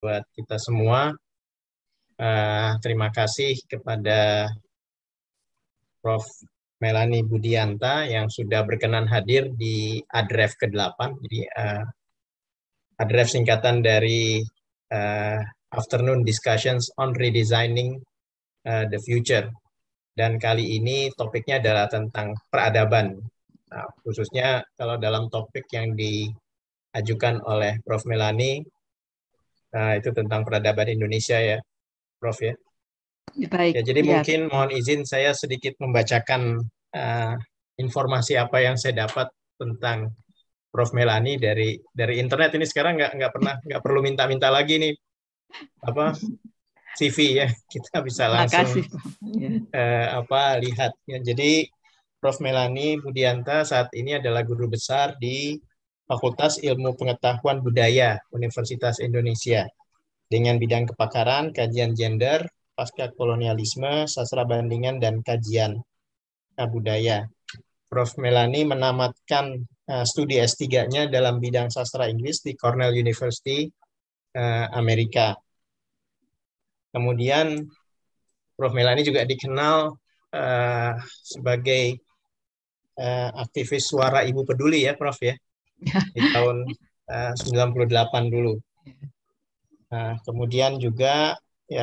buat kita semua. Uh, terima kasih kepada Prof. Melani Budianta yang sudah berkenan hadir di ADREF ke-8. Jadi uh, ADREF singkatan dari uh, Afternoon Discussions on Redesigning uh, the Future. Dan kali ini topiknya adalah tentang peradaban. Nah, khususnya kalau dalam topik yang diajukan oleh Prof. Melani, Nah, itu tentang peradaban Indonesia ya, Prof ya. ya baik. Ya, jadi ya. mungkin mohon izin saya sedikit membacakan uh, informasi apa yang saya dapat tentang Prof Melani dari dari internet ini sekarang nggak nggak pernah nggak perlu minta-minta lagi nih apa CV ya kita bisa langsung uh, apa lihat ya. Jadi Prof Melani Budianta saat ini adalah guru besar di Fakultas Ilmu Pengetahuan Budaya Universitas Indonesia dengan bidang kepakaran, kajian gender, pasca kolonialisme, sastra bandingan, dan kajian budaya. Prof. Melani menamatkan uh, studi S3-nya dalam bidang sastra Inggris di Cornell University, uh, Amerika. Kemudian Prof. Melani juga dikenal uh, sebagai uh, aktivis suara Ibu Peduli ya, Prof. ya. di tahun eh, uh, 98 dulu. Iya. Nah, kemudian juga ya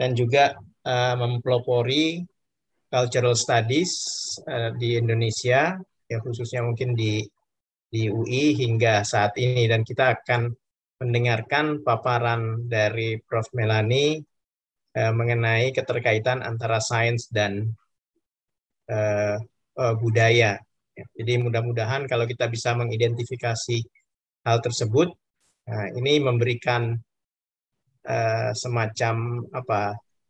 dan juga uh, mempelopori cultural studies uh, di Indonesia ya khususnya mungkin di di UI hingga saat ini dan kita akan mendengarkan paparan dari Prof Melani eh, mengenai keterkaitan antara sains dan eh, eh, budaya jadi mudah-mudahan kalau kita bisa mengidentifikasi hal tersebut, nah, ini memberikan uh, semacam apa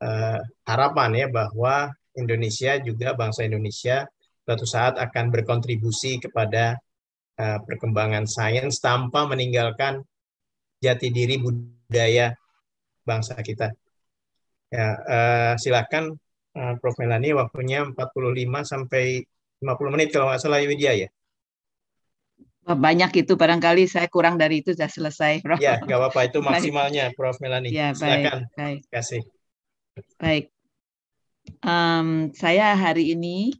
uh, harapan ya bahwa Indonesia juga bangsa Indonesia suatu saat akan berkontribusi kepada uh, perkembangan sains tanpa meninggalkan jati diri budaya bangsa kita. Ya, uh, silakan uh, Prof Melani waktunya 45 sampai 50 menit kalau nggak salah Widya ya. Oh, banyak itu barangkali saya kurang dari itu sudah selesai, Prof. Ya, nggak apa-apa itu maksimalnya, Prof. Melani. Ya, Silakan. Baik, terima Kasih. Baik. Um, saya hari ini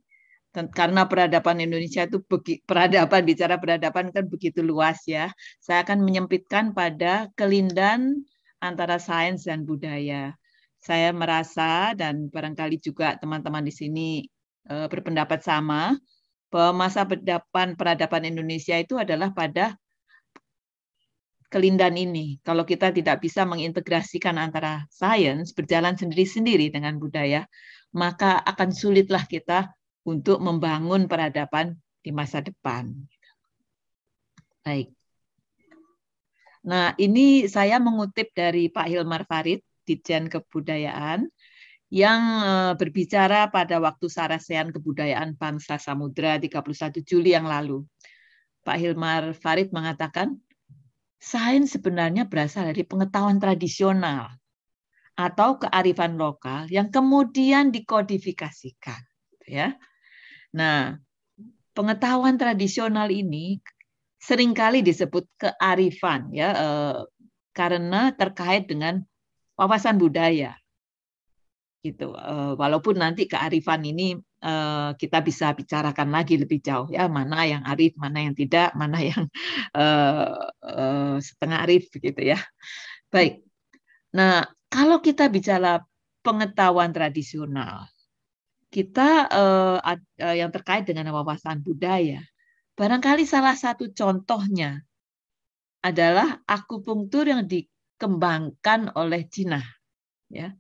karena peradaban Indonesia itu peradaban bicara peradaban kan begitu luas ya. Saya akan menyempitkan pada kelindan antara sains dan budaya. Saya merasa dan barangkali juga teman-teman di sini Eh, berpendapat sama bahwa masa berdapan peradaban Indonesia itu adalah pada kelindan ini. Kalau kita tidak bisa mengintegrasikan antara sains berjalan sendiri-sendiri dengan budaya, maka akan sulitlah kita untuk membangun peradaban di masa depan. Baik. Nah, ini saya mengutip dari Pak Hilmar Farid, Dijen Kebudayaan, yang eh, berbicara pada waktu Sarasean Kebudayaan Bangsa Samudra 31 Juli yang lalu. Pak Hilmar Farid mengatakan, sains sebenarnya berasal dari pengetahuan tradisional atau kearifan lokal yang kemudian dikodifikasikan, ya. Nah, pengetahuan tradisional ini seringkali disebut kearifan ya eh, karena terkait dengan wawasan budaya gitu. Eh, walaupun nanti kearifan ini eh, kita bisa bicarakan lagi lebih jauh ya mana yang arif, mana yang tidak, mana yang uh, uh, setengah arif gitu ya. Baik. Nah, kalau kita bicara pengetahuan tradisional, kita uh, uh, yang terkait dengan wawasan budaya, barangkali salah satu contohnya adalah akupunktur yang dikembangkan oleh Cina, ya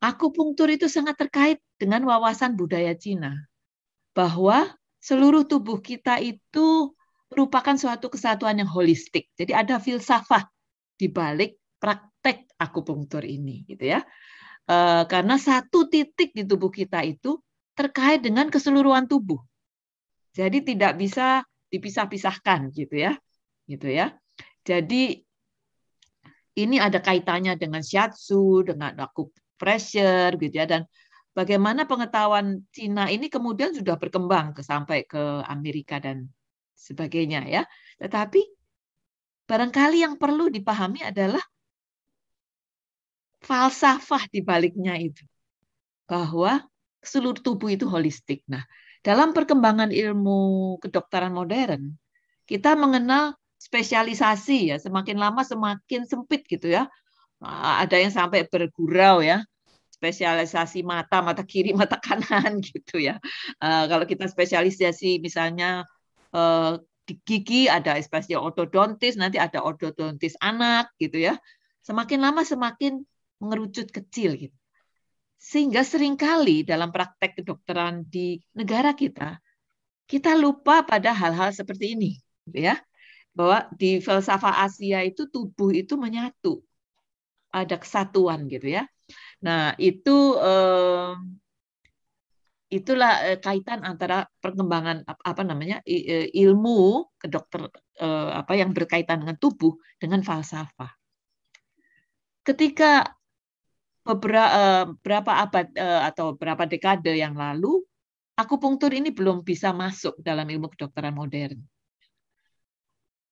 Akupunktur itu sangat terkait dengan wawasan budaya Cina bahwa seluruh tubuh kita itu merupakan suatu kesatuan yang holistik. Jadi ada filsafah di balik praktek akupunktur ini, gitu ya. E, karena satu titik di tubuh kita itu terkait dengan keseluruhan tubuh. Jadi tidak bisa dipisah-pisahkan, gitu ya, gitu ya. Jadi ini ada kaitannya dengan shiatsu, dengan aku pressure gitu ya dan bagaimana pengetahuan Cina ini kemudian sudah berkembang ke sampai ke Amerika dan sebagainya ya. Tetapi barangkali yang perlu dipahami adalah falsafah di baliknya itu bahwa seluruh tubuh itu holistik. Nah, dalam perkembangan ilmu kedokteran modern, kita mengenal spesialisasi ya, semakin lama semakin sempit gitu ya. Nah, ada yang sampai bergurau ya, spesialisasi mata, mata kiri, mata kanan gitu ya. Uh, kalau kita spesialisasi misalnya uh, di gigi ada spesial ortodontis, nanti ada ortodontis anak gitu ya. Semakin lama semakin mengerucut kecil gitu. Sehingga seringkali dalam praktek kedokteran di negara kita, kita lupa pada hal-hal seperti ini gitu ya. Bahwa di filsafah Asia itu tubuh itu menyatu, ada kesatuan gitu ya. Nah, itu eh, itulah eh, kaitan antara perkembangan apa namanya eh, ilmu kedokter eh, apa yang berkaitan dengan tubuh dengan falsafah. Ketika beberapa eh, abad eh, atau beberapa dekade yang lalu, akupunktur ini belum bisa masuk dalam ilmu kedokteran modern.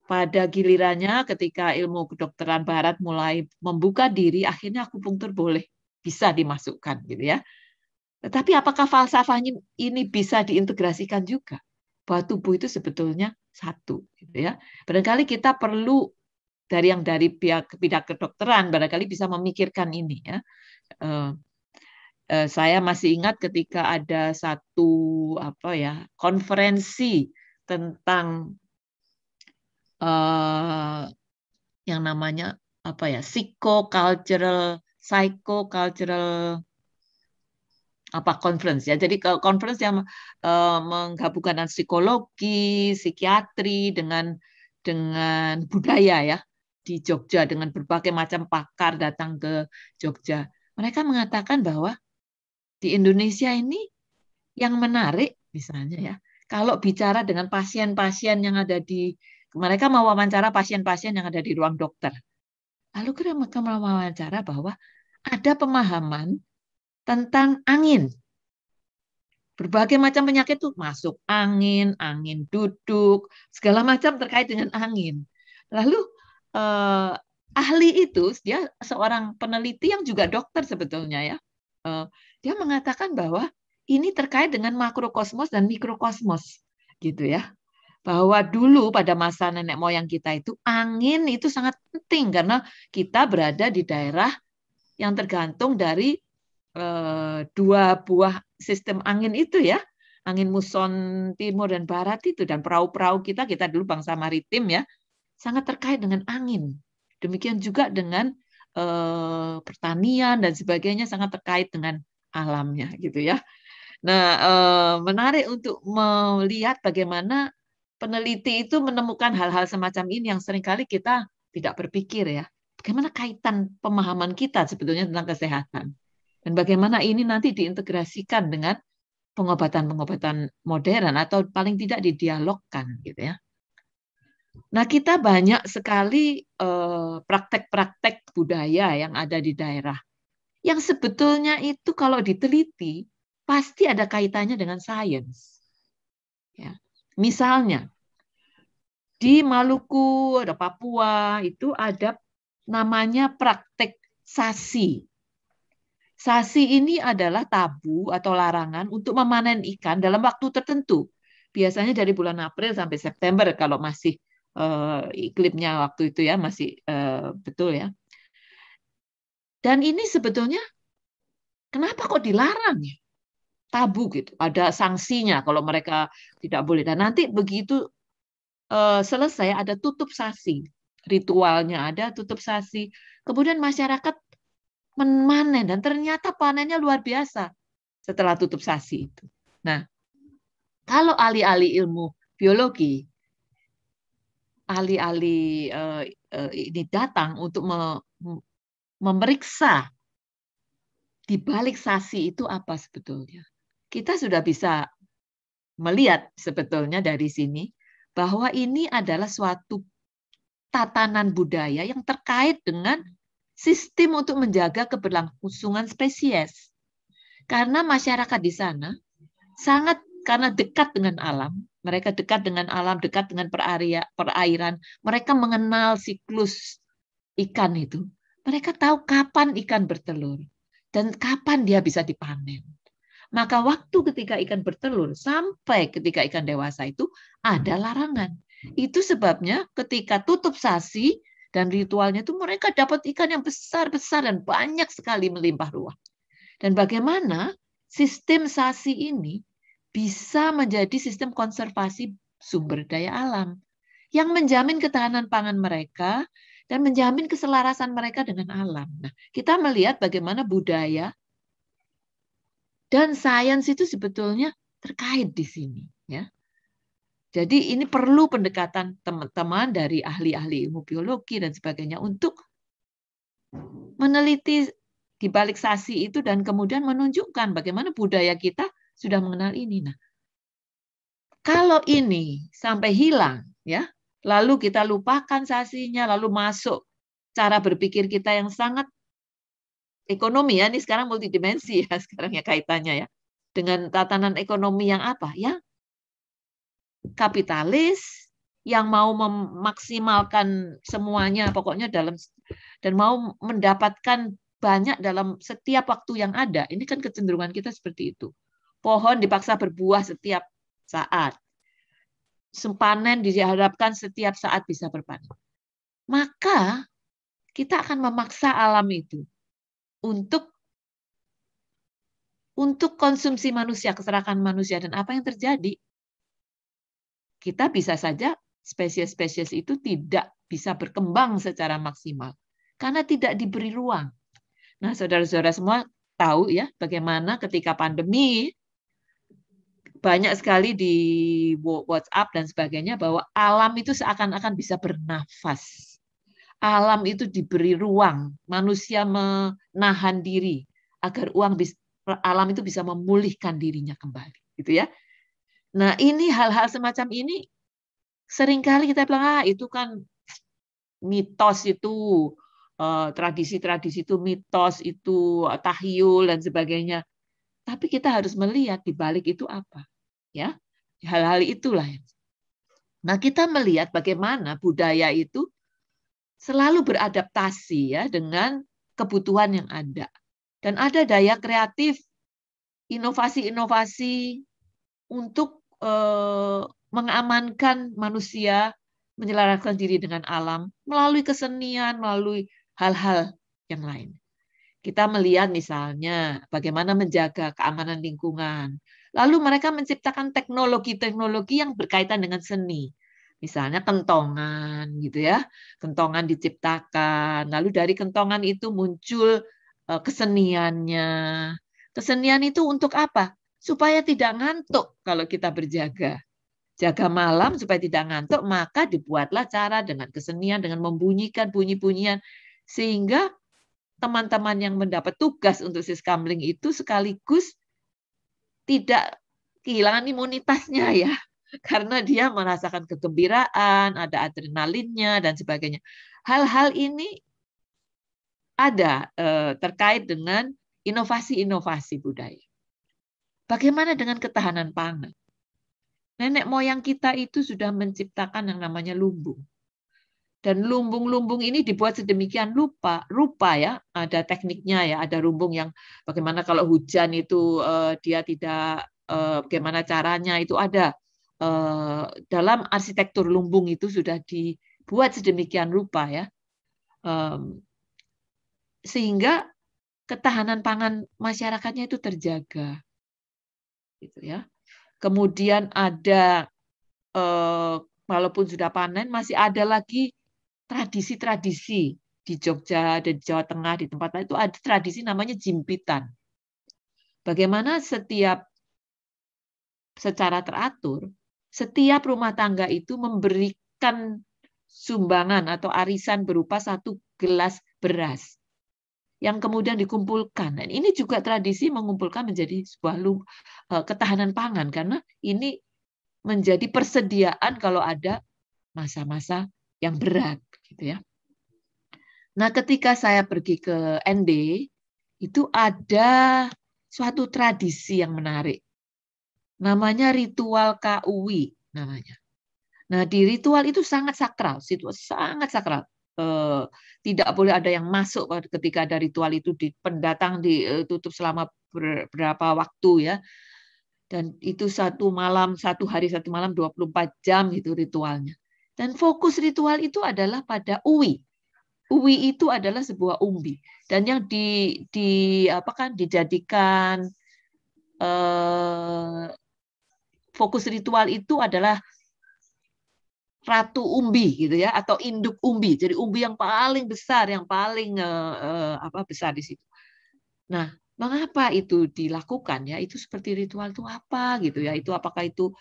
Pada gilirannya ketika ilmu kedokteran barat mulai membuka diri, akhirnya akupunktur boleh bisa dimasukkan gitu ya. Tetapi apakah falsafahnya ini bisa diintegrasikan juga bahwa tubuh itu sebetulnya satu gitu ya. Barangkali kita perlu dari yang dari pihak bidang kedokteran barangkali bisa memikirkan ini ya. Uh, uh, saya masih ingat ketika ada satu apa ya konferensi tentang uh, yang namanya apa ya psychocultural Psycho-cultural apa conference ya. Jadi conference yang uh, menggabungkan psikologi, psikiatri dengan dengan budaya ya di Jogja dengan berbagai macam pakar datang ke Jogja. Mereka mengatakan bahwa di Indonesia ini yang menarik misalnya ya, kalau bicara dengan pasien-pasien yang ada di mereka mewawancara pasien-pasien yang ada di ruang dokter. Lalu mereka wawancara bahwa ada pemahaman tentang angin. Berbagai macam penyakit itu masuk angin, angin duduk, segala macam terkait dengan angin. Lalu eh, ahli itu dia seorang peneliti yang juga dokter sebetulnya ya. Eh, dia mengatakan bahwa ini terkait dengan makrokosmos dan mikrokosmos gitu ya. Bahwa dulu pada masa nenek moyang kita itu angin itu sangat penting karena kita berada di daerah yang tergantung dari e, dua buah sistem angin itu ya angin muson timur dan barat itu dan perahu-perahu kita kita dulu bangsa maritim ya sangat terkait dengan angin demikian juga dengan e, pertanian dan sebagainya sangat terkait dengan alamnya gitu ya nah e, menarik untuk melihat bagaimana peneliti itu menemukan hal-hal semacam ini yang seringkali kita tidak berpikir ya bagaimana kaitan pemahaman kita sebetulnya tentang kesehatan dan bagaimana ini nanti diintegrasikan dengan pengobatan-pengobatan modern atau paling tidak didialogkan gitu ya. Nah, kita banyak sekali eh, praktek-praktek eh, budaya yang ada di daerah yang sebetulnya itu kalau diteliti pasti ada kaitannya dengan sains. Ya. Misalnya di Maluku, ada Papua, itu ada namanya praktek sasi. Sasi ini adalah tabu atau larangan untuk memanen ikan dalam waktu tertentu. Biasanya dari bulan April sampai September kalau masih uh, eh, iklimnya waktu itu ya masih uh, betul ya. Dan ini sebetulnya kenapa kok dilarang ya? Tabu gitu. Ada sanksinya kalau mereka tidak boleh. Dan nanti begitu uh, selesai ada tutup sasi ritualnya ada, tutup sasi. Kemudian masyarakat memanen dan ternyata panennya luar biasa setelah tutup sasi itu. Nah, kalau ahli-ahli ilmu biologi, ahli-ahli eh, eh, ini datang untuk me, memeriksa di balik sasi itu apa sebetulnya. Kita sudah bisa melihat sebetulnya dari sini bahwa ini adalah suatu tatanan budaya yang terkait dengan sistem untuk menjaga keberlangsungan spesies. Karena masyarakat di sana sangat karena dekat dengan alam, mereka dekat dengan alam, dekat dengan peraria, perairan, mereka mengenal siklus ikan itu. Mereka tahu kapan ikan bertelur dan kapan dia bisa dipanen. Maka waktu ketika ikan bertelur sampai ketika ikan dewasa itu ada larangan. Itu sebabnya ketika tutup sasi dan ritualnya itu mereka dapat ikan yang besar-besar dan banyak sekali melimpah ruah. Dan bagaimana sistem sasi ini bisa menjadi sistem konservasi sumber daya alam yang menjamin ketahanan pangan mereka dan menjamin keselarasan mereka dengan alam. Nah, kita melihat bagaimana budaya dan sains itu sebetulnya terkait di sini, ya. Jadi ini perlu pendekatan teman-teman dari ahli-ahli ilmu biologi dan sebagainya untuk meneliti di balik sasi itu dan kemudian menunjukkan bagaimana budaya kita sudah mengenal ini. Nah, kalau ini sampai hilang, ya, lalu kita lupakan sasinya, lalu masuk cara berpikir kita yang sangat ekonomi ya, ini sekarang multidimensi ya sekarang ya kaitannya ya dengan tatanan ekonomi yang apa ya kapitalis yang mau memaksimalkan semuanya pokoknya dalam dan mau mendapatkan banyak dalam setiap waktu yang ada. Ini kan kecenderungan kita seperti itu. Pohon dipaksa berbuah setiap saat. Sempanen diharapkan setiap saat bisa berpanen. Maka kita akan memaksa alam itu untuk untuk konsumsi manusia, keserakan manusia dan apa yang terjadi? kita bisa saja spesies-spesies itu tidak bisa berkembang secara maksimal karena tidak diberi ruang. Nah, saudara-saudara semua tahu ya bagaimana ketika pandemi banyak sekali di WhatsApp dan sebagainya bahwa alam itu seakan-akan bisa bernafas. Alam itu diberi ruang, manusia menahan diri agar uang alam itu bisa memulihkan dirinya kembali, gitu ya. Nah, ini hal-hal semacam ini seringkali kita bilang, ah itu kan mitos itu, eh, tradisi-tradisi itu mitos itu, eh, tahyul dan sebagainya. Tapi kita harus melihat di balik itu apa. ya Hal-hal itulah. Nah, kita melihat bagaimana budaya itu selalu beradaptasi ya dengan kebutuhan yang ada. Dan ada daya kreatif, inovasi-inovasi untuk eh, mengamankan manusia menyelaraskan diri dengan alam melalui kesenian, melalui hal-hal yang lain. Kita melihat misalnya bagaimana menjaga keamanan lingkungan. Lalu mereka menciptakan teknologi-teknologi yang berkaitan dengan seni. Misalnya kentongan gitu ya. Kentongan diciptakan, lalu dari kentongan itu muncul eh, keseniannya. Kesenian itu untuk apa? supaya tidak ngantuk kalau kita berjaga. Jaga malam supaya tidak ngantuk, maka dibuatlah cara dengan kesenian, dengan membunyikan bunyi-bunyian, sehingga teman-teman yang mendapat tugas untuk siskamling itu sekaligus tidak kehilangan imunitasnya ya karena dia merasakan kegembiraan, ada adrenalinnya dan sebagainya. Hal-hal ini ada eh, terkait dengan inovasi-inovasi budaya. Bagaimana dengan ketahanan pangan? Nenek moyang kita itu sudah menciptakan yang namanya lumbung. Dan lumbung-lumbung ini dibuat sedemikian lupa, rupa ya, ada tekniknya ya, ada lumbung yang bagaimana kalau hujan itu uh, dia tidak uh, bagaimana caranya itu ada uh, dalam arsitektur lumbung itu sudah dibuat sedemikian rupa ya, um, sehingga ketahanan pangan masyarakatnya itu terjaga gitu ya. Kemudian ada eh, walaupun sudah panen masih ada lagi tradisi-tradisi di Jogja, dan Jawa Tengah, di tempat lain itu ada tradisi namanya jimpitan. Bagaimana setiap secara teratur setiap rumah tangga itu memberikan sumbangan atau arisan berupa satu gelas beras yang kemudian dikumpulkan. Dan ini juga tradisi mengumpulkan menjadi sebuah lum, e, ketahanan pangan karena ini menjadi persediaan kalau ada masa-masa yang berat gitu ya. Nah, ketika saya pergi ke ND itu ada suatu tradisi yang menarik. Namanya ritual Kui namanya. Nah, di ritual itu sangat sakral, situasi sangat sakral. Eh, tidak boleh ada yang masuk ketika ada ritual itu di pendatang ditutup eh, selama beberapa waktu ya dan itu satu malam satu hari satu malam 24 jam itu ritualnya dan fokus ritual itu adalah pada uwi uwi itu adalah sebuah umbi dan yang di di apa kan dijadikan eh, fokus ritual itu adalah ratu umbi gitu ya atau induk umbi. Jadi umbi yang paling besar, yang paling uh, uh, apa besar di situ. Nah, mengapa itu dilakukan ya? Itu seperti ritual itu apa gitu ya? Itu apakah itu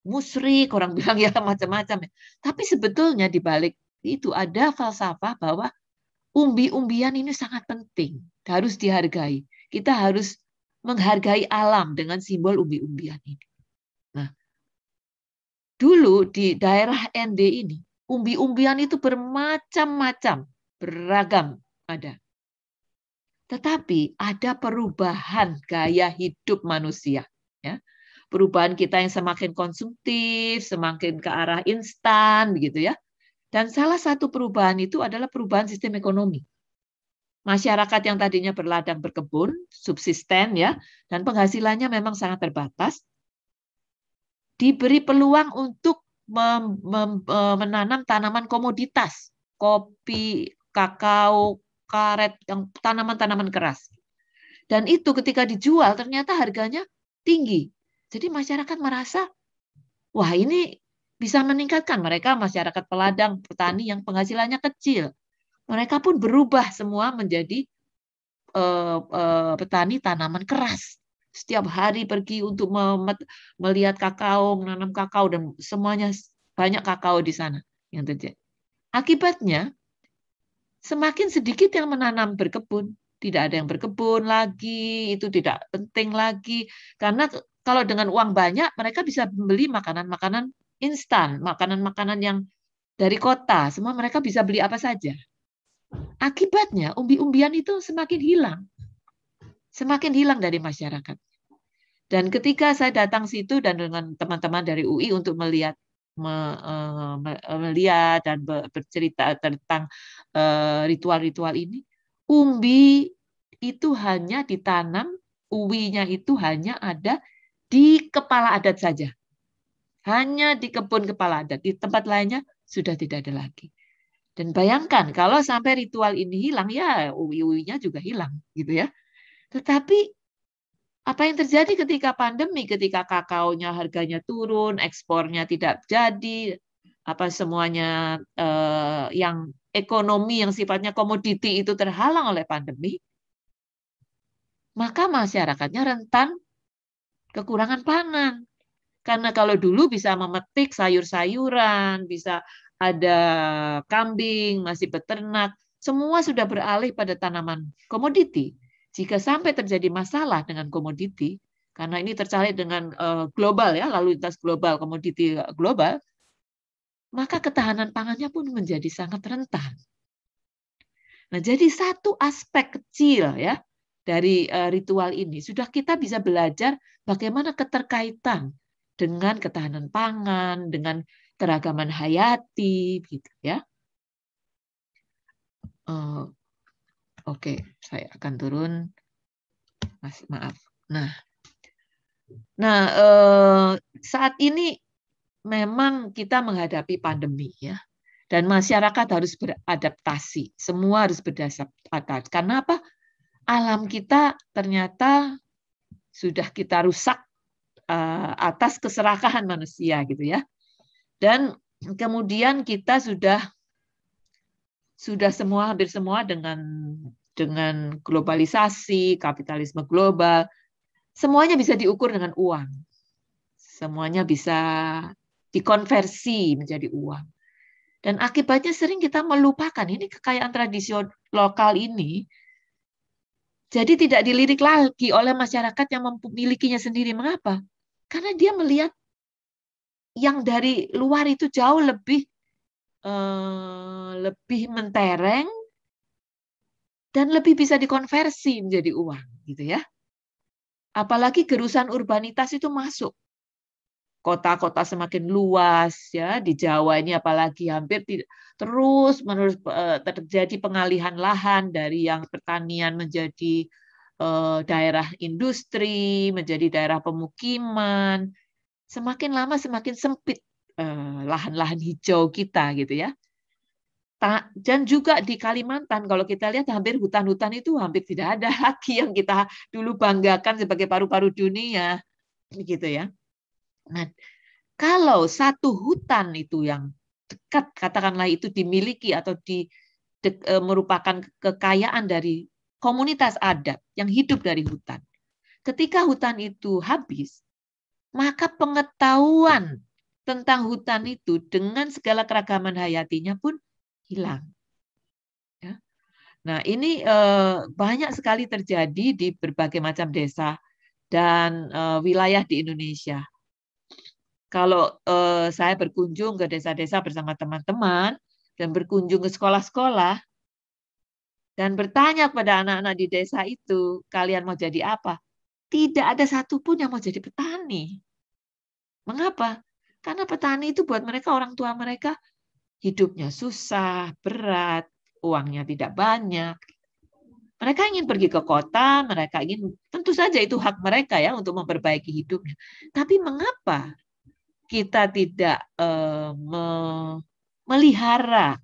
musrik, orang bilang ya macam-macam ya. Tapi sebetulnya di balik itu ada falsafah bahwa umbi-umbian ini sangat penting, harus dihargai. Kita harus menghargai alam dengan simbol umbi-umbian ini. Dulu di daerah ND ini, umbi-umbian itu bermacam-macam, beragam ada. Tetapi ada perubahan gaya hidup manusia. Ya. Perubahan kita yang semakin konsumtif, semakin ke arah instan, begitu ya. Dan salah satu perubahan itu adalah perubahan sistem ekonomi. Masyarakat yang tadinya berladang berkebun, subsisten ya, dan penghasilannya memang sangat terbatas, diberi peluang untuk mem, mem, e, menanam tanaman komoditas, kopi, kakao, karet, yang tanaman-tanaman keras. Dan itu ketika dijual ternyata harganya tinggi. Jadi masyarakat merasa, wah ini bisa meningkatkan mereka masyarakat peladang, petani yang penghasilannya kecil. Mereka pun berubah semua menjadi uh, uh, petani tanaman keras setiap hari pergi untuk melihat kakao, menanam kakao dan semuanya banyak kakao di sana yang terjadi. Akibatnya semakin sedikit yang menanam berkebun, tidak ada yang berkebun lagi, itu tidak penting lagi karena kalau dengan uang banyak mereka bisa membeli makanan-makanan instan, makanan-makanan yang dari kota, semua mereka bisa beli apa saja. Akibatnya umbi-umbian itu semakin hilang semakin hilang dari masyarakat. Dan ketika saya datang situ dan dengan teman-teman dari UI untuk melihat eh, melihat dan bercerita tentang eh, ritual-ritual ini, umbi itu hanya ditanam, uwinya itu hanya ada di kepala adat saja. Hanya di kebun kepala adat, di tempat lainnya sudah tidak ada lagi. Dan bayangkan kalau sampai ritual ini hilang, ya uwi-uwinya juga hilang, gitu ya. Tetapi apa yang terjadi ketika pandemi, ketika kakaonya harganya turun, ekspornya tidak jadi, apa semuanya eh, yang ekonomi yang sifatnya komoditi itu terhalang oleh pandemi, maka masyarakatnya rentan kekurangan pangan. Karena kalau dulu bisa memetik sayur-sayuran, bisa ada kambing, masih beternak, semua sudah beralih pada tanaman komoditi. Jika sampai terjadi masalah dengan komoditi, karena ini tercari dengan eh, global ya, lalu lintas global, komoditi eh, global, maka ketahanan pangannya pun menjadi sangat rentan. Nah, jadi satu aspek kecil ya dari eh, ritual ini sudah kita bisa belajar bagaimana keterkaitan dengan ketahanan pangan, dengan keragaman hayati gitu ya. Oke, saya akan turun. Mas, maaf. Nah, nah eh, saat ini memang kita menghadapi pandemi ya, dan masyarakat harus beradaptasi. Semua harus beradaptasi. Karena apa? Alam kita ternyata sudah kita rusak eh, atas keserakahan manusia gitu ya. Dan kemudian kita sudah sudah semua hampir semua dengan dengan globalisasi, kapitalisme global, semuanya bisa diukur dengan uang. Semuanya bisa dikonversi menjadi uang. Dan akibatnya sering kita melupakan ini kekayaan tradisional lokal ini. Jadi tidak dilirik lagi oleh masyarakat yang memilikinya sendiri. Mengapa? Karena dia melihat yang dari luar itu jauh lebih Eh, lebih mentereng dan lebih bisa dikonversi menjadi uang gitu ya. Apalagi gerusan urbanitas itu masuk. Kota-kota semakin luas ya di Jawa ini apalagi hampir tidak, terus menerus eh, terjadi pengalihan lahan dari yang pertanian menjadi eh, daerah industri, menjadi daerah pemukiman. Semakin lama semakin sempit Eh, lahan-lahan hijau kita gitu ya. Dan juga di Kalimantan kalau kita lihat hampir hutan-hutan itu hampir tidak ada lagi yang kita dulu banggakan sebagai paru-paru dunia gitu ya. Nah, kalau satu hutan itu yang dekat katakanlah itu dimiliki atau di de, e, merupakan kekayaan dari komunitas adat yang hidup dari hutan. Ketika hutan itu habis, maka pengetahuan tentang hutan itu dengan segala keragaman hayatinya pun hilang. Ya. Nah ini eh, banyak sekali terjadi di berbagai macam desa dan eh, wilayah di Indonesia. Kalau eh, saya berkunjung ke desa-desa bersama teman-teman dan berkunjung ke sekolah-sekolah dan bertanya kepada anak-anak di desa itu, kalian mau jadi apa? Tidak ada satupun yang mau jadi petani. Mengapa? Karena petani itu buat mereka, orang tua mereka, hidupnya susah, berat, uangnya tidak banyak. Mereka ingin pergi ke kota, mereka ingin, tentu saja itu hak mereka ya untuk memperbaiki hidupnya. Tapi mengapa kita tidak eh, me, melihara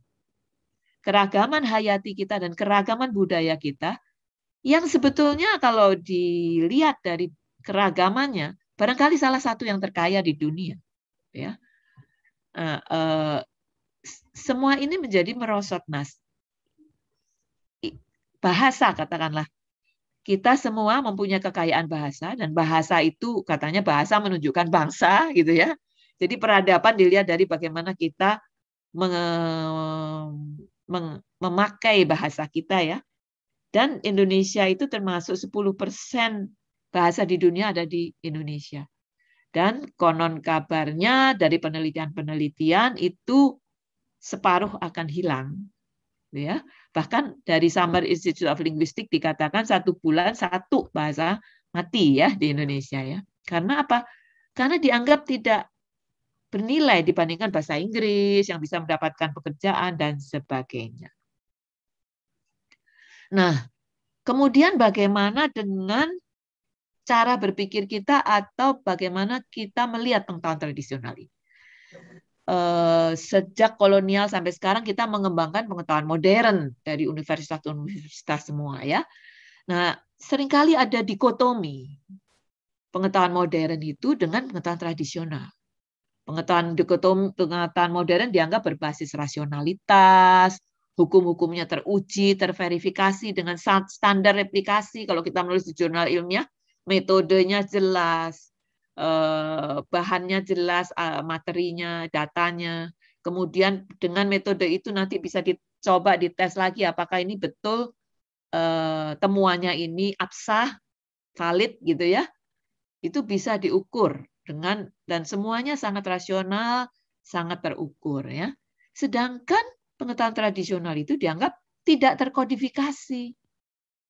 keragaman hayati kita dan keragaman budaya kita yang sebetulnya kalau dilihat dari keragamannya, barangkali salah satu yang terkaya di dunia ya nah, uh, semua ini menjadi merosot mas bahasa katakanlah kita semua mempunyai kekayaan bahasa dan bahasa itu katanya bahasa menunjukkan bangsa gitu ya jadi peradaban dilihat dari bagaimana kita memakai bahasa kita ya. Dan Indonesia itu termasuk 10% bahasa di dunia ada di Indonesia. Dan konon kabarnya dari penelitian-penelitian itu separuh akan hilang. Ya, bahkan dari Summer Institute of Linguistics dikatakan satu bulan satu bahasa mati ya di Indonesia ya. Karena apa? Karena dianggap tidak bernilai dibandingkan bahasa Inggris yang bisa mendapatkan pekerjaan dan sebagainya. Nah, kemudian bagaimana dengan cara berpikir kita atau bagaimana kita melihat pengetahuan tradisional ini. Eh, sejak kolonial sampai sekarang kita mengembangkan pengetahuan modern dari universitas universitas semua ya. Nah, seringkali ada dikotomi pengetahuan modern itu dengan pengetahuan tradisional. Pengetahuan dikotomi pengetahuan modern dianggap berbasis rasionalitas, hukum-hukumnya teruji, terverifikasi dengan standar replikasi kalau kita menulis di jurnal ilmiah metodenya jelas, eh, bahannya jelas, eh, materinya, datanya. Kemudian dengan metode itu nanti bisa dicoba dites lagi apakah ini betul eh, temuannya ini absah, valid gitu ya. Itu bisa diukur dengan dan semuanya sangat rasional, sangat terukur ya. Sedangkan pengetahuan tradisional itu dianggap tidak terkodifikasi.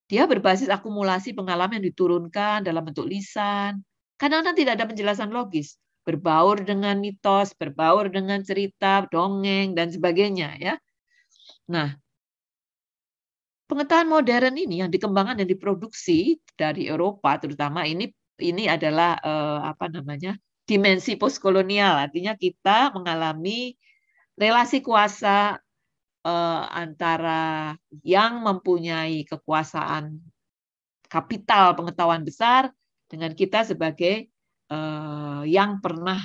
Dia berbasis akumulasi pengalaman yang diturunkan dalam bentuk lisan. Kadang-kadang tidak ada penjelasan logis, berbaur dengan mitos, berbaur dengan cerita, dongeng dan sebagainya ya. Nah, pengetahuan modern ini yang dikembangkan dan diproduksi dari Eropa terutama ini ini adalah eh, apa namanya? dimensi postkolonial, artinya kita mengalami relasi kuasa eh, antara yang mempunyai kekuasaan kapital pengetahuan besar dengan kita sebagai eh, yang pernah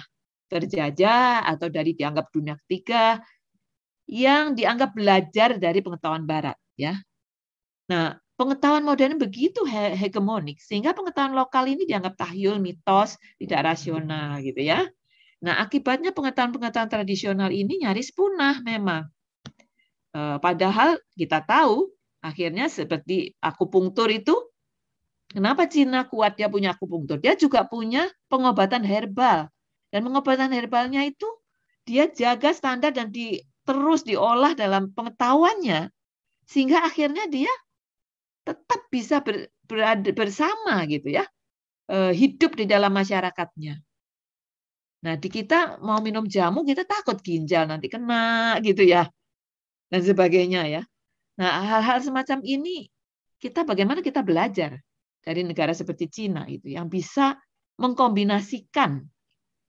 terjajah atau dari dianggap dunia ketiga yang dianggap belajar dari pengetahuan barat ya. Nah, pengetahuan modern begitu he hegemonik sehingga pengetahuan lokal ini dianggap tahyul, mitos, tidak rasional gitu ya. Nah, akibatnya pengetahuan-pengetahuan tradisional ini nyaris punah memang. Eh, padahal kita tahu akhirnya seperti akupunktur itu kenapa Cina kuat dia punya akupunktur? Dia juga punya pengobatan herbal. Dan pengobatan herbalnya itu dia jaga standar dan di, terus diolah dalam pengetahuannya sehingga akhirnya dia tetap bisa ber, berada bersama gitu ya eh, hidup di dalam masyarakatnya. Nah di kita mau minum jamu kita takut ginjal nanti kena gitu ya dan sebagainya ya. Nah, hal-hal semacam ini kita bagaimana kita belajar dari negara seperti Cina itu yang bisa mengkombinasikan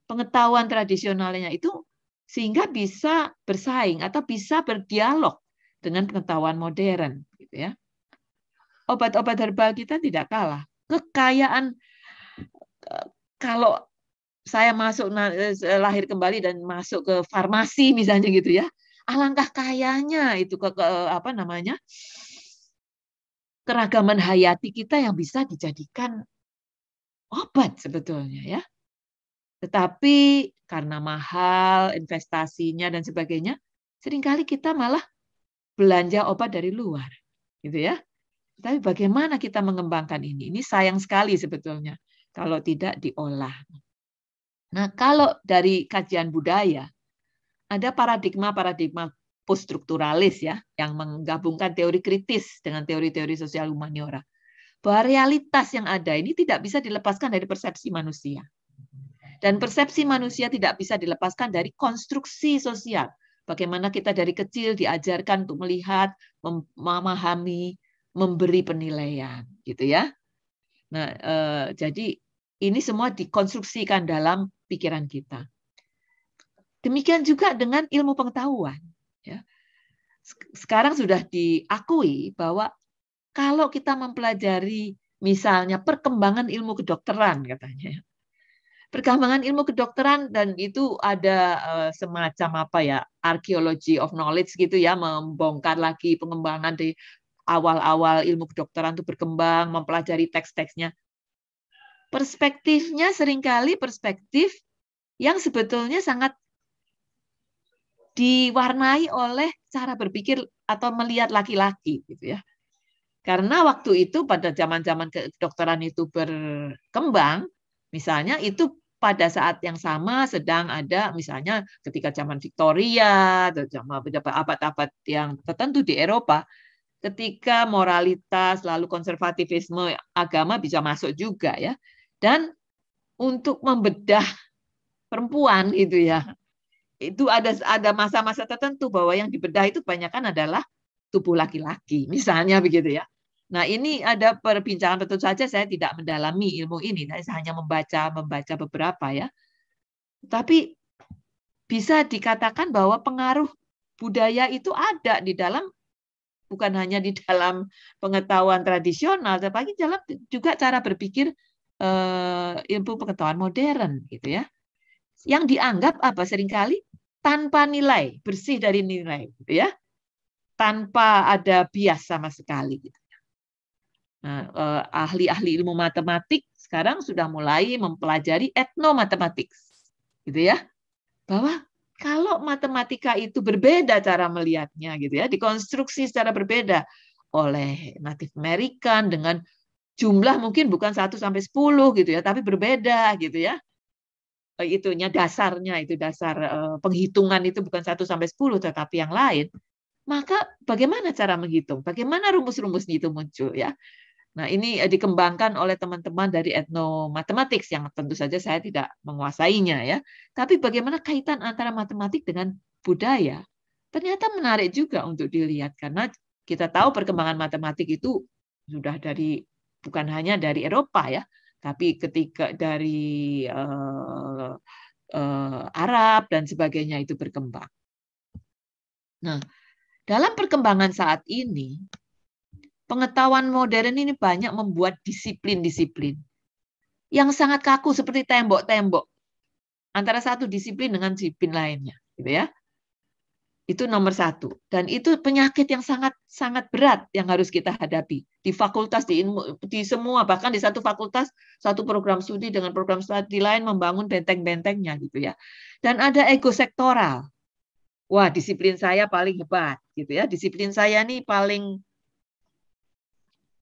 pengetahuan tradisionalnya itu sehingga bisa bersaing atau bisa berdialog dengan pengetahuan modern gitu ya. Obat-obat herbal kita tidak kalah. Kekayaan eh, kalau saya masuk eh, lahir kembali dan masuk ke farmasi misalnya gitu ya alangkah kayanya itu ke, ke apa namanya keragaman hayati kita yang bisa dijadikan obat sebetulnya ya. Tetapi karena mahal investasinya dan sebagainya, seringkali kita malah belanja obat dari luar, gitu ya. Tapi bagaimana kita mengembangkan ini? Ini sayang sekali sebetulnya kalau tidak diolah. Nah, kalau dari kajian budaya, ada paradigma-paradigma poststrukturalis ya yang menggabungkan teori kritis dengan teori-teori sosial humaniora bahwa realitas yang ada ini tidak bisa dilepaskan dari persepsi manusia dan persepsi manusia tidak bisa dilepaskan dari konstruksi sosial bagaimana kita dari kecil diajarkan untuk melihat memahami memberi penilaian gitu ya nah eh, jadi ini semua dikonstruksikan dalam pikiran kita Demikian juga dengan ilmu pengetahuan. Ya. Sekarang sudah diakui bahwa kalau kita mempelajari misalnya perkembangan ilmu kedokteran katanya, perkembangan ilmu kedokteran dan itu ada eh, semacam apa ya archaeology of knowledge gitu ya membongkar lagi pengembangan di awal-awal ilmu kedokteran itu berkembang mempelajari teks-teksnya perspektifnya seringkali perspektif yang sebetulnya sangat diwarnai oleh cara berpikir atau melihat laki-laki gitu ya. Karena waktu itu pada zaman-zaman kedokteran itu berkembang, misalnya itu pada saat yang sama sedang ada misalnya ketika zaman Victoria atau zaman abad-abad yang tertentu di Eropa, ketika moralitas lalu konservatifisme agama bisa masuk juga ya. Dan untuk membedah perempuan itu ya, itu ada ada masa-masa tertentu bahwa yang dibedah itu kebanyakan adalah tubuh laki-laki misalnya begitu ya. Nah, ini ada perbincangan tentu saja saya tidak mendalami ilmu ini, nah, saya hanya membaca membaca beberapa ya. Tapi bisa dikatakan bahwa pengaruh budaya itu ada di dalam bukan hanya di dalam pengetahuan tradisional, tapi dalam juga cara berpikir eh, ilmu pengetahuan modern gitu ya. Yang dianggap apa seringkali tanpa nilai, bersih dari nilai, gitu ya, tanpa ada bias sama sekali. Gitu. Nah, eh, ahli-ahli ilmu matematik sekarang sudah mulai mempelajari etnomatematik, gitu ya, bahwa kalau matematika itu berbeda cara melihatnya, gitu ya, dikonstruksi secara berbeda oleh Native American dengan jumlah mungkin bukan 1 sampai sepuluh gitu ya, tapi berbeda gitu ya. Eh, itunya dasarnya itu dasar eh, penghitungan itu bukan 1 sampai 10 tetapi yang lain maka bagaimana cara menghitung bagaimana rumus-rumusnya itu muncul ya nah ini eh, dikembangkan oleh teman-teman dari etno matematik yang tentu saja saya tidak menguasainya ya tapi bagaimana kaitan antara matematik dengan budaya ternyata menarik juga untuk dilihat karena kita tahu perkembangan matematik itu sudah dari bukan hanya dari Eropa ya tapi ketika dari uh, uh, Arab dan sebagainya itu berkembang. Nah, dalam perkembangan saat ini, pengetahuan modern ini banyak membuat disiplin-disiplin yang sangat kaku seperti tembok-tembok antara satu disiplin dengan disiplin lainnya, gitu ya. Itu nomor satu. Dan itu penyakit yang sangat sangat berat yang harus kita hadapi di fakultas di di semua bahkan di satu fakultas satu program studi dengan program studi lain membangun benteng-bentengnya gitu ya. Dan ada ego sektoral. Wah, disiplin saya paling hebat gitu ya. Disiplin saya nih paling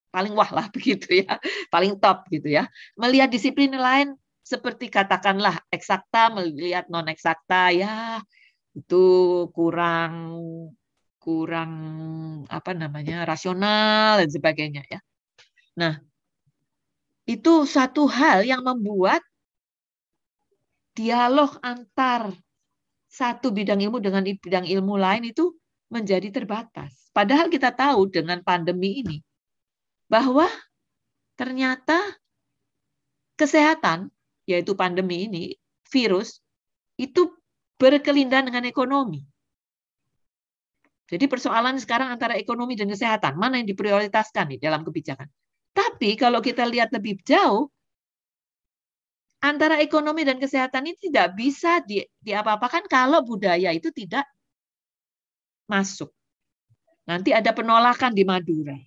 paling wah lah begitu ya, paling top gitu ya. Melihat disiplin lain seperti katakanlah eksakta melihat non eksakta ya itu kurang kurang apa namanya rasional dan sebagainya ya. Nah, itu satu hal yang membuat dialog antar satu bidang ilmu dengan bidang ilmu lain itu menjadi terbatas. Padahal kita tahu dengan pandemi ini bahwa ternyata kesehatan, yaitu pandemi ini, virus, itu berkelindahan dengan ekonomi. Jadi persoalan sekarang antara ekonomi dan kesehatan, mana yang diprioritaskan nih dalam kebijakan. Tapi kalau kita lihat lebih jauh, antara ekonomi dan kesehatan ini tidak bisa di, diapa-apakan kalau budaya itu tidak masuk. Nanti ada penolakan di Madura.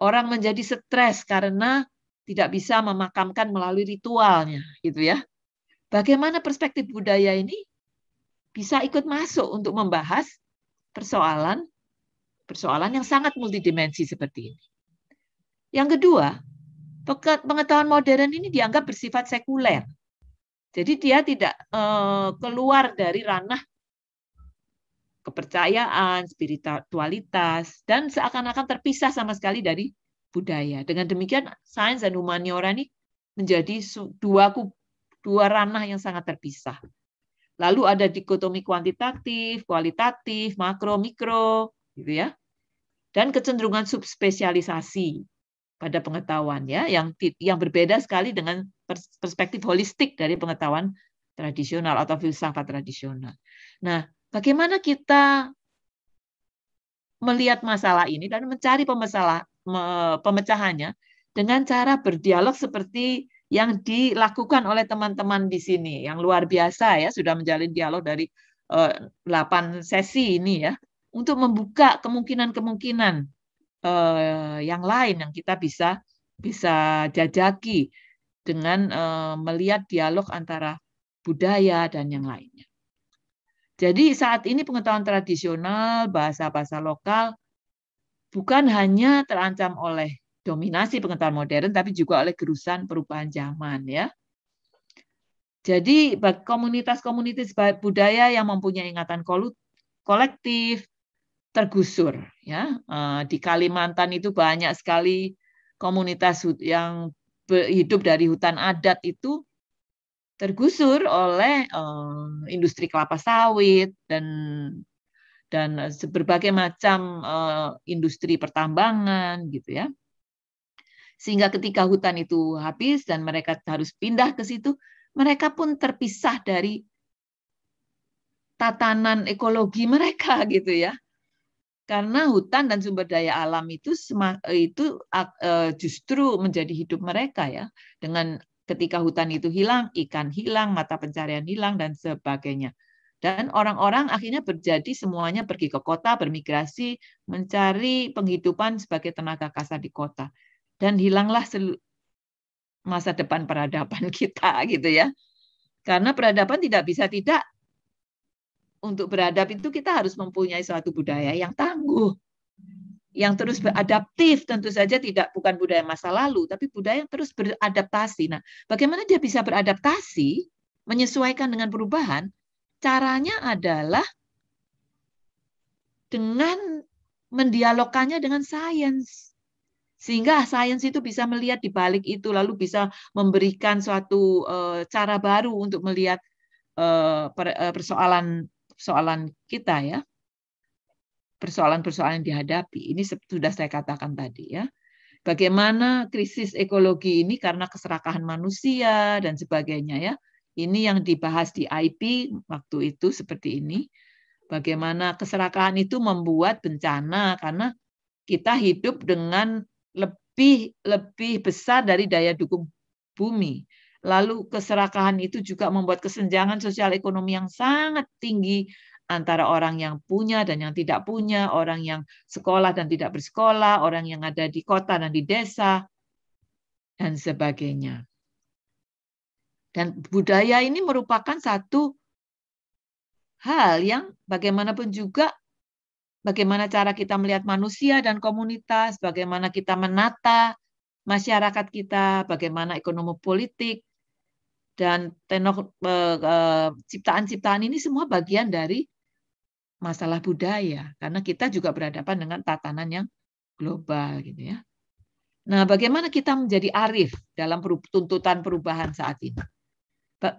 Orang menjadi stres karena tidak bisa memakamkan melalui ritualnya, gitu ya. Bagaimana perspektif budaya ini bisa ikut masuk untuk membahas persoalan persoalan yang sangat multidimensi seperti ini. Yang kedua, pengetahuan modern ini dianggap bersifat sekuler. Jadi dia tidak eh, keluar dari ranah kepercayaan, spiritualitas, dan seakan-akan terpisah sama sekali dari budaya. Dengan demikian, sains dan humaniora ini menjadi dua, dua ranah yang sangat terpisah. Lalu ada dikotomi kuantitatif, kualitatif, makro, mikro, gitu ya. Dan kecenderungan subspesialisasi pada pengetahuan ya yang yang berbeda sekali dengan perspektif holistik dari pengetahuan tradisional atau filsafat tradisional. Nah, bagaimana kita melihat masalah ini dan mencari pemecahannya dengan cara berdialog seperti yang dilakukan oleh teman-teman di sini yang luar biasa ya sudah menjalin dialog dari eh, delapan 8 sesi ini ya untuk membuka kemungkinan-kemungkinan eh, yang lain yang kita bisa bisa jajaki dengan eh, melihat dialog antara budaya dan yang lainnya. Jadi saat ini pengetahuan tradisional, bahasa-bahasa lokal bukan hanya terancam oleh dominasi pengetahuan modern tapi juga oleh gerusan perubahan zaman ya. Jadi komunitas-komunitas budaya yang mempunyai ingatan kolektif tergusur ya. Eh, di Kalimantan itu banyak sekali komunitas yang hidup dari hutan adat itu tergusur oleh eh, industri kelapa sawit dan dan berbagai macam eh, industri pertambangan gitu ya. Sehingga ketika hutan itu habis dan mereka harus pindah ke situ, mereka pun terpisah dari tatanan ekologi mereka gitu ya. Karena hutan dan sumber daya alam itu itu e, justru menjadi hidup mereka ya. Dengan ketika hutan itu hilang, ikan hilang, mata pencarian hilang dan sebagainya. Dan orang-orang akhirnya berjadi semuanya pergi ke kota, bermigrasi, mencari penghidupan sebagai tenaga kasar di kota dan hilanglah masa depan peradaban kita gitu ya. Karena peradaban tidak bisa tidak untuk beradab itu kita harus mempunyai suatu budaya yang tangguh, yang terus beradaptif. Tentu saja tidak bukan budaya masa lalu, tapi budaya yang terus beradaptasi. Nah, bagaimana dia bisa beradaptasi, menyesuaikan dengan perubahan? Caranya adalah dengan mendialogkannya dengan sains. Sehingga sains itu bisa melihat di balik itu, lalu bisa memberikan suatu eh, cara baru untuk melihat eh, eh, persoalan persoalan kita ya. Persoalan-persoalan yang dihadapi. Ini sudah saya katakan tadi ya bagaimana krisis ekologi ini karena keserakahan manusia dan sebagainya ya. Ini yang dibahas di IP waktu itu seperti ini. Bagaimana keserakahan itu membuat bencana karena kita hidup dengan lebih lebih besar dari daya dukung bumi. Lalu keserakahan itu juga membuat kesenjangan sosial ekonomi yang sangat tinggi antara orang yang punya dan yang tidak punya, orang yang sekolah dan tidak bersekolah, orang yang ada di kota dan di desa, dan sebagainya. Dan budaya ini merupakan satu hal yang bagaimanapun juga bagaimana cara kita melihat manusia dan komunitas, bagaimana kita menata masyarakat kita, bagaimana ekonomi politik, dan tenok eh, eh, ciptaan-ciptaan ini semua bagian dari masalah budaya karena kita juga berhadapan dengan tatanan yang global gitu ya. Nah, bagaimana kita menjadi arif dalam tuntutan perubahan saat ini?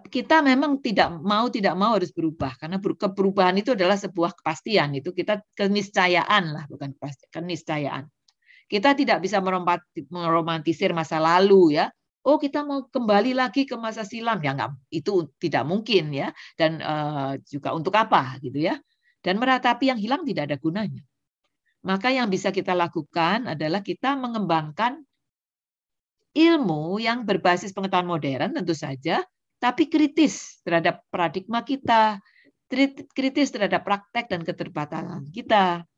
kita memang tidak mau tidak mau harus berubah karena keperubahan itu adalah sebuah kepastian itu kita keniscayaan lah bukan kepastian keniscayaan kita tidak bisa meromantisir masa lalu ya oh kita mau kembali lagi ke masa silam ya nggak itu tidak mungkin ya dan uh, juga untuk apa gitu ya dan meratapi yang hilang tidak ada gunanya maka yang bisa kita lakukan adalah kita mengembangkan ilmu yang berbasis pengetahuan modern tentu saja tapi kritis terhadap paradigma kita, kritis terhadap praktek dan keterbatasan kita.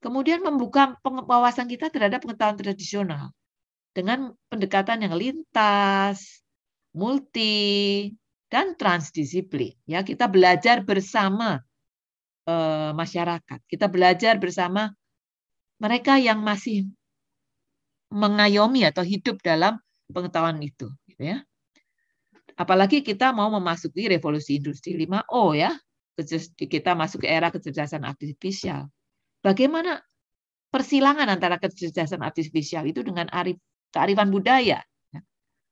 Kemudian membuka pengawasan kita terhadap pengetahuan tradisional dengan pendekatan yang lintas, multi, dan transdisiplin. Ya, kita belajar bersama e, masyarakat. Kita belajar bersama mereka yang masih mengayomi atau hidup dalam pengetahuan itu gitu ya Apalagi kita mau memasuki revolusi industri 5O ya. Kita masuk ke era kecerdasan artifisial. Bagaimana persilangan antara kecerdasan artifisial itu dengan arif, kearifan budaya?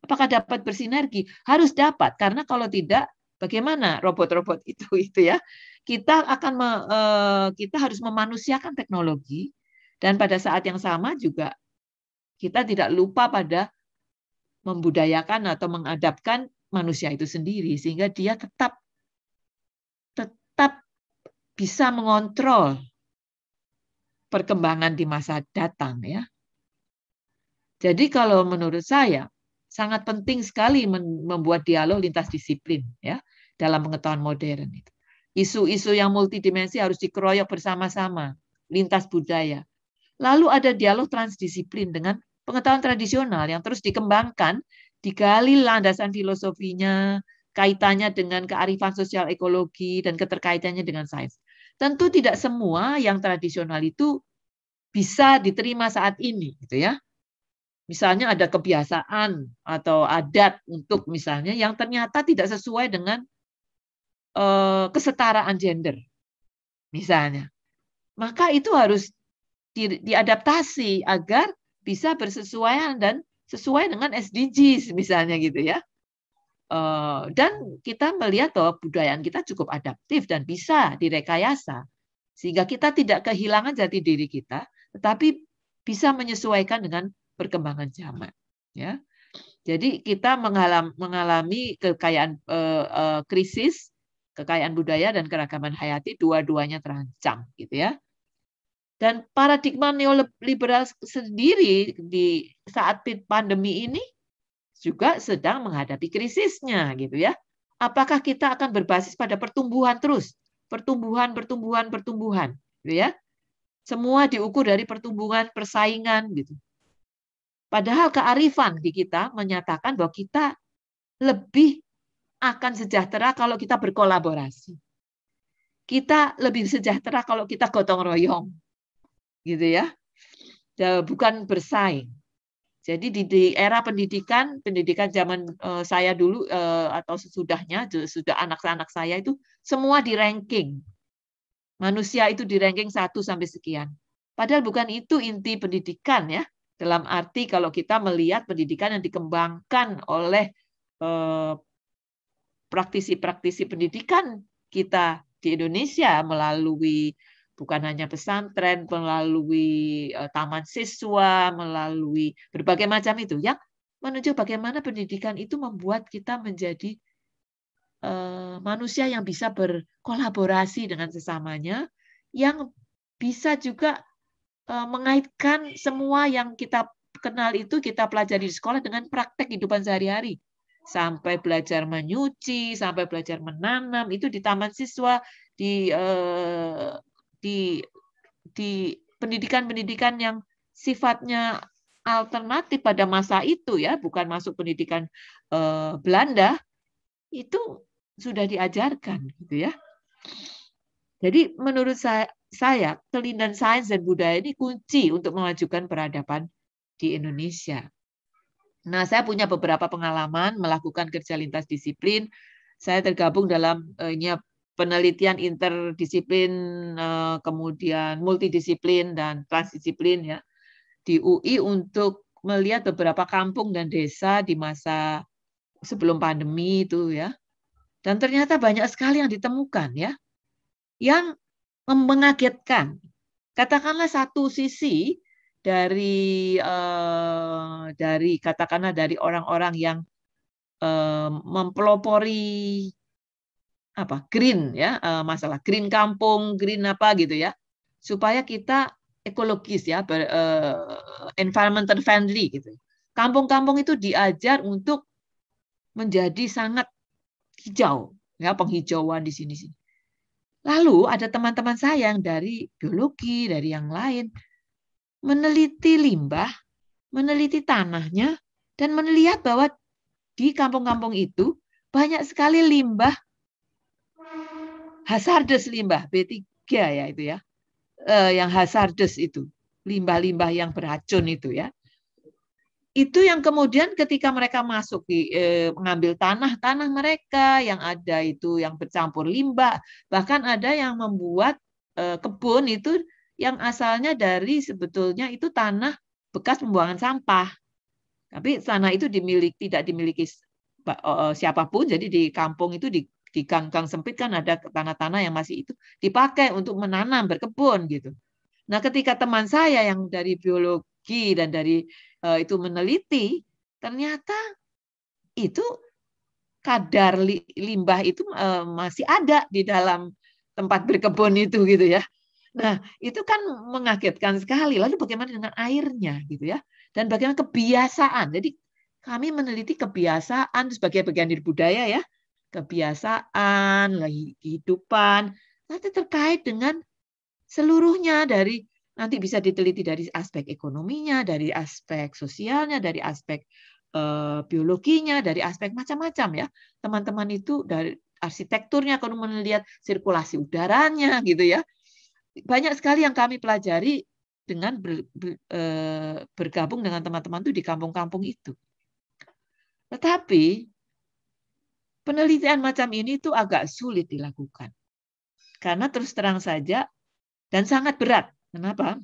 Apakah dapat bersinergi? Harus dapat karena kalau tidak bagaimana robot-robot itu itu ya. Kita akan me, eh, kita harus memanusiakan teknologi dan pada saat yang sama juga kita tidak lupa pada membudayakan atau mengadapkan manusia itu sendiri sehingga dia tetap tetap bisa mengontrol perkembangan di masa datang ya. Jadi kalau menurut saya sangat penting sekali membuat dialog lintas disiplin ya dalam pengetahuan modern itu. Isu-isu yang multidimensi harus dikeroyok bersama-sama lintas budaya. Lalu ada dialog transdisiplin dengan pengetahuan tradisional yang terus dikembangkan digali landasan filosofinya, kaitannya dengan kearifan sosial ekologi dan keterkaitannya dengan sains. Tentu tidak semua yang tradisional itu bisa diterima saat ini, gitu ya. Misalnya ada kebiasaan atau adat untuk misalnya yang ternyata tidak sesuai dengan uh, kesetaraan gender, misalnya. Maka itu harus di, diadaptasi agar bisa bersesuaian dan sesuai dengan SDGs misalnya gitu ya. Eh, dan kita melihat bahwa budaya kita cukup adaptif dan bisa direkayasa. Sehingga kita tidak kehilangan jati diri kita, tetapi bisa menyesuaikan dengan perkembangan zaman. Ya. Jadi kita mengalami kekayaan eh, eh, krisis, kekayaan budaya dan keragaman hayati dua-duanya terancam gitu ya. Dan paradigma neoliberal sendiri di saat pandemi ini juga sedang menghadapi krisisnya gitu ya. Apakah kita akan berbasis pada pertumbuhan terus? Pertumbuhan, pertumbuhan, pertumbuhan, gitu ya. Semua diukur dari pertumbuhan, persaingan gitu. Padahal kearifan di kita menyatakan bahwa kita lebih akan sejahtera kalau kita berkolaborasi. Kita lebih sejahtera kalau kita gotong royong gitu ya. Bukan bersaing. Jadi di, di era pendidikan, pendidikan zaman uh, saya dulu uh, atau sesudahnya, sudah anak-anak saya itu semua di ranking. Manusia itu di ranking satu sampai sekian. Padahal bukan itu inti pendidikan ya. Dalam arti kalau kita melihat pendidikan yang dikembangkan oleh praktisi eh, praktisi-praktisi pendidikan kita di Indonesia melalui bukan hanya pesantren, melalui eh, taman siswa, melalui berbagai macam itu yang menuju bagaimana pendidikan itu membuat kita menjadi eh, manusia yang bisa berkolaborasi dengan sesamanya, yang bisa juga eh, mengaitkan semua yang kita kenal itu kita pelajari di sekolah dengan praktek kehidupan sehari-hari. Sampai belajar menyuci, sampai belajar menanam, itu di taman siswa, di di di pendidikan-pendidikan yang sifatnya alternatif pada masa itu ya, bukan masuk pendidikan uh, Belanda itu sudah diajarkan gitu ya. Jadi menurut saya, saya kelindan sains dan budaya ini kunci untuk memajukan peradaban di Indonesia. Nah, saya punya beberapa pengalaman melakukan kerja lintas disiplin. Saya tergabung dalam eh, ini penelitian interdisiplin eh, kemudian multidisiplin dan transdisiplin ya di UI untuk melihat beberapa kampung dan desa di masa sebelum pandemi itu ya. Dan ternyata banyak sekali yang ditemukan ya yang mengagetkan. Katakanlah satu sisi dari eh, dari katakanlah dari orang-orang yang eh, mempelopori apa green ya eh, masalah green kampung green apa gitu ya supaya kita ekologis ya ber, uh, environmental friendly gitu kampung-kampung itu diajar untuk menjadi sangat hijau ya penghijauan di sini sini lalu ada teman-teman saya yang dari biologi dari yang lain meneliti limbah meneliti tanahnya dan melihat bahwa di kampung-kampung itu banyak sekali limbah hazardous limbah B3 ya itu ya. Eh, yang hazardous itu, limbah-limbah yang beracun itu ya. Itu yang kemudian ketika mereka masuk di eh, mengambil tanah-tanah mereka yang ada itu yang bercampur limbah, bahkan ada yang membuat eh, kebun itu yang asalnya dari sebetulnya itu tanah bekas pembuangan sampah. Tapi tanah itu dimiliki tidak dimiliki siapapun, jadi di kampung itu di, di gang-gang sempit kan ada tanah-tanah yang masih itu dipakai untuk menanam berkebun gitu. Nah, ketika teman saya yang dari biologi dan dari uh, itu meneliti, ternyata itu kadar li, limbah itu uh, masih ada di dalam tempat berkebun itu gitu ya. Nah, itu kan mengagetkan sekali. Lalu bagaimana dengan airnya gitu ya? Dan bagaimana kebiasaan. Jadi kami meneliti kebiasaan sebagai bagian dari budaya ya kebiasaan, kehidupan, nanti terkait dengan seluruhnya dari nanti bisa diteliti dari aspek ekonominya, dari aspek sosialnya, dari aspek eh, biologinya, dari aspek macam-macam ya. Teman-teman itu dari arsitekturnya kalau melihat sirkulasi udaranya gitu ya. Banyak sekali yang kami pelajari dengan ber, ber, eh, bergabung dengan teman-teman itu di kampung-kampung itu. Tetapi penelitian macam ini itu agak sulit dilakukan. Karena terus terang saja dan sangat berat. Kenapa?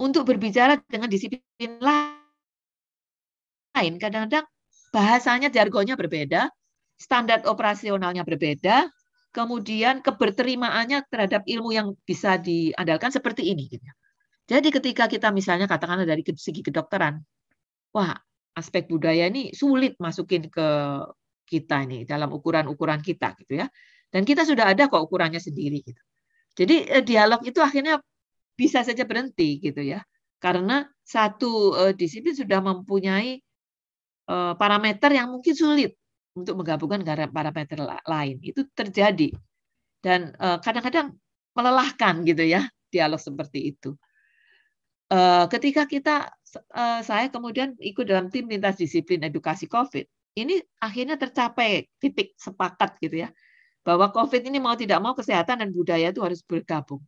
Untuk berbicara dengan disiplin lain, kadang-kadang bahasanya jargonnya berbeda, standar operasionalnya berbeda, kemudian keberterimaannya terhadap ilmu yang bisa diandalkan seperti ini. Gitu ya. Jadi ketika kita misalnya katakanlah dari segi kedokteran, wah aspek budaya ini sulit masukin ke kita ini dalam ukuran-ukuran kita gitu ya. Dan kita sudah ada kok ukurannya sendiri gitu. Jadi eh, dialog itu akhirnya bisa saja berhenti gitu ya. Karena satu eh, disiplin sudah mempunyai eh, parameter yang mungkin sulit untuk menggabungkan parameter lain. Itu terjadi. Dan kadang-kadang melelahkan gitu ya dialog seperti itu. Ketika kita saya kemudian ikut dalam tim lintas disiplin edukasi COVID, ini akhirnya tercapai titik sepakat gitu ya bahwa COVID ini mau tidak mau kesehatan dan budaya itu harus bergabung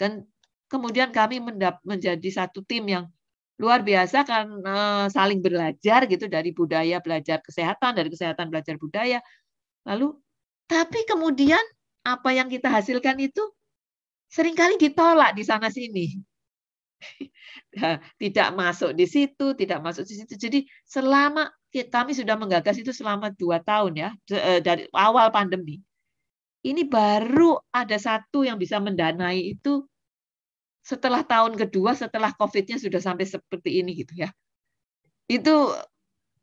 dan kemudian kami menjadi satu tim yang luar biasa kan saling belajar gitu dari budaya belajar kesehatan dari kesehatan belajar budaya lalu tapi kemudian apa yang kita hasilkan itu seringkali ditolak di sana sini tidak masuk di situ, tidak masuk di situ. Jadi selama kami sudah menggagas itu selama dua tahun ya eh, dari awal pandemi. Ini baru ada satu yang bisa mendanai itu setelah tahun kedua setelah COVID-nya sudah sampai seperti ini gitu ya. Itu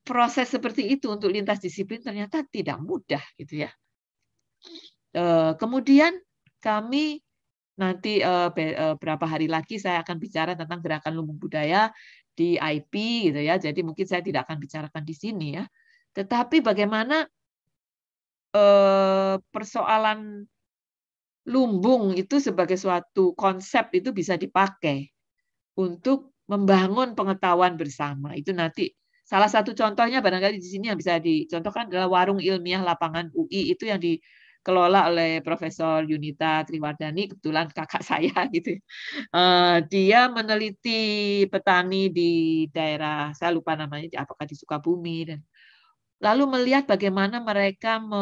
proses seperti itu untuk lintas disiplin ternyata tidak mudah gitu ya. Eh, kemudian kami Nanti uh, berapa hari lagi saya akan bicara tentang gerakan lumbung budaya di IP gitu ya. Jadi mungkin saya tidak akan bicarakan di sini ya. Tetapi bagaimana eh, persoalan lumbung itu sebagai suatu konsep itu bisa dipakai untuk membangun pengetahuan bersama. Itu nanti salah satu contohnya barangkali di sini yang bisa dicontohkan adalah warung ilmiah lapangan UI itu yang di dikelola oleh Profesor Yunita Triwardani, kebetulan kakak saya gitu. Uh, dia meneliti petani di daerah saya lupa namanya, apakah di Sukabumi dan lalu melihat bagaimana mereka me,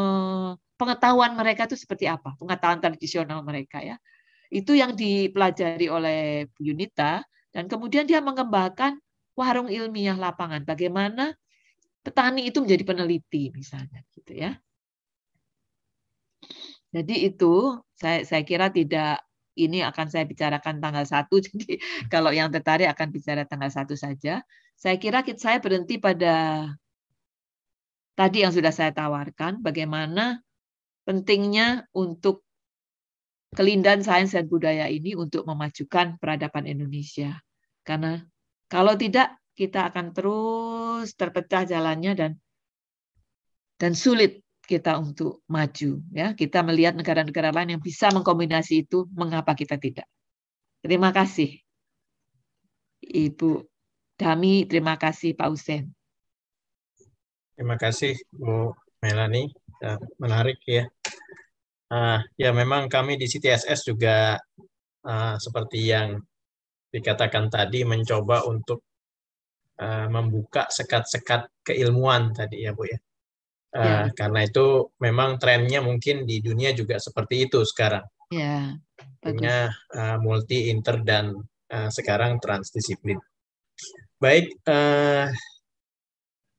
pengetahuan mereka itu seperti apa, pengetahuan tradisional mereka ya. Itu yang dipelajari oleh Yunita dan kemudian dia mengembangkan warung ilmiah lapangan bagaimana petani itu menjadi peneliti misalnya gitu ya. Jadi itu saya saya kira tidak ini akan saya bicarakan tanggal 1. Jadi kalau yang tertarik akan bicara tanggal 1 saja. Saya kira saya berhenti pada tadi yang sudah saya tawarkan bagaimana pentingnya untuk kelindan sains dan budaya ini untuk memajukan peradaban Indonesia. Karena kalau tidak kita akan terus terpecah jalannya dan dan sulit kita untuk maju ya kita melihat negara-negara lain yang bisa mengkombinasi itu mengapa kita tidak terima kasih Ibu Dami terima kasih Pak Usen terima kasih Bu Melani ya, menarik ya ah ya memang kami di CTSS juga uh, seperti yang dikatakan tadi mencoba untuk ah, membuka sekat-sekat keilmuan tadi ya Bu ya Uh, Karena itu memang trennya mungkin di dunia juga seperti itu sekarang. yeah. Punya uh, multi, inter, dan uh, sekarang transdisiplin. Baik, uh,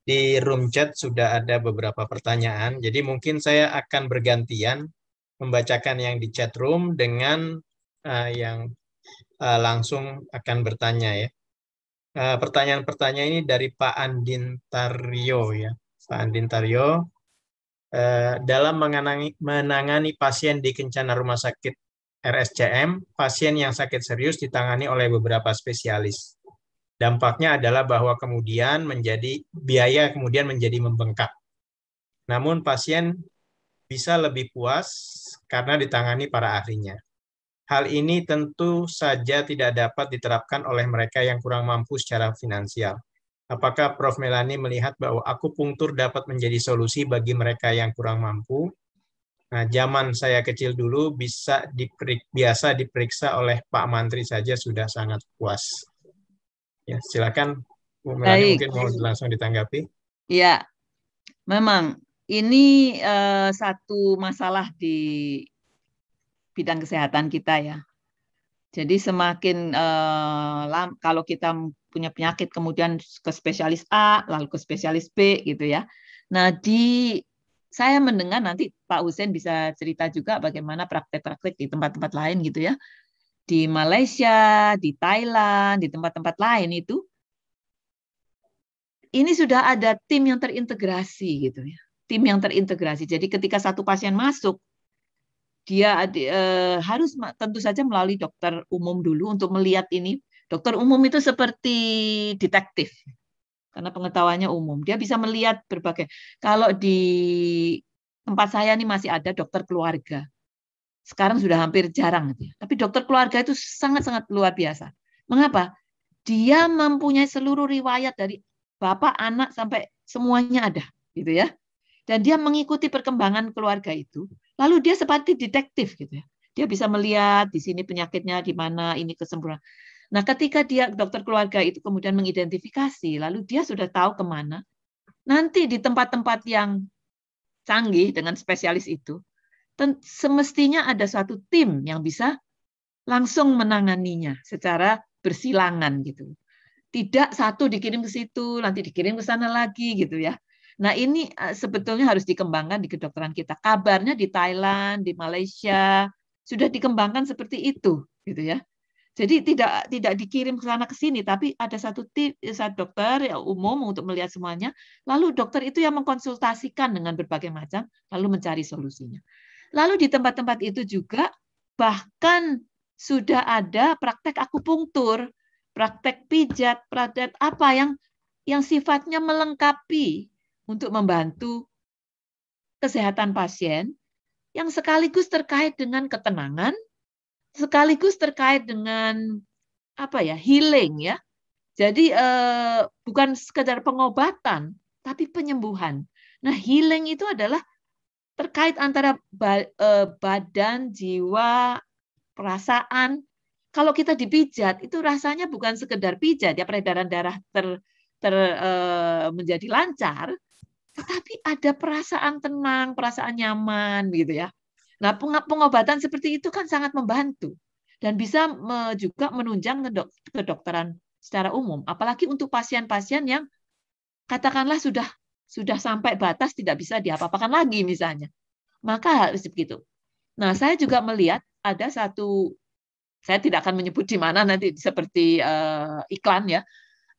di room chat sudah ada beberapa pertanyaan. Jadi mungkin saya akan bergantian membacakan yang di chat room dengan uh, yang uh, langsung akan bertanya ya. Pertanyaan-pertanyaan uh, ini dari Pak Andin Tario ya. Pak Andin Taryo, eh, dalam menangani, menangani pasien di kencana rumah sakit RSCM, pasien yang sakit serius ditangani oleh beberapa spesialis. Dampaknya adalah bahwa kemudian menjadi biaya kemudian menjadi membengkak. Namun pasien bisa lebih puas karena ditangani para ahlinya. Hal ini tentu saja tidak dapat diterapkan oleh mereka yang kurang mampu secara finansial. Apakah Prof. Melani melihat bahwa akupunktur dapat menjadi solusi bagi mereka yang kurang mampu? Nah, zaman saya kecil dulu bisa diperik, biasa diperiksa oleh Pak Mantri saja sudah sangat puas. Ya, silakan Bu Melani Baik. mungkin mau langsung ditanggapi. Iya. Memang ini uh, satu masalah di bidang kesehatan kita ya. Jadi semakin uh, lam, kalau kita punya penyakit kemudian ke spesialis A lalu ke spesialis B gitu ya. Nah di saya mendengar nanti Pak Hussein bisa cerita juga bagaimana praktek-praktek di tempat-tempat lain gitu ya. Di Malaysia, di Thailand, di tempat-tempat lain itu ini sudah ada tim yang terintegrasi gitu ya. Tim yang terintegrasi. Jadi ketika satu pasien masuk dia eh, harus tentu saja melalui dokter umum dulu untuk melihat ini Dokter umum itu seperti detektif karena pengetahuannya umum. Dia bisa melihat berbagai. Kalau di tempat saya ini masih ada dokter keluarga. Sekarang sudah hampir jarang. Ya. Tapi dokter keluarga itu sangat-sangat luar biasa. Mengapa? Dia mempunyai seluruh riwayat dari bapak, anak sampai semuanya ada, gitu ya. Dan dia mengikuti perkembangan keluarga itu. Lalu dia seperti detektif, gitu ya. Dia bisa melihat di sini penyakitnya, di mana ini kesempurnaan. Nah, ketika dia dokter keluarga itu kemudian mengidentifikasi, lalu dia sudah tahu kemana. Nanti di tempat-tempat yang canggih dengan spesialis itu, semestinya ada suatu tim yang bisa langsung menanganinya secara bersilangan gitu. Tidak satu dikirim ke situ, nanti dikirim ke sana lagi gitu ya. Nah ini e, sebetulnya harus dikembangkan di kedokteran kita. Kabarnya di Thailand, di Malaysia sudah dikembangkan seperti itu gitu ya jadi tidak tidak dikirim ke sana ke sini, tapi ada satu tim satu dokter ya, umum untuk melihat semuanya. Lalu dokter itu yang mengkonsultasikan dengan berbagai macam, lalu mencari solusinya. Lalu di tempat-tempat itu juga bahkan sudah ada praktek akupunktur, praktek pijat, praktek apa yang yang sifatnya melengkapi untuk membantu kesehatan pasien yang sekaligus terkait dengan ketenangan, sekaligus terkait dengan apa ya healing ya. Jadi eh, bukan sekedar pengobatan, tapi penyembuhan. Nah healing itu adalah terkait antara ba eh, badan, jiwa, perasaan. Kalau kita dipijat itu rasanya bukan sekedar pijat ya peredaran darah ter, ter eh, menjadi lancar, tetapi ada perasaan tenang, perasaan nyaman gitu ya. Nah, pengobatan seperti itu kan sangat membantu dan bisa juga menunjang kedokteran secara umum, apalagi untuk pasien-pasien yang katakanlah sudah sudah sampai batas tidak bisa diapa-apakan lagi misalnya. Maka harus begitu. Nah, saya juga melihat ada satu saya tidak akan menyebut di mana nanti seperti uh, iklan ya.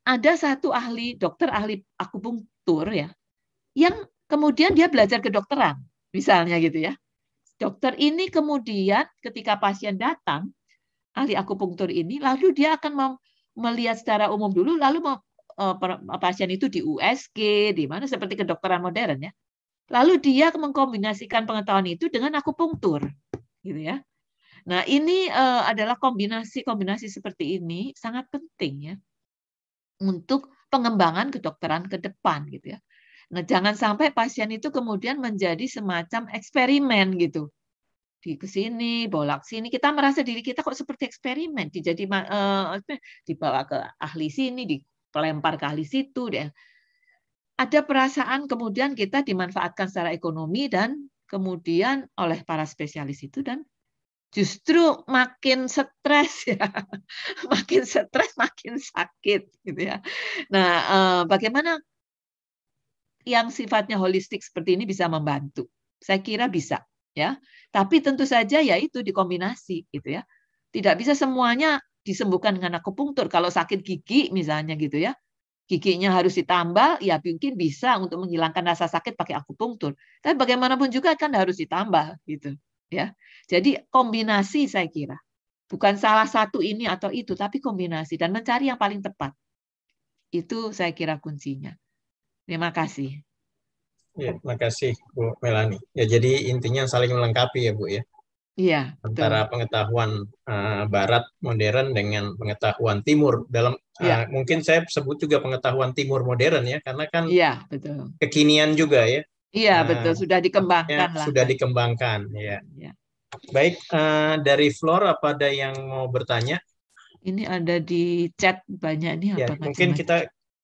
Ada satu ahli dokter ahli akupunktur ya yang kemudian dia belajar kedokteran misalnya gitu ya. Dokter ini kemudian ketika pasien datang, ahli akupunktur ini, lalu dia akan melihat secara umum dulu, lalu e, pasien itu di USG, di mana seperti kedokteran modern ya. Lalu dia mengkombinasikan pengetahuan itu dengan akupunktur, gitu ya. Nah ini e, adalah kombinasi-kombinasi seperti ini sangat penting ya untuk pengembangan kedokteran ke depan gitu ya. Nah, jangan sampai pasien itu kemudian menjadi semacam eksperimen gitu. Di ke sini, bolak sini, kita merasa diri kita kok seperti eksperimen, dijadi eh, dibawa ke ahli sini, dilempar ke ahli situ deh. Ada perasaan kemudian kita dimanfaatkan secara ekonomi dan kemudian oleh para spesialis itu dan justru makin stres ya makin stres makin sakit gitu ya nah eh, bagaimana yang sifatnya holistik seperti ini bisa membantu. Saya kira bisa, ya. Tapi tentu saja ya itu dikombinasi gitu ya. Tidak bisa semuanya disembuhkan dengan akupunktur. Kalau sakit gigi misalnya gitu ya, giginya harus ditambal, ya mungkin bisa untuk menghilangkan rasa sakit pakai akupunktur. Tapi bagaimanapun juga kan harus ditambah gitu, ya. Jadi kombinasi saya kira. Bukan salah satu ini atau itu, tapi kombinasi dan mencari yang paling tepat. Itu saya kira kuncinya. Terima kasih. Ya, terima kasih Bu Melani. Ya jadi intinya saling melengkapi ya Bu ya. Iya. Antara betul. pengetahuan uh, Barat modern dengan pengetahuan Timur dalam ya. uh, mungkin saya sebut juga pengetahuan Timur modern ya karena kan Iya betul. Kekinian juga ya. Iya uh, betul sudah dikembangkan ya, lah. Sudah dikembangkan ya. ya. Baik uh, dari Flor apa ada yang mau bertanya? Ini ada di chat banyak nih. Ya, apa mungkin macam -macam. kita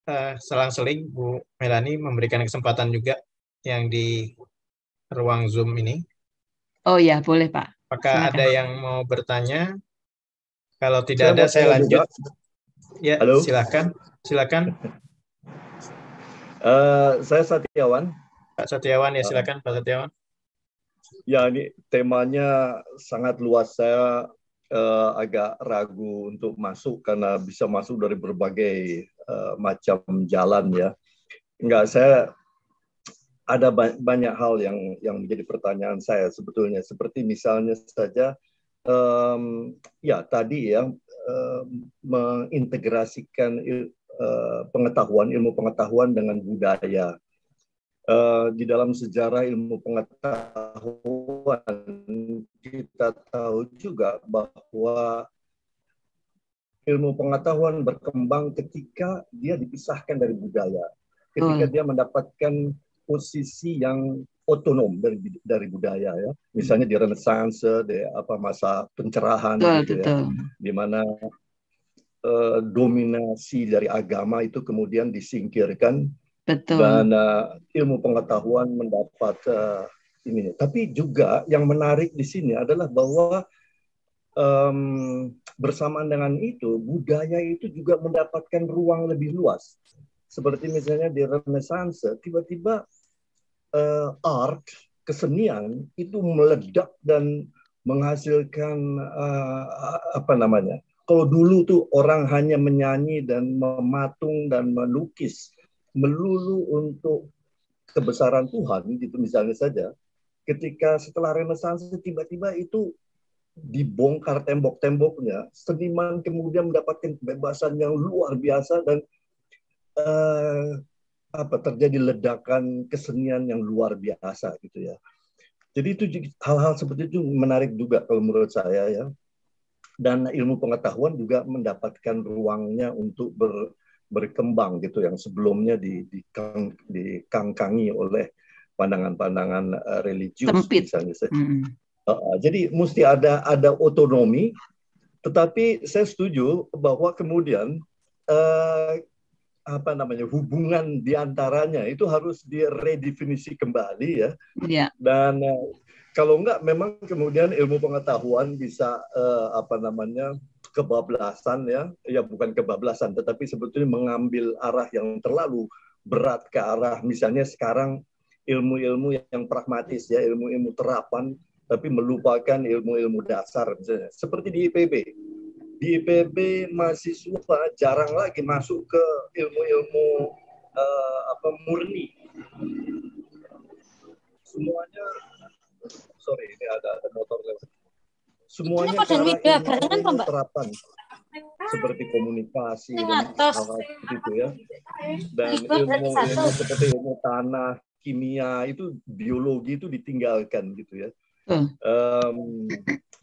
uh, selang-seling Bu Melani memberikan kesempatan juga yang di ruang Zoom ini. Oh ya, boleh Pak. Apakah Silakan. ada yang mau bertanya? Kalau tidak ada, saya lanjut. Juga. Ya, Halo. silakan, silakan. Uh, saya Satiawan. Pak Satiawan, ya eh. silakan Pak Satiawan. Ya, ini temanya sangat luas. Saya uh, agak ragu untuk masuk karena bisa masuk dari berbagai Eh, macam jalan ya. Enggak, saya ada ba banyak hal yang yang menjadi pertanyaan saya sebetulnya. Seperti misalnya saja, um, ya tadi ya um, mengintegrasikan il, uh, pengetahuan ilmu pengetahuan dengan budaya. Uh, di dalam sejarah ilmu pengetahuan kita tahu juga bahwa ilmu pengetahuan berkembang ketika dia dipisahkan dari budaya, ketika hmm. dia mendapatkan posisi yang otonom dari dari budaya ya. Misalnya di Renaissance, di apa masa pencerahan betul, gitu ya, di mana uh, dominasi dari agama itu kemudian disingkirkan betul. dan uh, ilmu pengetahuan mendapat uh, ini. Tapi juga yang menarik di sini adalah bahwa um, bersamaan dengan itu budaya itu juga mendapatkan ruang lebih luas. Seperti misalnya di Renaissance, tiba-tiba uh, art kesenian itu meledak dan menghasilkan uh, apa namanya? Kalau dulu tuh orang hanya menyanyi dan mematung dan melukis melulu untuk kebesaran Tuhan gitu misalnya saja. Ketika setelah Renaissance tiba-tiba itu dibongkar tembok-temboknya, seniman kemudian mendapatkan kebebasan yang luar biasa dan eh, apa terjadi ledakan kesenian yang luar biasa gitu ya. Jadi itu hal-hal seperti itu menarik juga kalau menurut saya ya. Dan ilmu pengetahuan juga mendapatkan ruangnya untuk ber, berkembang gitu yang sebelumnya di, di, dikangkangi oleh pandangan-pandangan eh, religius Tempit. misalnya. Mm -hmm jadi mesti ada ada otonomi, tetapi saya setuju bahwa kemudian uh, apa namanya hubungan diantaranya itu harus diredefinisi kembali ya. Yeah. Dan uh, kalau enggak memang kemudian ilmu pengetahuan bisa uh, apa namanya kebablasan ya, ya bukan kebablasan tetapi sebetulnya mengambil arah yang terlalu berat ke arah misalnya sekarang ilmu-ilmu yang pragmatis ya, ilmu-ilmu terapan tapi melupakan ilmu-ilmu dasar misalnya. Seperti di IPB. Di IPB mahasiswa jarang lagi masuk ke ilmu-ilmu uh, apa murni. Semuanya sorry ini ada, ada motor lewat. Semuanya Kenapa seperti komunikasi dan gitu ya. Dan ilmu-ilmu seperti ilmu tanah, kimia itu biologi itu ditinggalkan gitu ya Hmm. Um,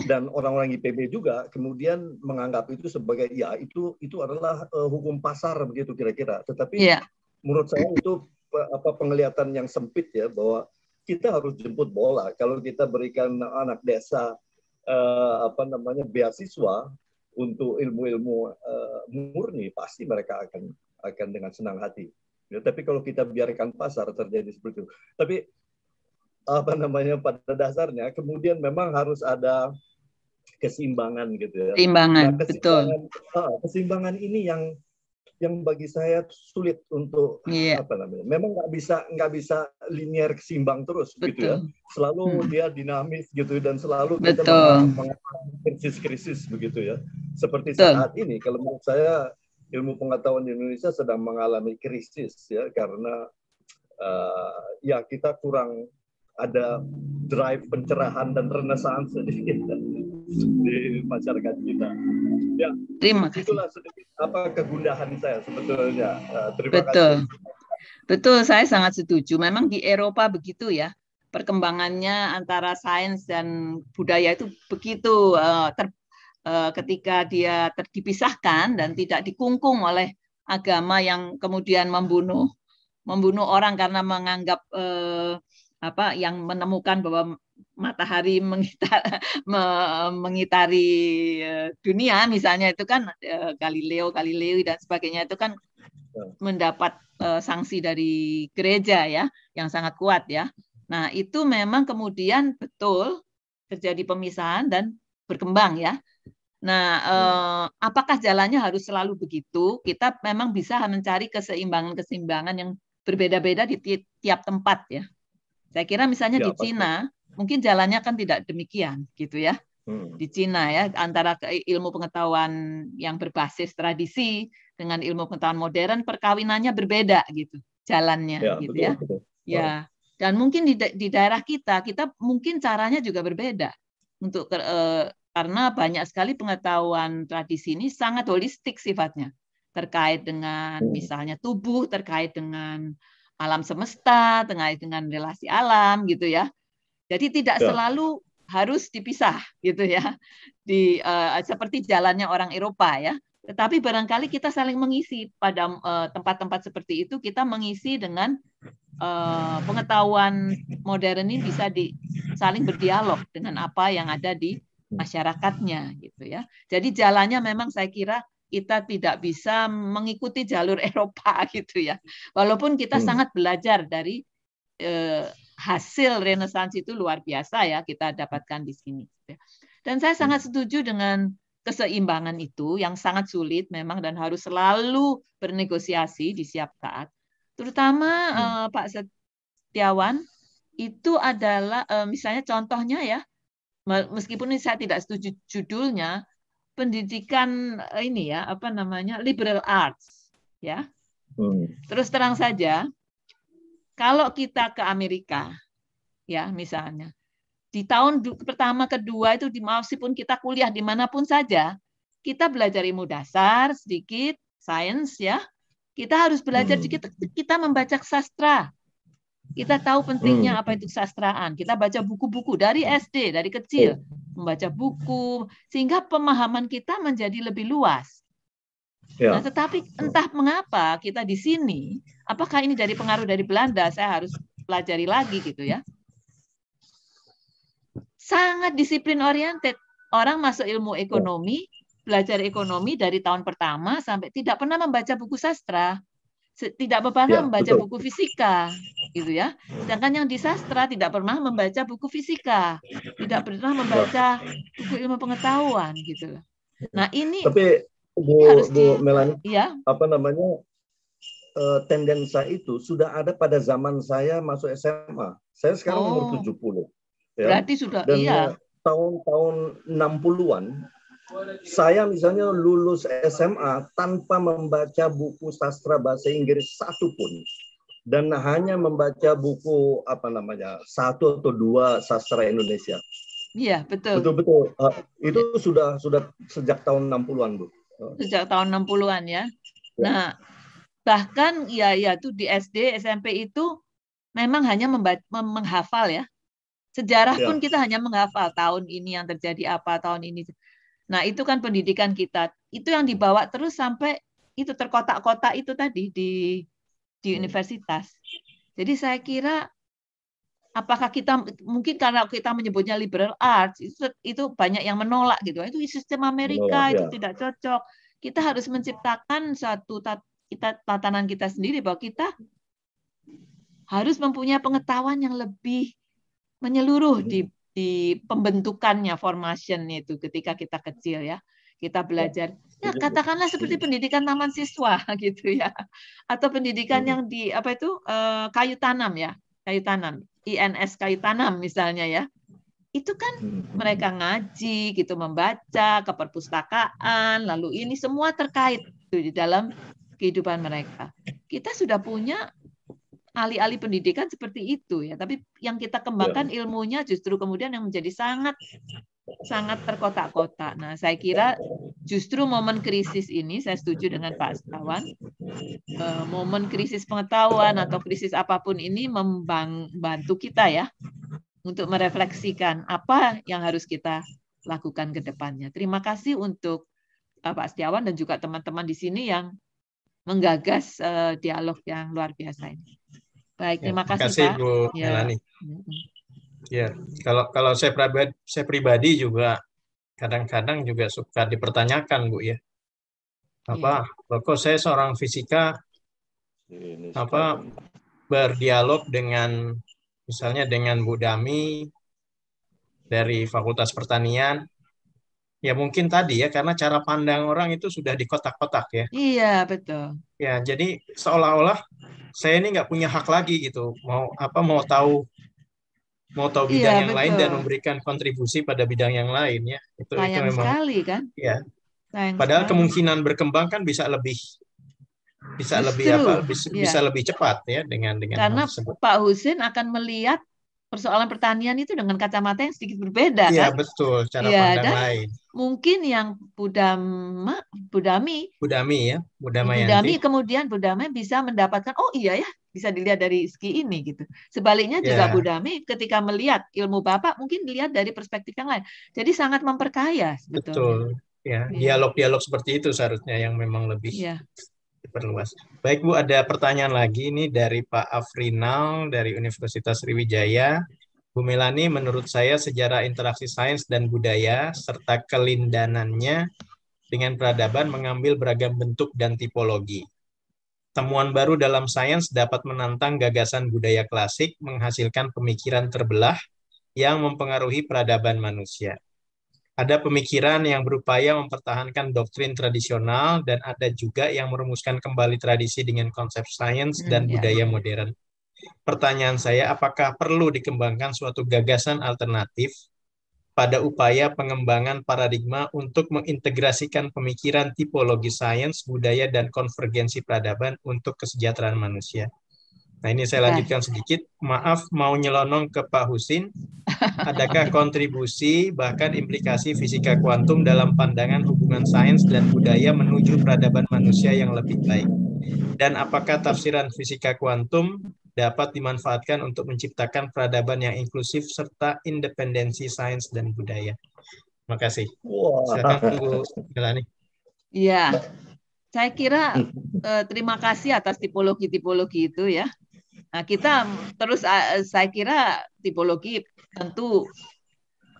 dan orang-orang IPB juga kemudian menganggap itu sebagai ya itu itu adalah uh, hukum pasar begitu kira-kira. Tetapi yeah. menurut saya itu apa penglihatan yang sempit ya bahwa kita harus jemput bola. Kalau kita berikan anak desa uh, apa namanya beasiswa untuk ilmu-ilmu uh, murni pasti mereka akan akan dengan senang hati. Ya, tapi kalau kita biarkan pasar terjadi seperti itu. Tapi apa namanya pada dasarnya kemudian memang harus ada keseimbangan gitu ya. Keseimbangan, nah, keseimbangan betul. Uh, ah, keseimbangan ini yang yang bagi saya sulit untuk yeah. apa namanya. Memang nggak bisa nggak bisa linear keseimbang terus betul. gitu ya. Selalu hmm. dia dinamis gitu dan selalu betul. kita mengalami krisis-krisis begitu ya. Seperti betul. saat ini kalau menurut saya ilmu pengetahuan di Indonesia sedang mengalami krisis ya karena uh, ya kita kurang ada drive pencerahan dan Renaissance sedikit di masyarakat kita. Ya, terima kasih. Itulah sedikit apa kegundahan saya sebetulnya. Ya, terima Betul. kasih. Betul, saya sangat setuju. Memang di Eropa begitu ya. Perkembangannya antara sains dan budaya itu begitu uh, ter, uh, ketika dia terdipisahkan dan tidak dikungkung oleh agama yang kemudian membunuh membunuh orang karena menganggap uh, apa yang menemukan bahwa matahari mengitar, me, mengitari e, dunia misalnya itu kan e, Galileo Galilei dan sebagainya itu kan mendapat e, sanksi dari gereja ya yang sangat kuat ya. Nah, itu memang kemudian betul terjadi pemisahan dan berkembang ya. Nah, eh, apakah jalannya harus selalu begitu? Kita memang bisa mencari keseimbangan-keseimbangan yang berbeda-beda di tiap tempat ya. Saya kira misalnya ya, di iya, Cina mungkin jalannya kan tidak demikian gitu ya. Hmm. Di Cina ya antara ilmu pengetahuan yang berbasis tradisi dengan ilmu pengetahuan modern perkawinannya berbeda gitu jalannya ya, gitu betul, ya. Betul. Ya. Dan mungkin di, di daerah kita kita mungkin caranya juga berbeda untuk eh, karena banyak sekali pengetahuan tradisi ini sangat holistik sifatnya terkait dengan hmm. misalnya tubuh terkait dengan alam semesta, tengah dengan relasi alam gitu ya. Jadi tidak ya. selalu harus dipisah gitu ya. Di uh, seperti jalannya orang Eropa ya. Tetapi barangkali kita saling mengisi pada eh, tempat-tempat uh, seperti itu kita mengisi dengan uh, pengetahuan modern ini bisa di saling berdialog dengan apa yang ada di hmm. masyarakatnya gitu ya. Jadi jalannya memang saya kira kita tidak bisa mengikuti jalur Eropa gitu ya. Iya. Walaupun kita hmm. sangat belajar dari eh, hasil Renaissance itu luar biasa ya kita dapatkan di sini. Gitu ya. Dan saya sangat hmm. setuju dengan keseimbangan itu yang sangat sulit memang dan harus selalu bernegosiasi di siap saat. Terutama hmm. eh, Pak Setiawan itu adalah eh, misalnya contohnya ya meskipun saya tidak setuju judulnya pendidikan eh, ini ya apa namanya liberal arts ya hmm. terus terang saja kalau kita ke Amerika ya misalnya di tahun pertama kedua itu di pun kita kuliah dimanapun saja kita belajar ilmu dasar sedikit sains ya kita harus belajar hmm. sedikit hmm. kita membaca sastra kita tahu pentingnya hmm. apa itu kesastraan. Kita baca buku-buku dari SD, dari kecil, iya. membaca buku sehingga pemahaman kita menjadi lebih luas. Ya. Nah, tetapi entah mengapa kita di sini, apakah ini dari pengaruh dari Belanda? Saya harus pelajari lagi gitu ya. Sangat disiplin oriented. Orang masuk ilmu ekonomi, belajar ekonomi dari tahun pertama sampai tidak pernah membaca buku sastra tidak pernah ya, membaca betul. buku fisika, gitu ya. Sedangkan yang di sastra tidak pernah membaca buku fisika, tidak pernah membaca buku ilmu pengetahuan, gitu. Nah ini tapi Bu, harus Bu di, Melani, ya? apa namanya eh, tendensa itu sudah ada pada zaman saya masuk SMA. Saya sekarang oh, umur 70. Ya. Berarti sudah Dan iya. Tahun-tahun 60-an saya misalnya lulus SMA tanpa membaca buku sastra bahasa Inggris satu pun dan hanya membaca buku apa namanya satu atau dua sastra Indonesia. Iya, betul. Betul betul. Uh, itu sudah sudah sejak tahun 60-an, Bu. Uh. Sejak tahun 60-an ya. ya. Nah, bahkan ya ya tuh di SD, SMP itu memang hanya membaca, menghafal ya. Sejarah ya. pun kita hanya menghafal tahun ini yang terjadi apa, tahun ini Nah, itu kan pendidikan kita. Itu yang dibawa terus sampai itu terkotak-kotak itu tadi di di hmm. universitas. Jadi saya kira apakah kita mungkin karena kita menyebutnya liberal arts itu itu banyak yang menolak gitu. Itu sistem Amerika menolak, itu ya. tidak cocok. Kita harus menciptakan satu kita tatanan kita sendiri bahwa kita harus mempunyai pengetahuan yang lebih menyeluruh di hmm di pembentukannya formation itu ketika kita kecil ya kita ya. belajar ya iya, katakanlah seperti pendidikan taman siswa gitu ya atau pendidikan iya. yang di apa itu eh, kayu tanam ya kayu tanam INS kayu tanam misalnya ya itu kan hmm, hmm. mereka ngaji gitu membaca ke perpustakaan lalu ini semua terkait tuh di dalam kehidupan mereka kita sudah punya alih-alih pendidikan seperti itu ya, tapi yang kita kembangkan ya. ilmunya justru kemudian yang menjadi sangat sangat terkotak-kotak. Nah, saya kira justru momen krisis ini saya setuju dengan Pak Setawan. Eh, momen krisis pengetahuan atau krisis apapun ini membantu kita ya untuk merefleksikan apa yang harus kita lakukan ke depannya. Terima kasih untuk eh, Pak Setiawan dan juga teman-teman di sini yang menggagas eh, dialog yang luar biasa ini. Baik, ya, terima, ya, kasih, kasih Pak. Bu ya. Melani. Ya, kalau kalau saya pribadi, saya pribadi juga kadang-kadang juga suka dipertanyakan, Bu ya. Iya. Apa, ya. kok saya seorang fisika Ini apa berdialog dengan misalnya dengan Bu Dami dari Fakultas Pertanian Ya mungkin tadi ya karena cara pandang orang itu sudah di kotak kotak ya. Iya betul. Ya jadi seolah-olah saya ini nggak punya hak lagi gitu mau apa mau tahu mau tahu iya, bidang iya, yang betul. lain dan memberikan kontribusi pada bidang yang lain ya itu itu memang sekali kan. Ya. Sayang Padahal sekali. kemungkinan berkembang kan bisa lebih bisa Justru, lebih apa bisa, iya. bisa lebih cepat ya dengan dengan karena Pak Husin akan melihat persoalan pertanian itu dengan kacamata yang sedikit berbeda. Iya kan? betul, cara ya, pandang dan, lain mungkin yang Budama, Budami, Budami ya, Budami kemudian Budami bisa mendapatkan oh iya ya, bisa dilihat dari ski ini gitu. Sebaliknya juga yeah. Budami ketika melihat ilmu Bapak mungkin dilihat dari perspektif yang lain. Jadi sangat memperkaya sebetulnya. Betul. Ya, ya. dialog-dialog seperti itu seharusnya yang memang lebih yeah. diperluas. Baik Bu, ada pertanyaan lagi ini dari Pak Afrinal dari Universitas Sriwijaya. Bu Melani, menurut saya sejarah interaksi sains dan budaya serta kelindanannya dengan peradaban mengambil beragam bentuk dan tipologi. Temuan baru dalam sains dapat menantang gagasan budaya klasik, menghasilkan pemikiran terbelah yang mempengaruhi peradaban manusia. Ada pemikiran yang berupaya mempertahankan doktrin tradisional dan ada juga yang merumuskan kembali tradisi dengan konsep sains dan hmm, ya. budaya modern pertanyaan saya, apakah perlu dikembangkan suatu gagasan alternatif pada upaya pengembangan paradigma untuk mengintegrasikan pemikiran tipologi sains, budaya, dan konvergensi peradaban untuk kesejahteraan manusia. Nah, ini saya lanjutkan sedikit. Maaf, mau nyelonong ke Pak Husin. Adakah kontribusi, bahkan implikasi fisika kuantum dalam pandangan hubungan sains dan budaya menuju peradaban manusia yang lebih baik? Dan apakah tafsiran fisika kuantum dapat dimanfaatkan untuk menciptakan peradaban yang inklusif serta independensi sains dan budaya? Terima kasih. Silakan Bu Melani. Iya. Saya kira eh, terima kasih atas tipologi-tipologi itu ya. Nah, kita terus eh, saya kira tipologi tentu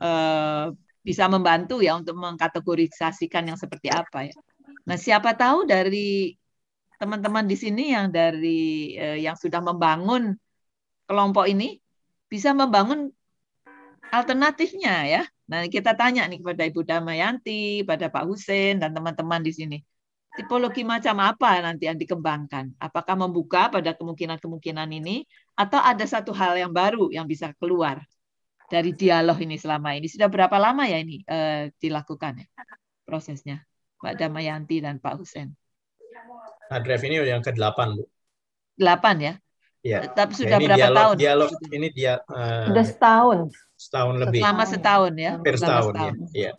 eh, bisa membantu ya untuk mengkategorisasikan yang seperti apa ya. Nah, siapa tahu dari teman-teman di sini yang dari eh, yang sudah membangun kelompok ini bisa membangun alternatifnya ya. Nah, kita tanya nih kepada Ibu Damayanti, pada Pak Husin dan teman-teman di sini. Tipologi macam apa nanti yang dikembangkan? Apakah membuka pada kemungkinan-kemungkinan ini atau ada satu hal yang baru yang bisa keluar dari dialog ini selama ini? Sudah berapa lama ya ini eh, dilakukan ya prosesnya? Mbak Damayanti dan Pak Husin? Nah, drive ini yang ke-8, Bu. 8 ya? Iya. Tapi ya, sudah nah, berapa dialog, tahun? Dialog ini dia uh, sudah setahun. Setahun lebih. Selama setahun ya. Hampir setahun, iya. setahun. ya. Iya.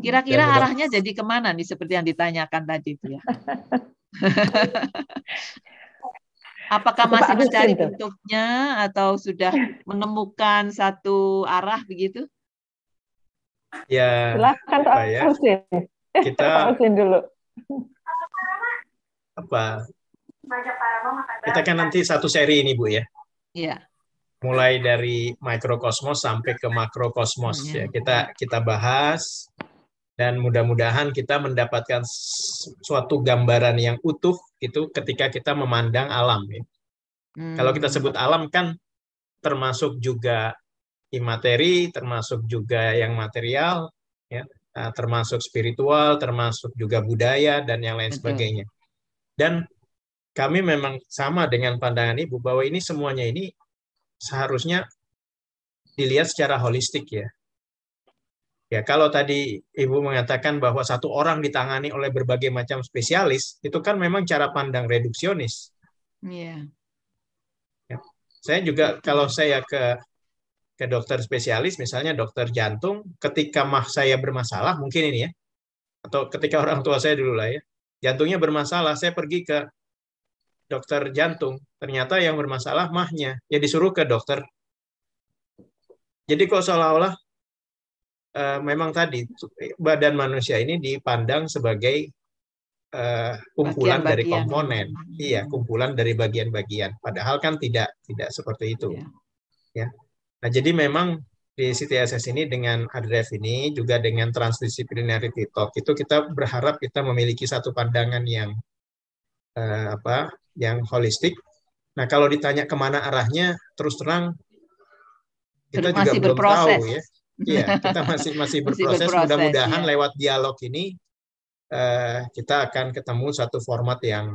Kira-kira arahnya jadi kemana nih seperti yang ditanyakan tadi itu ya? Apakah masih mencari bentuknya atau sudah menemukan satu arah begitu? Ya. Silakan Pak ya. Eh, Kita dulu apa? Kita kan nanti satu seri ini Bu ya. Iya. Mulai dari mikrokosmos sampai ke makrokosmos hmm, ya. ya. Kita kita bahas dan mudah-mudahan kita mendapatkan suatu gambaran yang utuh itu ketika kita memandang alam ya. Hmm. Kalau kita sebut alam kan termasuk juga imateri, termasuk juga yang material ya, nah, termasuk spiritual, termasuk juga budaya dan yang lain Betul. sebagainya. Dan kami memang sama dengan pandangan Ibu bahwa ini semuanya ini seharusnya dilihat secara holistik ya. Ya, kalau tadi Ibu mengatakan bahwa satu orang ditangani oleh berbagai macam spesialis, itu kan memang cara pandang reduksionis. Iya. Yeah. Saya juga kalau saya ke ke dokter spesialis, misalnya dokter jantung, ketika mah saya bermasalah, mungkin ini ya, atau ketika orang tua saya dulu lah ya, jantungnya bermasalah, saya pergi ke dokter jantung. Ternyata yang bermasalah mahnya. Ya disuruh ke dokter. Jadi kok seolah-olah uh, memang tadi badan manusia ini dipandang sebagai uh, kumpulan bagian, dari bagian. komponen. Iya, kumpulan dari bagian-bagian. Padahal kan tidak tidak seperti itu. Iya. Ya. Nah, jadi memang di CTSS ini dengan ADREF ini juga dengan transdisciplinarity talk itu kita berharap kita memiliki satu pandangan yang eh, apa yang holistik. Nah kalau ditanya kemana arahnya terus terang kita masih juga berproses. belum tahu ya. Iya kita masih masih berproses. berproses Mudah-mudahan ya. lewat dialog ini eh, kita akan ketemu satu format yang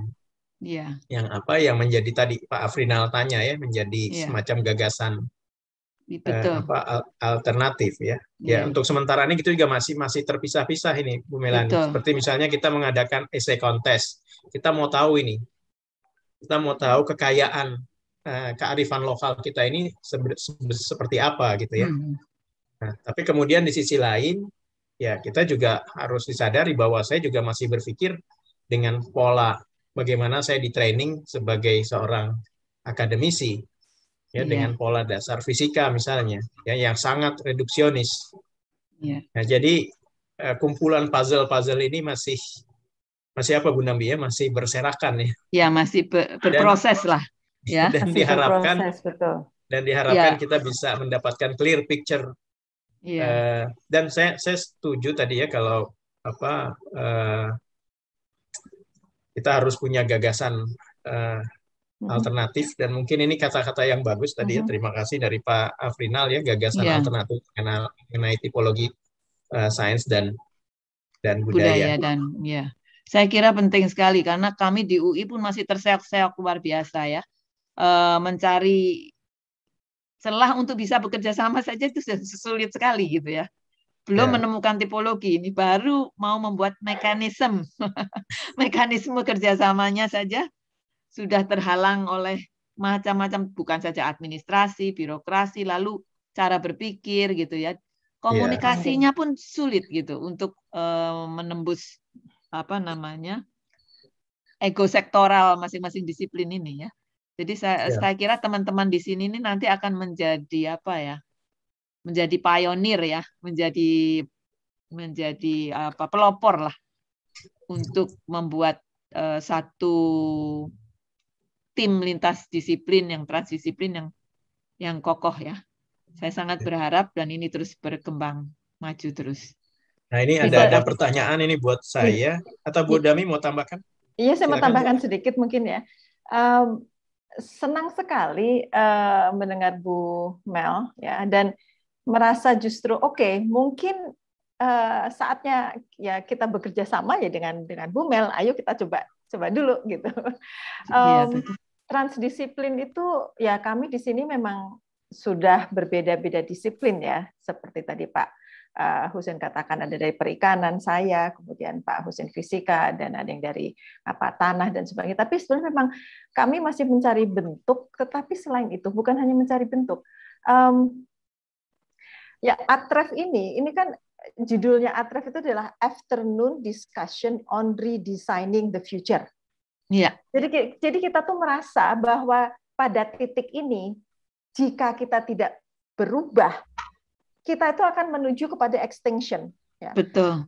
ya. yang apa yang menjadi tadi Pak Afrinal tanya ya menjadi ya. semacam gagasan betul. Eh, apa, alternatif ya. ya. Ya, untuk sementara ini kita juga masih masih terpisah-pisah ini Bu Melani. Betul. Seperti misalnya kita mengadakan essay kontes Kita mau tahu ini. Kita mau tahu kekayaan eh, kearifan lokal kita ini seperti apa gitu ya. Hmm. Nah, tapi kemudian di sisi lain ya kita juga harus disadari bahwa saya juga masih berpikir dengan pola bagaimana saya di training sebagai seorang akademisi ya yeah. dengan pola dasar fisika misalnya ya yang sangat reduksionis. Yeah. Nah, jadi eh, kumpulan puzzle-puzzle ini masih masih apa Bu Nambi ya masih berserakan ya. Ya masih berproses lah ya. Dan masih diharapkan berproses, betul. Dan diharapkan ya. kita bisa mendapatkan clear picture. Ya. Uh, dan saya saya setuju tadi ya kalau apa uh, kita harus punya gagasan uh, Mm-hmm. alternatif dan mungkin ini kata-kata yang bagus tadi ya mm-hmm. terima kasih dari Pak Afrinal ya gagasan yeah. alternatif mengenai tipologi uh, sains dan dan budaya. budaya dan ya saya kira penting sekali karena kami di UI pun masih terseok-seok luar biasa ya uh, mencari celah untuk bisa bekerja sama saja itu sudah sulit sekali gitu ya belum ya. menemukan tipologi ini baru mau membuat mekanisme mekanisme kerjasamanya saja sudah terhalang oleh macam-macam bukan saja administrasi, birokrasi, lalu cara berpikir gitu ya. Komunikasinya pun sulit gitu untuk uh, menembus apa namanya ego sektoral masing-masing disiplin ini ya. Jadi saya ya. saya kira teman-teman di sini ini nanti akan menjadi apa ya? Menjadi pionir ya, menjadi menjadi apa pelopor lah untuk membuat uh, satu tim lintas disiplin yang transdisiplin yang yang kokoh ya. Saya sangat ya. berharap dan ini terus berkembang maju terus. Nah ini ada ada pertanyaan ini buat saya atau Bu iya. Dami mau tambahkan? Iya saya mau tambahkan sedikit mungkin ya. Um, senang sekali uh, mendengar Bu Mel ya dan merasa justru oke okay, mungkin uh, saatnya ya kita bekerja sama ya dengan dengan Bu Mel. Ayo kita coba coba dulu gitu. Um, transdisiplin itu ya kami di sini memang sudah berbeda-beda disiplin ya, seperti tadi Pak eh, Husin katakan ada dari perikanan saya, kemudian Pak Husin fisika dan ada yang dari apa tanah dan sebagainya. Tapi sebenarnya memang kami masih mencari bentuk, tetapi selain itu bukan hanya mencari bentuk. Um, ya Atref ini, ini kan judulnya Atref itu adalah Afternoon Discussion on Redesigning the Future. Iya. Jadi jadi kita tuh merasa bahwa pada titik ini jika kita tidak berubah, kita itu akan menuju kepada extinction. Ya. Betul.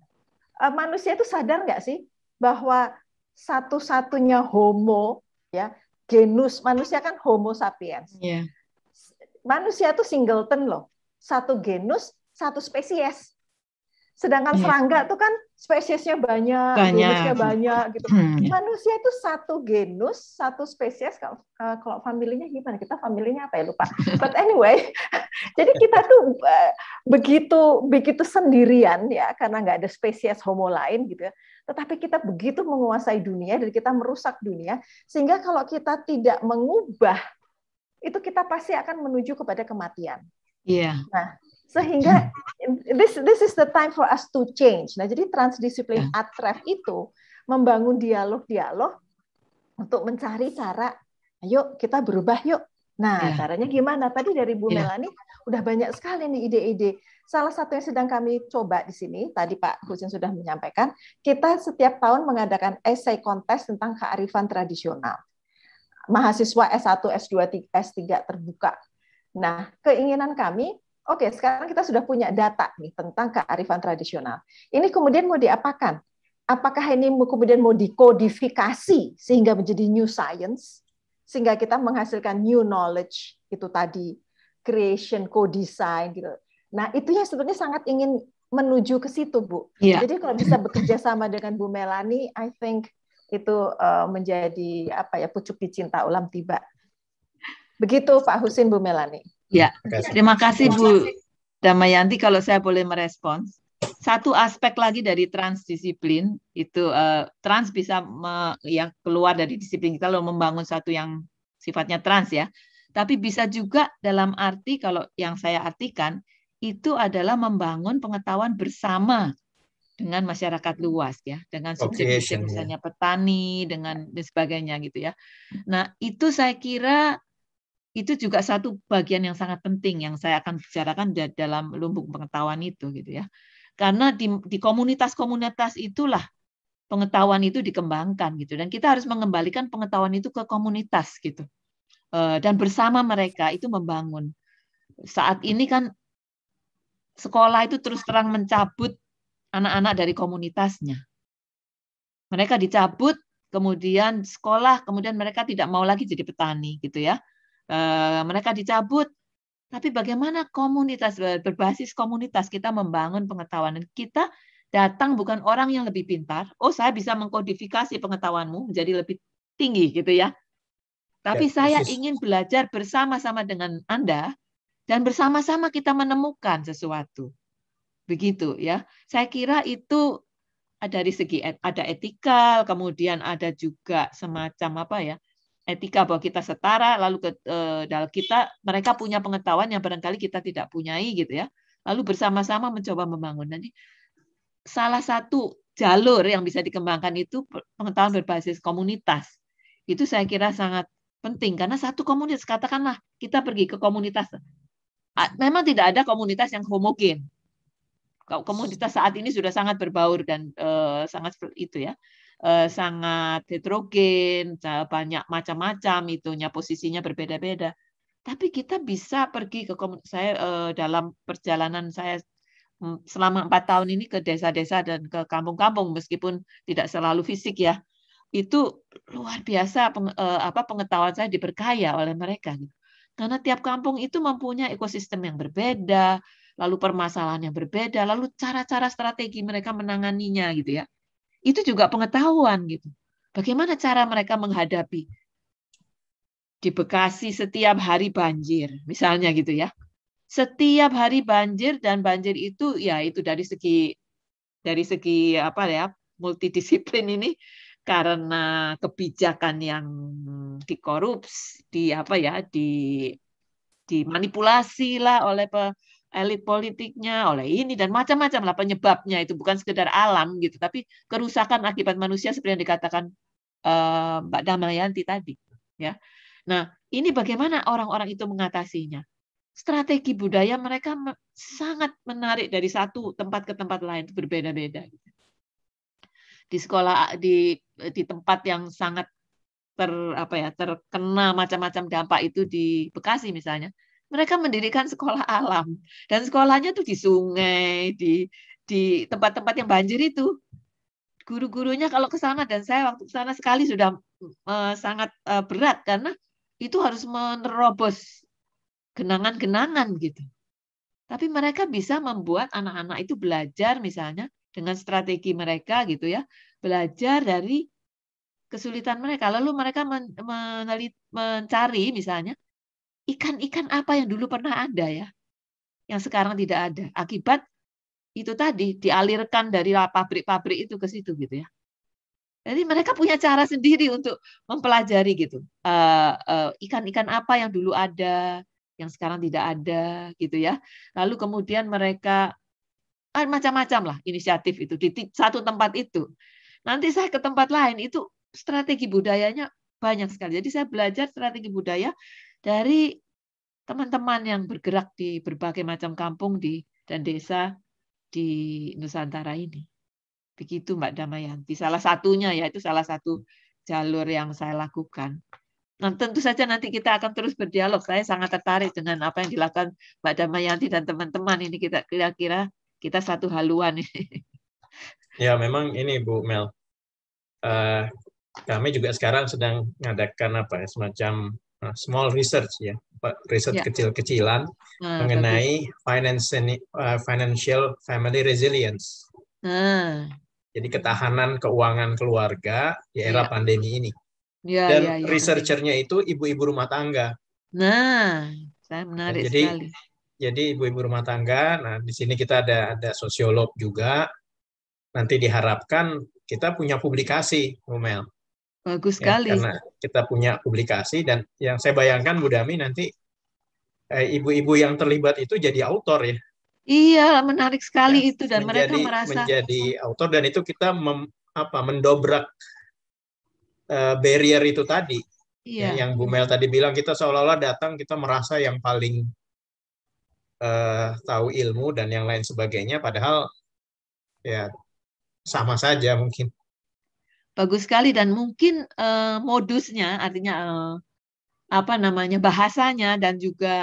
E, manusia itu sadar nggak sih bahwa satu-satunya Homo, ya genus manusia kan Homo sapiens. Yeah. Manusia itu singleton loh, satu genus, satu spesies. Sedangkan yeah. serangga itu kan spesiesnya banyak, banyak. genusnya banyak gitu. Hmm. Ya. Manusia itu satu genus, satu spesies. Kalau eh, kalau familinya gimana? Kita familinya apa ya lupa. But anyway, jadi kita tuh eh, begitu begitu sendirian ya karena nggak ada spesies homo lain gitu ya. Tetapi kita begitu menguasai dunia dan kita merusak dunia sehingga kalau kita tidak mengubah itu kita pasti akan menuju kepada kematian. Iya. Yeah. Nah, sehingga this this is the time for us to change. Nah, jadi transdisiplin hmm. atref itu membangun dialog-dialog untuk mencari cara, ayo kita berubah yuk. Nah, yeah. caranya gimana? Tadi dari Bu yeah. Melani udah banyak sekali nih ide-ide. Salah satu yang sedang kami coba di sini, tadi Pak Husin sudah menyampaikan, kita setiap tahun mengadakan essay kontes tentang kearifan tradisional. Mahasiswa S1, S2, S3 terbuka. Nah, keinginan kami Oke, sekarang kita sudah punya data nih tentang kearifan tradisional. Ini kemudian mau diapakan? Apakah ini kemudian mau dikodifikasi sehingga menjadi new science? Sehingga kita menghasilkan new knowledge itu tadi, creation, co-design gitu. Nah, itu yang sebetulnya sangat ingin menuju ke situ, Bu. Yeah. Jadi kalau bisa bekerja sama dengan Bu Melani, I think itu uh, menjadi apa ya pucuk dicinta cinta ulam tiba. Begitu Pak Husin Bu Melani. Ya, terima kasih, Bu Damayanti kalau saya boleh merespons. Satu aspek lagi dari transdisiplin itu uh, trans bisa me, yang keluar dari disiplin kita lalu membangun satu yang sifatnya trans ya. Tapi bisa juga dalam arti kalau yang saya artikan itu adalah membangun pengetahuan bersama dengan masyarakat luas ya, dengan subjek-subjek misalnya petani dengan dan sebagainya gitu ya. Nah, itu saya kira itu juga satu bagian yang sangat penting yang saya akan bicarakan dalam lumbung pengetahuan itu gitu ya. Karena di, komunitas-komunitas itulah pengetahuan itu dikembangkan gitu dan kita harus mengembalikan pengetahuan itu ke komunitas gitu. Eh, dan bersama mereka itu membangun. Saat ini kan sekolah itu terus terang mencabut anak-anak dari komunitasnya. Mereka dicabut, kemudian sekolah, kemudian mereka tidak mau lagi jadi petani gitu ya Eh, mereka dicabut. Tapi bagaimana komunitas eh, berbasis komunitas kita membangun pengetahuan dan kita datang bukan orang yang lebih pintar. Oh, saya bisa mengkodifikasi pengetahuanmu menjadi lebih tinggi gitu ya. Tapi ya, saya persis. ingin belajar bersama-sama dengan Anda dan bersama-sama kita menemukan sesuatu. Begitu ya. Saya kira itu dari segi ada etikal, kemudian ada juga semacam apa ya? etika bahwa kita setara lalu ke eh, dalam kita mereka punya pengetahuan yang barangkali kita tidak punyai gitu ya lalu bersama-sama mencoba membangun nanti salah satu jalur yang bisa dikembangkan itu pengetahuan berbasis komunitas itu saya kira sangat penting karena satu komunitas katakanlah kita pergi ke komunitas memang tidak ada komunitas yang homogen komunitas saat ini sudah sangat berbaur dan uh, sangat itu ya Eh, sangat heterogen, banyak macam-macam itunya posisinya berbeda-beda. Tapi kita bisa pergi ke saya eh, dalam perjalanan saya mm, selama empat tahun ini ke desa-desa dan ke kampung-kampung meskipun tidak selalu fisik ya itu luar biasa eh, apa pengetahuan saya diperkaya oleh mereka gitu. Karena tiap kampung itu mempunyai ekosistem yang berbeda, lalu permasalahan yang berbeda, lalu cara-cara strategi mereka menanganinya gitu ya itu juga pengetahuan gitu. Bagaimana cara mereka menghadapi di Bekasi setiap hari banjir, misalnya gitu ya. Setiap hari banjir dan banjir itu ya itu dari segi dari segi apa ya multidisiplin ini karena kebijakan yang dikorupsi, di apa ya, di dimanipulasi lah oleh pe, elit politiknya, oleh ini dan macam-macam lah penyebabnya itu bukan sekedar alam gitu, tapi kerusakan akibat manusia seperti yang dikatakan uh, Mbak Damayanti tadi, ya. Nah, ini bagaimana orang-orang itu mengatasinya? Strategi budaya mereka sangat menarik dari satu tempat ke tempat lain itu berbeda-beda. Gitu. Di sekolah di di tempat yang sangat ter apa ya terkena macam-macam dampak itu di Bekasi misalnya mereka mendirikan sekolah alam dan sekolahnya tuh di sungai di di tempat-tempat yang banjir itu guru-gurunya kalau ke sana dan saya waktu ke sana sekali sudah uh, sangat uh, berat karena itu harus menerobos genangan-genangan gitu tapi mereka bisa membuat anak-anak itu belajar misalnya dengan strategi mereka gitu ya belajar dari kesulitan mereka lalu mereka men, men mencari misalnya ikan-ikan apa yang dulu pernah ada ya, yang sekarang tidak ada. Akibat itu tadi dialirkan dari pabrik-pabrik itu ke situ gitu ya. Jadi mereka punya cara sendiri untuk mempelajari gitu eh, eh, ikan-ikan uh, uh, apa yang dulu ada, yang sekarang tidak ada gitu ya. Lalu kemudian mereka ah, macam-macam lah inisiatif itu di satu tempat itu. Nanti saya ke tempat lain itu strategi budayanya banyak sekali. Jadi saya belajar strategi budaya dari teman-teman yang bergerak di berbagai macam kampung di dan desa di Nusantara ini. Begitu Mbak Damayanti. Salah satunya ya itu salah satu jalur yang saya lakukan. Nah, tentu saja nanti kita akan terus berdialog. Saya sangat tertarik dengan apa yang dilakukan Mbak Damayanti dan teman-teman ini kita kira-kira kita satu haluan. Ya, memang ini Bu Mel. Uh, kami juga sekarang sedang mengadakan apa ya, semacam Ah, small research ya, riset yeah. kecil-kecilan uh, mengenai finance, uh, financial family resilience. Uh. Jadi ketahanan keuangan keluarga di era yeah. pandemi ini. Yeah, Dan yeah, yeah. researchernya itu ibu-ibu rumah tangga. Nah, saya menarik jadi, sekali. Jadi ibu-ibu rumah tangga. Nah, di sini kita ada ada sosiolog juga. Nanti diharapkan kita punya publikasi, Romel. Bagus ya, sekali. Ya, karena kita punya publikasi dan yang saya bayangkan Bu Dami nanti eh, ibu-ibu eh, yang terlibat itu jadi autor ya. Iya, menarik sekali ya, itu dan menjadi, mereka merasa menjadi autor dan itu kita mem, apa mendobrak uh, barrier itu tadi. Iya. Ya, yang Bu Mel tadi bilang kita seolah-olah datang kita merasa yang paling uh, tahu ilmu dan yang lain sebagainya padahal ya sama saja mungkin bagus sekali dan mungkin uh, modusnya artinya uh, apa namanya bahasanya dan juga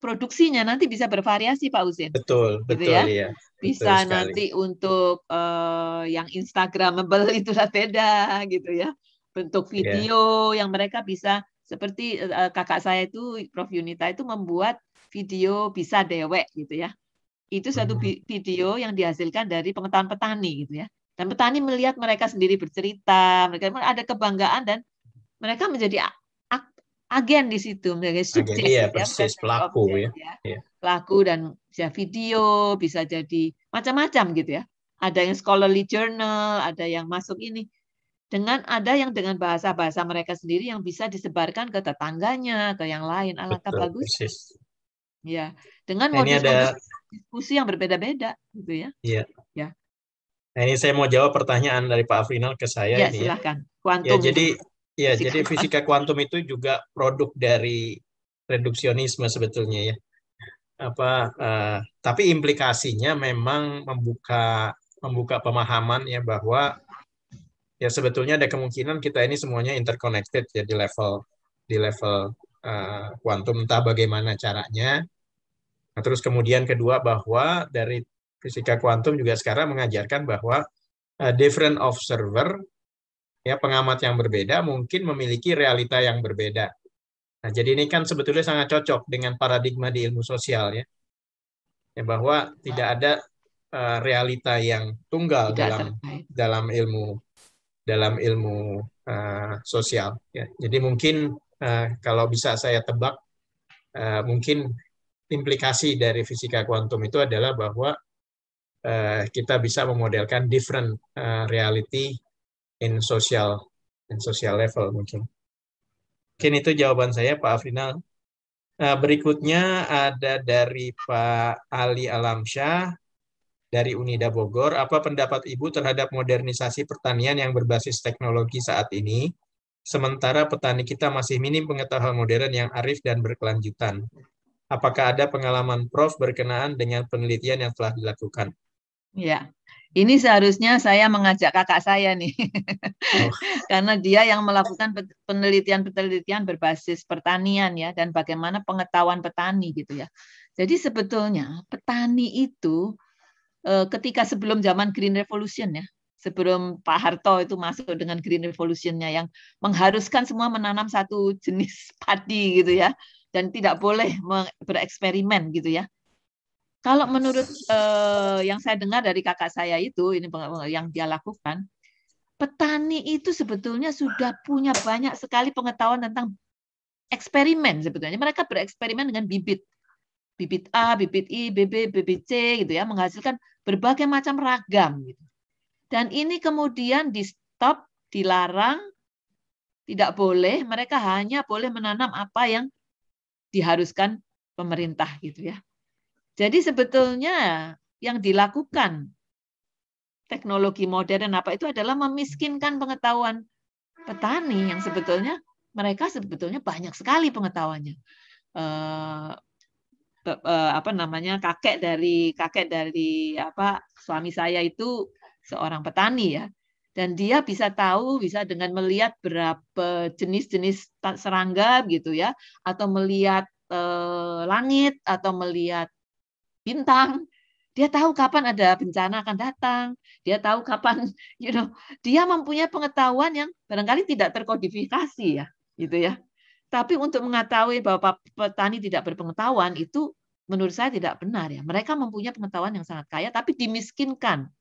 produksinya nanti bisa bervariasi Pak Usin. Betul, gitu betul gitu ya. Iya. Bisa betul nanti untuk uh, yang instagramable itu beda gitu ya. Bentuk iya. video yeah. yang mereka bisa seperti uh, kakak saya itu Prof Yunita itu membuat video bisa dewek gitu ya. Itu satu hmm. video yang dihasilkan dari pengetahuan petani gitu ya. Dan petani melihat mereka sendiri bercerita, mereka ada kebanggaan dan mereka menjadi agen di situ sebagai subjek agen, iya, gitu ya, persis pelaku ya. Gitu ya. Iya. Pelaku dan bisa video, bisa jadi macam-macam gitu ya. Ada yang scholarly journal, ada yang masuk ini. Dengan ada yang dengan bahasa-bahasa mereka sendiri yang bisa disebarkan ke tetangganya, ke yang lain. Alangkah bagus. Persis. Ya, dengan nah, modus-modus diskusi yang berbeda-beda gitu ya. Iya. Ya. Nah, ini saya mau jawab pertanyaan dari Pak Afrinal ke saya. Ya, ini ya. silahkan. Kuantum. Ya, jadi, ya, fisika jadi fisika kuantum itu juga produk dari reduksionisme sebetulnya ya. Apa, uh, tapi implikasinya memang membuka membuka pemahaman ya bahwa ya sebetulnya ada kemungkinan kita ini semuanya interconnected ya di level di level eh, kuantum uh, entah bagaimana caranya. Nah, terus kemudian kedua bahwa dari fisika kuantum juga sekarang mengajarkan bahwa uh, different observer ya pengamat yang berbeda mungkin memiliki realita yang berbeda. Nah, jadi ini kan sebetulnya sangat cocok dengan paradigma di ilmu sosial ya. Ya bahwa tidak ada uh, realita yang tunggal tidak dalam terkait. dalam ilmu dalam ilmu uh, sosial ya. Jadi mungkin uh, kalau bisa saya tebak uh, mungkin implikasi dari fisika kuantum itu adalah bahwa Eh, kita bisa memodelkan different uh, reality in social in social level mungkin. Mungkin itu jawaban saya Pak Afrinal. Uh, berikutnya ada dari Pak Ali Alamsyah dari Unida Bogor. Apa pendapat Ibu terhadap modernisasi pertanian yang berbasis teknologi saat ini? Sementara petani kita masih minim pengetahuan modern yang arif dan berkelanjutan. Apakah ada pengalaman Prof berkenaan dengan penelitian yang telah dilakukan? Ya, ini seharusnya saya mengajak kakak saya nih, oh. karena dia yang melakukan penelitian-penelitian berbasis pertanian ya, dan bagaimana pengetahuan petani gitu ya. Jadi sebetulnya petani itu eh, ketika sebelum zaman Green Revolution ya, sebelum Pak Harto itu masuk dengan Green Revolution-nya yang mengharuskan semua menanam satu jenis padi gitu ya, dan tidak boleh bereksperimen gitu ya kalau menurut eh, yang saya dengar dari kakak saya itu, ini eh, yang dia lakukan, petani itu sebetulnya sudah punya banyak sekali pengetahuan tentang eksperimen sebetulnya. Mereka bereksperimen dengan bibit. Bibit A, bibit I, BB, bibit C gitu ya, menghasilkan berbagai macam ragam gitu. Dan ini kemudian di stop, dilarang, tidak boleh, mereka hanya boleh menanam apa yang diharuskan pemerintah gitu ya. Jadi sebetulnya yang dilakukan teknologi modern apa itu adalah memiskinkan pengetahuan petani yang sebetulnya mereka sebetulnya banyak sekali pengetahuannya. Eh, eh, apa namanya kakek dari kakek dari apa suami saya itu seorang petani ya dan dia bisa tahu bisa dengan melihat berapa jenis-jenis serangga gitu ya atau melihat eh, langit atau melihat bintang. Dia tahu kapan ada bencana akan datang. Dia tahu kapan, you know, dia mempunyai pengetahuan yang barangkali tidak terkodifikasi ya, gitu ya. Tapi untuk mengetahui bahwa petani tidak berpengetahuan itu menurut saya tidak benar ya. Mereka mempunyai pengetahuan yang sangat kaya tapi dimiskinkan.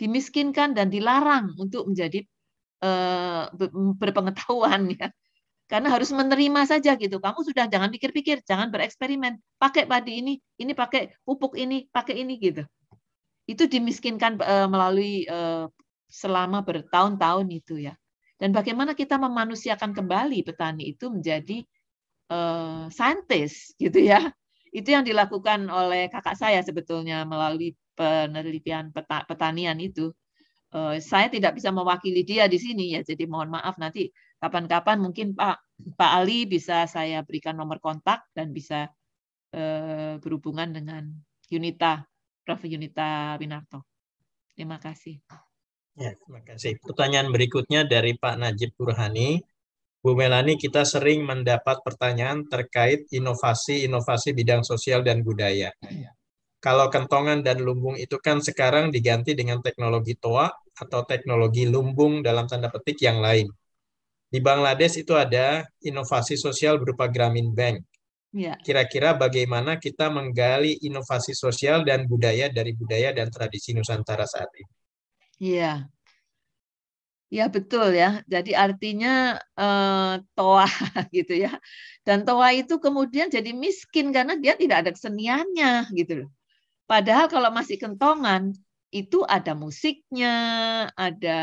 Dimiskinkan dan dilarang untuk menjadi eh, berpengetahuan ya karena harus menerima saja gitu. Kamu sudah jangan pikir-pikir, jangan bereksperimen. Pakai padi ini, ini pakai pupuk ini, pakai ini gitu. Itu dimiskinkan e, melalui e, selama bertahun-tahun itu ya. Dan bagaimana kita memanusiakan kembali petani itu menjadi e, saintis gitu ya. Itu yang dilakukan oleh kakak saya sebetulnya melalui penelitian peta, petanian itu. E, saya tidak bisa mewakili dia di sini ya, jadi mohon maaf nanti Kapan-kapan mungkin Pak Pak Ali bisa saya berikan nomor kontak dan bisa eh, berhubungan dengan Yunita, Prof. Yunita Winarto. Terima kasih. Ya, terima kasih. Pertanyaan berikutnya dari Pak Najib Burhani. Bu Melani, kita sering mendapat pertanyaan terkait inovasi-inovasi bidang sosial dan budaya. Kalau kentongan dan lumbung itu kan sekarang diganti dengan teknologi toa atau teknologi lumbung dalam tanda petik yang lain. Di Bangladesh itu ada inovasi sosial berupa Gramin Bank. Ya. Kira-kira bagaimana kita menggali inovasi sosial dan budaya dari budaya dan tradisi Nusantara saat ini? Iya, Ya betul ya. Jadi artinya eh, toa gitu ya. Dan toa itu kemudian jadi miskin karena dia tidak ada keseniannya gitu loh. Padahal kalau masih kentongan itu ada musiknya, ada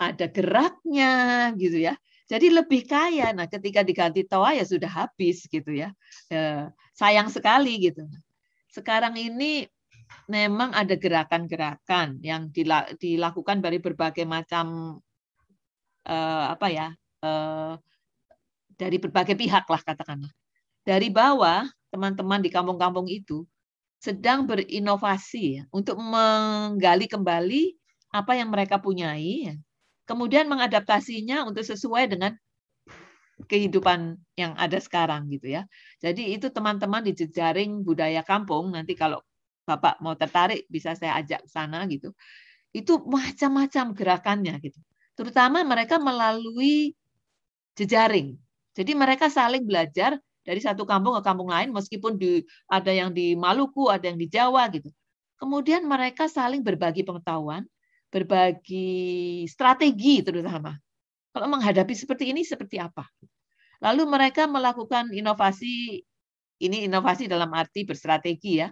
ada geraknya gitu ya. Jadi lebih kaya. Nah, ketika diganti toa ya sudah habis gitu ya. Eh, sayang sekali gitu. Sekarang ini memang ada gerakan-gerakan yang dilakukan dari berbagai macam eh, apa ya? Eh, dari berbagai pihak lah katakanlah. Dari bawah teman-teman di kampung-kampung itu sedang berinovasi ya, untuk menggali kembali apa yang mereka punyai ya kemudian mengadaptasinya untuk sesuai dengan kehidupan yang ada sekarang gitu ya. Jadi itu teman-teman di jejaring budaya kampung nanti kalau Bapak mau tertarik bisa saya ajak ke sana gitu. Itu macam-macam gerakannya gitu. Terutama mereka melalui jejaring. Jadi mereka saling belajar dari satu kampung ke kampung lain meskipun di ada yang di Maluku, ada yang di Jawa gitu. Kemudian mereka saling berbagi pengetahuan, berbagi strategi terutama. Kalau menghadapi seperti ini seperti apa? Lalu mereka melakukan inovasi ini inovasi dalam arti berstrategi ya.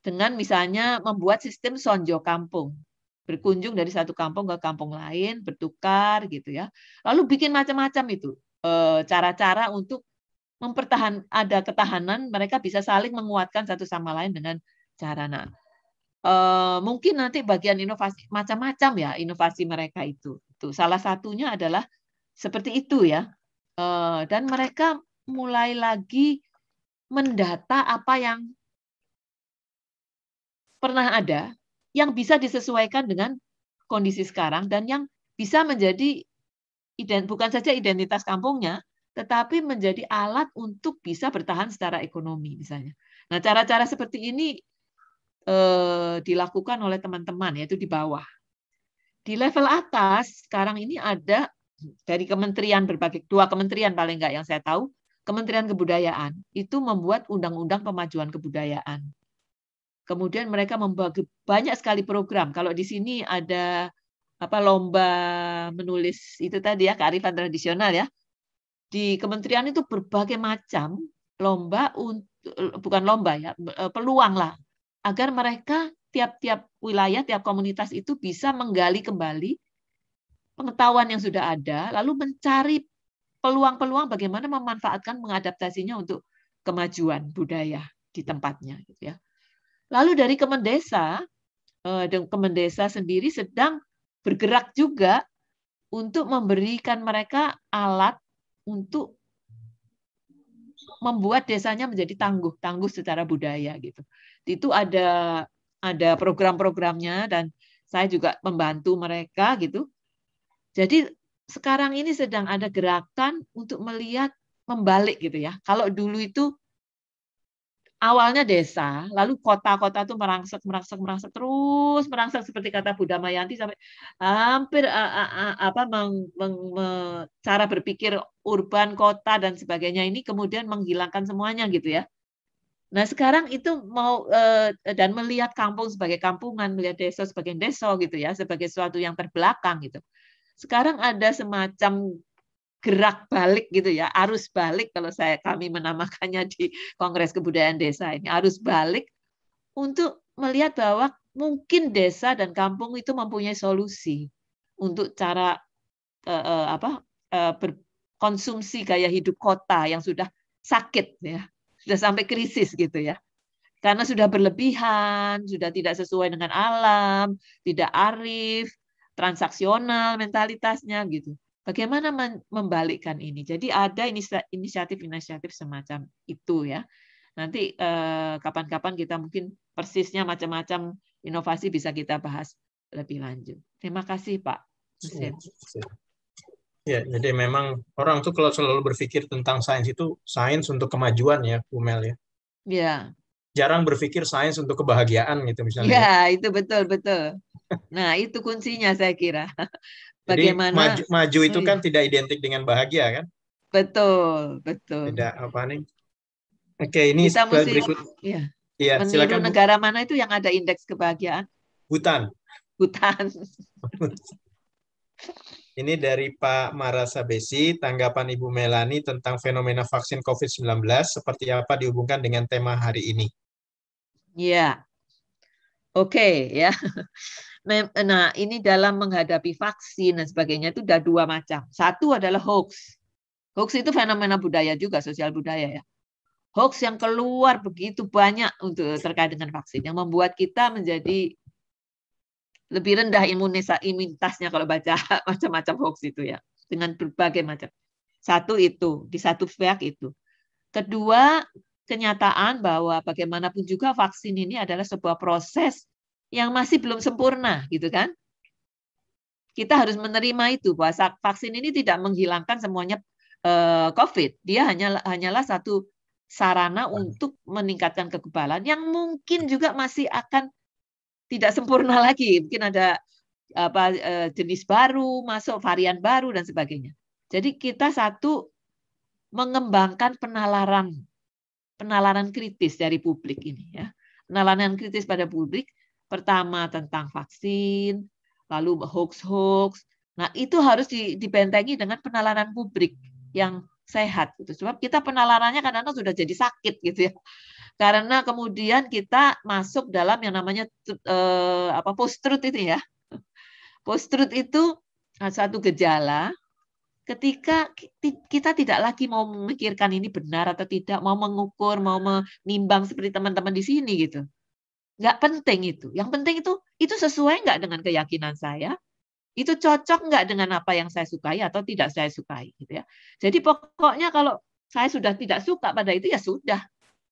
Dengan misalnya membuat sistem sonjo kampung. Berkunjung dari satu kampung ke kampung lain, bertukar gitu ya. Lalu bikin macam-macam itu eh, cara-cara untuk mempertahan ada ketahanan mereka bisa saling menguatkan satu sama lain dengan cara nah Uh, mungkin nanti bagian inovasi macam-macam ya inovasi mereka itu. Itu salah satunya adalah seperti itu ya. Uh, dan mereka mulai lagi mendata apa yang pernah ada yang bisa disesuaikan dengan kondisi sekarang dan yang bisa menjadi bukan saja identitas kampungnya tetapi menjadi alat untuk bisa bertahan secara ekonomi misalnya. Nah, cara-cara seperti ini Eh, dilakukan oleh teman-teman yaitu di bawah. Di level atas sekarang ini ada dari kementerian berbagai dua kementerian paling enggak yang saya tahu, Kementerian Kebudayaan itu membuat undang-undang pemajuan kebudayaan. Kemudian mereka membagi banyak sekali program. Kalau di sini ada apa lomba menulis itu tadi ya kearifan tradisional ya. Di kementerian itu berbagai macam lomba untuk bukan lomba ya eh, peluang lah agar mereka tiap-tiap wilayah, tiap komunitas itu bisa menggali kembali pengetahuan yang sudah ada, lalu mencari peluang-peluang bagaimana memanfaatkan mengadaptasinya untuk kemajuan budaya di tempatnya gitu ya. Lalu dari Kemendesa, eh, Kemendesa sendiri sedang bergerak juga untuk memberikan mereka alat untuk membuat desanya menjadi tangguh, tangguh secara budaya gitu itu ada ada program-programnya dan saya juga membantu mereka gitu. Jadi sekarang ini sedang ada gerakan untuk melihat membalik gitu ya. Kalau dulu itu awalnya desa, lalu kota-kota itu merangsek, merangsek, merangsek terus merangsek seperti kata Buddha Mayanti sampai hampir apa meng, meng, cara berpikir urban kota dan sebagainya ini kemudian menghilangkan semuanya gitu ya. Nah sekarang itu mau eh, dan melihat kampung sebagai kampungan, melihat desa sebagai desa gitu ya, sebagai sesuatu yang terbelakang gitu. Sekarang ada semacam gerak balik gitu ya, arus balik kalau saya kami menamakannya di Kongres Kebudayaan Desa ini, arus balik untuk melihat bahwa mungkin desa dan kampung itu mempunyai solusi untuk cara eh, eh, apa berkonsumsi gaya hidup kota yang sudah sakit ya sudah sampai krisis gitu ya. Karena sudah berlebihan, sudah tidak sesuai dengan alam, tidak arif, transaksional mentalitasnya gitu. Bagaimana membalikkan ini? Jadi ada inisiatif-inisiatif semacam itu ya. Nanti eh, kapan-kapan kita mungkin persisnya macam-macam inovasi bisa kita bahas lebih lanjut. Terima kasih Pak. Terima kasih. Ya, jadi memang orang tuh kalau selalu berpikir tentang sains itu sains untuk kemajuan ya, Bu Mel ya. Iya. Jarang berpikir sains untuk kebahagiaan gitu misalnya. Iya, itu betul betul. Nah, itu kuncinya saya kira. Bagaimana jadi, maju, maju itu hmm. kan oh, iya. tidak identik dengan bahagia kan? Betul, betul. Tidak apa nih? Oke, ini Kita mesti, berikut. Ya, iya. Iya, silakan. negara mana itu yang ada indeks kebahagiaan? Hutan. Hutan. Ini dari Pak Marasa Besi tanggapan Ibu Melani tentang fenomena vaksin COVID-19 seperti apa dihubungkan dengan tema hari ini. Ya, oke ya. Nah, ini dalam menghadapi vaksin dan sebagainya itu ada dua macam. Satu adalah hoax. Hoax itu fenomena budaya juga, sosial budaya ya. Hoax yang keluar begitu banyak untuk terkait dengan vaksin yang membuat kita menjadi lebih rendah imunitasnya kalau baca macam-macam hoax itu ya dengan berbagai macam. Satu itu di satu pihak itu. Kedua, kenyataan bahwa bagaimanapun juga vaksin ini adalah sebuah proses yang masih belum sempurna, gitu kan? Kita harus menerima itu bahwa vaksin ini tidak menghilangkan semuanya eh, COVID. Dia hanya hanyalah satu sarana untuk meningkatkan kekebalan yang mungkin juga masih akan tidak sempurna lagi. Mungkin ada apa e, jenis baru masuk, varian baru dan sebagainya. Jadi kita satu mengembangkan penalaran penalaran kritis dari publik ini ya. Penalaran kritis pada publik pertama tentang vaksin, lalu hoax-hoax. Nah, itu harus dibentengi dengan penalaran publik yang sehat gitu. Sebab kita penalarannya kadang-kadang sudah jadi sakit gitu ya. Karena kemudian kita masuk dalam yang namanya eh, apa post truth itu ya. Post truth itu satu gejala ketika kita tidak lagi mau memikirkan ini benar atau tidak, mau mengukur, mau menimbang seperti teman-teman di sini gitu. Nggak penting itu. Yang penting itu, itu sesuai nggak dengan keyakinan saya? Itu cocok nggak dengan apa yang saya sukai atau tidak saya sukai? gitu ya. Jadi pokoknya kalau saya sudah tidak suka pada itu, ya sudah.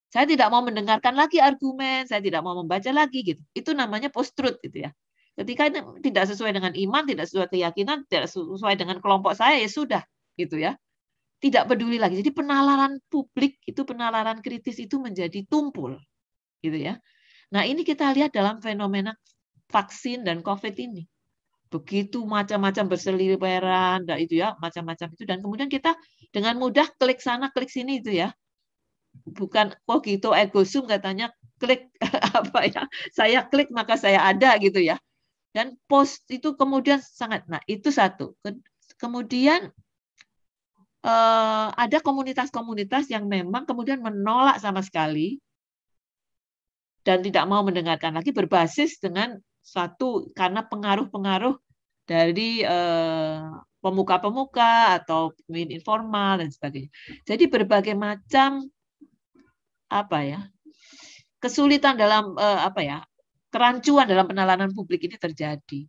Saya tidak mau mendengarkan lagi argumen, saya tidak mau membaca lagi gitu. Itu namanya post truth gitu ya. Ketika itu tidak sesuai dengan iman, tidak sesuai keyakinan, tidak sesuai dengan kelompok saya ya sudah gitu ya. Tidak peduli lagi. Jadi penalaran publik itu penalaran kritis itu menjadi tumpul gitu ya. Nah, ini kita lihat dalam fenomena vaksin dan Covid ini. Begitu macam-macam berseliweran, itu ya, macam-macam itu dan kemudian kita dengan mudah klik sana, klik sini itu ya bukan oh, gitu ego eh, sum katanya klik apa ya saya klik maka saya ada gitu ya dan post itu kemudian sangat nah itu satu kemudian eh, ada komunitas-komunitas yang memang kemudian menolak sama sekali dan tidak mau mendengarkan lagi berbasis dengan satu karena pengaruh-pengaruh dari eh, pemuka-pemuka atau pemimpin informal dan sebagainya. Jadi berbagai macam apa ya kesulitan dalam eh, apa ya kerancuan dalam penalaran publik ini terjadi.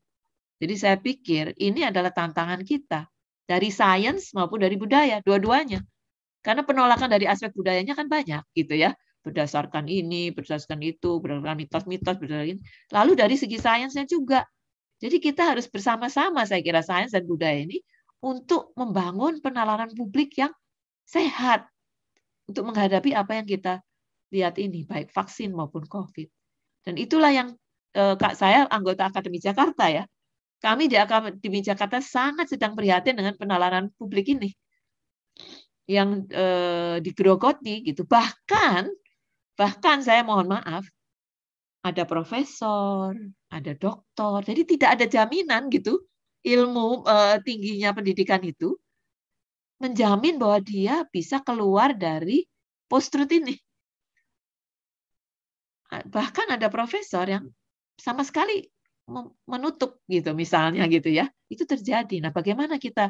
Jadi saya pikir ini adalah tantangan kita dari sains maupun dari budaya, dua-duanya. Karena penolakan dari aspek budayanya kan banyak gitu ya. Berdasarkan ini, berdasarkan itu, berdasarkan mitos-mitos, berdasarkan ini. Lalu dari segi sainsnya juga. Jadi kita harus bersama-sama saya kira sains dan budaya ini untuk membangun penalaran publik yang sehat untuk menghadapi apa yang kita lihat ini baik vaksin maupun COVID. Dan itulah yang eh, kak saya anggota Akademi Jakarta ya. Kami di Akademi Jakarta sangat sedang prihatin dengan penalaran publik ini yang eh, digerogoti gitu. Bahkan bahkan saya mohon maaf ada profesor, ada doktor. Jadi tidak ada jaminan gitu ilmu eh, tingginya pendidikan itu menjamin bahwa dia bisa keluar dari post truth ini. Ah, bahkan ada profesor yang sama sekali menutup gitu misalnya gitu ya itu terjadi nah bagaimana kita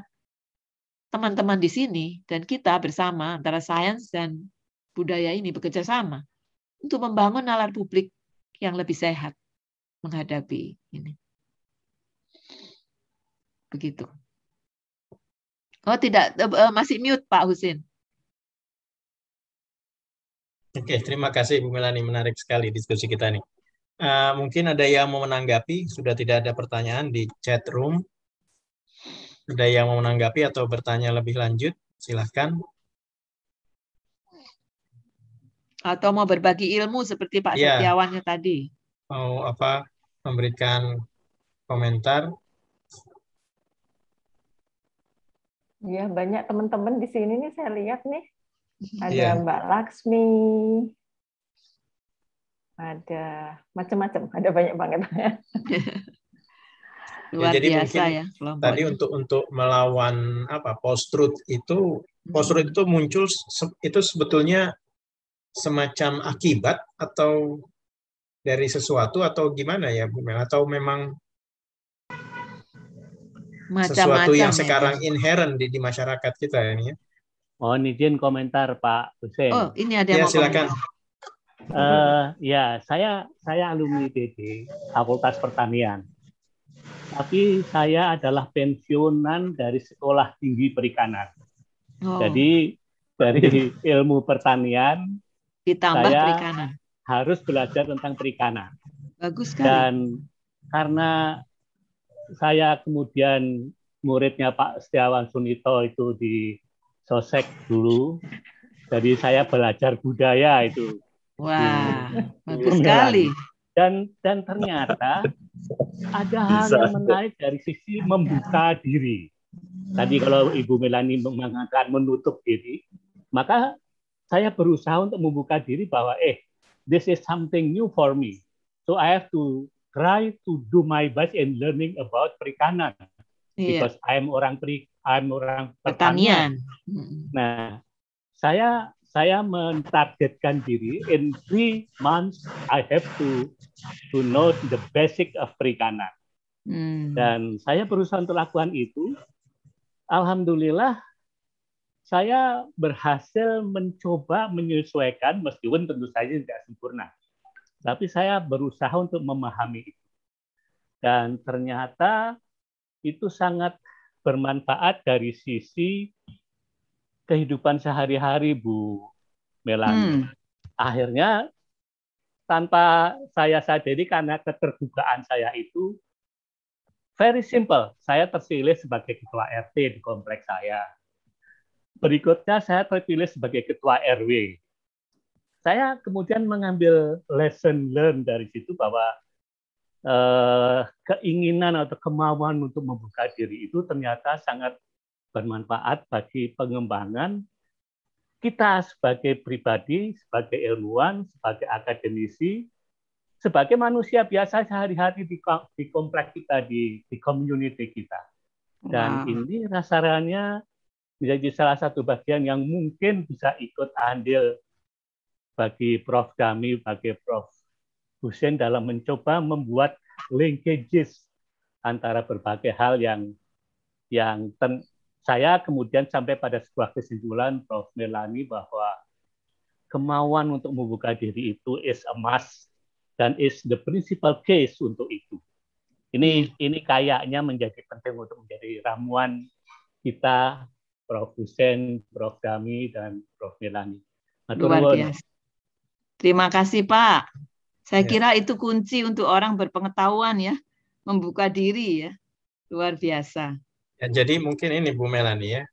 teman-teman di sini dan kita bersama antara sains dan budaya ini bekerja sama untuk membangun nalar publik yang lebih sehat menghadapi ini begitu oh tidak eh, masih mute Pak Husin Oke, terima kasih Bu Melani. Menarik sekali diskusi kita nih. Eh, uh, mungkin ada yang mau menanggapi, sudah tidak ada pertanyaan di chat room. Ada yang mau menanggapi atau bertanya lebih lanjut, silahkan. Atau mau berbagi ilmu seperti Pak yeah. Setiawan tadi. Mau apa memberikan komentar? Ya, banyak teman-teman di sini nih saya lihat nih ada yeah. Mbak Laksmi, ada macam-macam, ada banyak banget. Luar ya, jadi biasa mungkin ya tadi untuk untuk melawan apa post truth itu hmm. post truth itu muncul itu sebetulnya semacam akibat atau dari sesuatu atau gimana ya Bu Mel atau memang Macam-macam sesuatu yang ya, sekarang ya. inherent di, di masyarakat kita ini ya. Mohon izin komentar Pak Hussein. Oh, ini ada ya, mau silakan. Eh Uh, ya, saya saya alumni DD Fakultas Pertanian. Tapi saya adalah pensiunan dari Sekolah Tinggi Perikanan. Oh. Jadi dari ilmu pertanian ditambah saya perikanan. Harus belajar tentang perikanan. Bagus sekali. Dan karena saya kemudian muridnya Pak Setiawan Sunito itu di sosek dulu. Jadi saya belajar budaya itu. Wah, wow, hmm. bagus sekali. Dan dan ternyata ada hal yang menarik dari sisi membuka diri. Tadi kalau Ibu Melani mengatakan menutup diri, maka saya berusaha untuk membuka diri bahwa eh this is something new for me. So I have to try to do my best in learning about perikanan yeah. because I am orang perik I'm orang pertanian. pertanian. Hmm. Nah, saya saya mentargetkan diri in three months I have to to know the basic of perikanan. Hmm. Dan saya berusaha untuk lakukan itu. Alhamdulillah saya berhasil mencoba menyesuaikan meskipun tentu saja tidak sempurna. Tapi saya berusaha untuk memahami itu. Dan ternyata itu sangat bermanfaat dari sisi kehidupan sehari-hari Bu Melani. Hmm. Akhirnya tanpa saya sadari karena keterbukaan saya itu very simple. Saya terpilih sebagai ketua RT di kompleks saya. Berikutnya saya terpilih sebagai ketua RW. Saya kemudian mengambil lesson learn dari situ bahwa Eh, keinginan atau kemauan untuk membuka diri itu ternyata sangat bermanfaat bagi pengembangan kita sebagai pribadi, sebagai ilmuwan, sebagai akademisi, sebagai manusia biasa sehari-hari di, di kompleks kita, di, di community kita. Dan wow. ini rasanya menjadi salah satu bagian yang mungkin bisa ikut andil bagi Prof. kami, bagi Prof. Hussein dalam mencoba membuat linkages antara berbagai hal yang yang ten, saya kemudian sampai pada sebuah kesimpulan Prof. Melani bahwa kemauan untuk membuka diri itu is a must dan is the principal case untuk itu. Ini ini kayaknya menjadi penting untuk menjadi ramuan kita Prof. Hussein, Prof. Dami, dan Prof. Melani. Luar biasa. Terima kasih Pak. Saya ya. kira itu kunci untuk orang berpengetahuan ya, membuka diri ya. Luar biasa. Ya, jadi mungkin ini Bu Melani ya.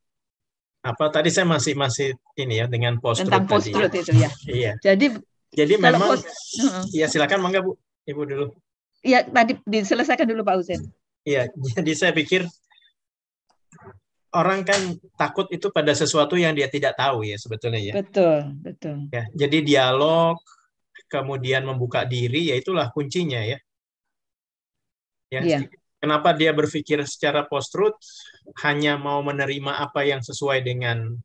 Apa tadi saya masih masih ini ya dengan post tentang ya. post itu ya. iya. Jadi jadi memang post, ya silakan mangga Bu, Ibu dulu. Iya, tadi diselesaikan dulu Pak Husen. Iya, jadi saya pikir orang kan takut itu pada sesuatu yang dia tidak tahu ya sebetulnya ya. Betul, betul. Ya, jadi dialog kemudian membuka diri, ya itulah kuncinya ya. Ya. Yeah. Kenapa dia berpikir secara post-truth hanya mau menerima apa yang sesuai dengan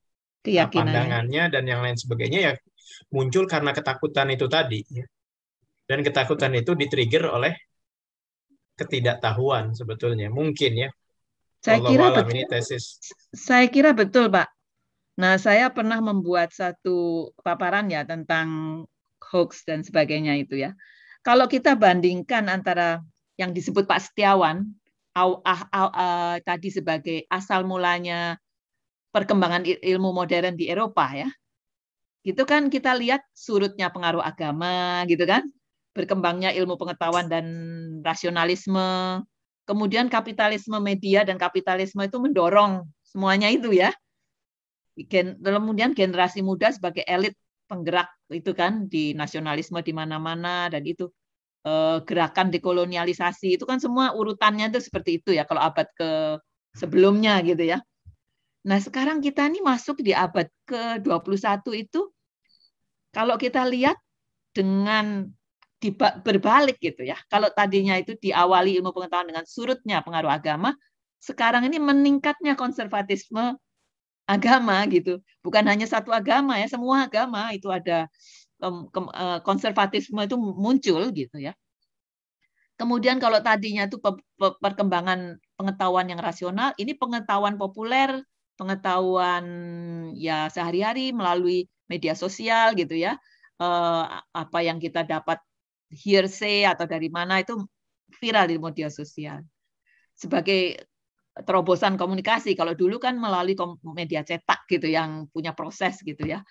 eh, pandangannya dan yang lain sebagainya ya muncul karena ketakutan itu tadi. Ya. Dan ketakutan itu ditrigger oleh ketidaktahuan sebetulnya. Mungkin ya. Saya Allah kira betul. Ini tesis. Saya kira betul, Pak. Nah, saya pernah membuat satu paparan ya tentang hoax dan sebagainya itu ya. Kalau kita bandingkan antara yang disebut Pak Setiawan aw, ah, aw, eh, tadi sebagai asal mulanya perkembangan ilmu modern di Eropa ya. Gitu kan kita lihat surutnya pengaruh agama gitu kan. Berkembangnya ilmu pengetahuan dan rasionalisme. Kemudian kapitalisme media dan kapitalisme itu mendorong semuanya itu ya. Gen, kemudian generasi muda sebagai elit penggerak itu kan di nasionalisme di mana-mana dan itu eh, gerakan dekolonialisasi itu kan semua urutannya itu seperti itu ya kalau abad ke sebelumnya gitu ya. Nah, sekarang kita ini masuk di abad ke-21 itu kalau kita lihat dengan berbalik gitu ya. Kalau tadinya itu diawali ilmu pengetahuan dengan surutnya pengaruh agama, sekarang ini meningkatnya konservatisme agama gitu. Bukan hanya satu agama ya, semua agama itu ada eh, konservatisme itu muncul gitu ya. Kemudian kalau tadinya itu perkembangan pengetahuan yang rasional, ini pengetahuan populer, pengetahuan ya sehari-hari melalui media sosial gitu ya. Eh, apa yang kita dapat hearsay atau dari mana itu viral di media sosial. Sebagai terobosan komunikasi. Kalau dulu kan melalui media cetak gitu yang punya proses gitu ya.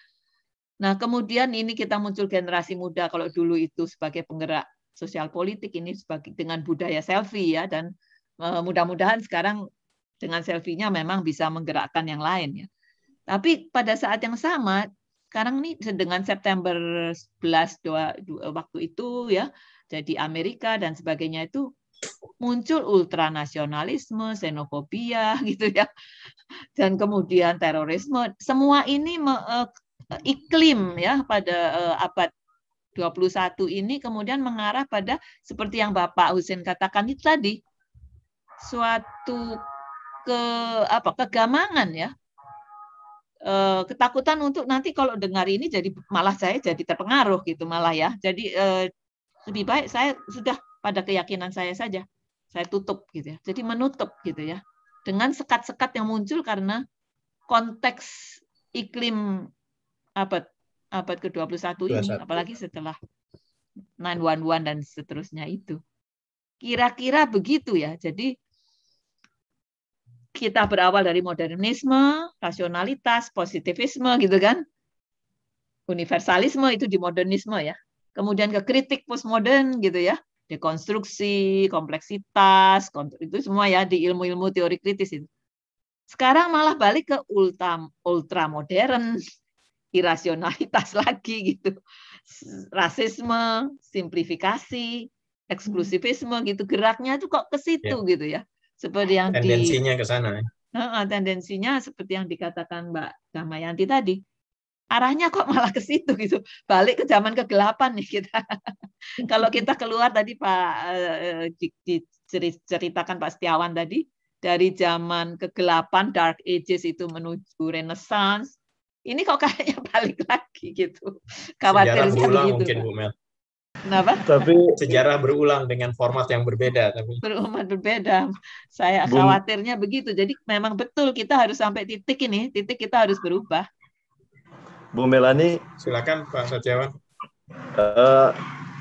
Nah, kemudian ini kita muncul generasi muda kalau dulu itu sebagai penggerak sosial politik ini sebagai dengan budaya selfie ya dan e, mudah-mudahan sekarang dengan selfie-nya memang bisa menggerakkan yang lain ya. Tapi pada saat yang sama sekarang ini dengan September 11 waktu itu ya jadi Amerika dan sebagainya itu muncul ultranasionalisme, xenofobia gitu ya. Dan kemudian terorisme, semua ini me, uh, iklim ya pada uh, abad 21 ini kemudian mengarah pada seperti yang Bapak Husin katakan itu tadi suatu ke apa kegamangan ya e, ketakutan untuk nanti kalau dengar ini jadi malah saya jadi terpengaruh gitu malah ya jadi lebih baik saya sudah pada keyakinan saya saja. Saya tutup gitu ya. Jadi menutup gitu ya. Dengan sekat-sekat yang muncul karena konteks iklim abad abad ke-21 ini apalagi setelah 911 dan seterusnya itu. Kira-kira begitu ya. Jadi kita berawal dari modernisme, rasionalitas, positivisme gitu kan. Universalisme itu di modernisme ya. Kemudian ke kritik postmodern gitu ya dekonstruksi, kompleksitas, itu semua ya di ilmu-ilmu teori kritis itu. Sekarang malah balik ke ultra ultramodern, irasionalitas lagi gitu. Hmm. Rasisme, simplifikasi, hmm. eksklusivisme gitu. Geraknya itu kok ke situ ya. gitu ya. Seperti yang tendensinya di, ke sana. Ya. Uh, tendensinya seperti yang dikatakan Mbak Damayanti tadi arahnya kok malah ke situ gitu. Balik ke zaman kegelapan nih kita. Kalau kita keluar tadi Pak eh, eh, diceritakan Pak Setiawan tadi dari zaman kegelapan Dark Ages itu menuju Renaissance. Ini kok kayaknya balik lagi gitu. Khawatir Sejarah gitu, mungkin Bu Mel. Kenapa? Tapi sejarah berulang dengan format yang berbeda. Tapi format berbeda. Saya khawatirnya begitu. Jadi memang betul kita harus sampai titik ini, titik kita harus berubah Bu Melani. Silakan Pak Setiawan. Uh,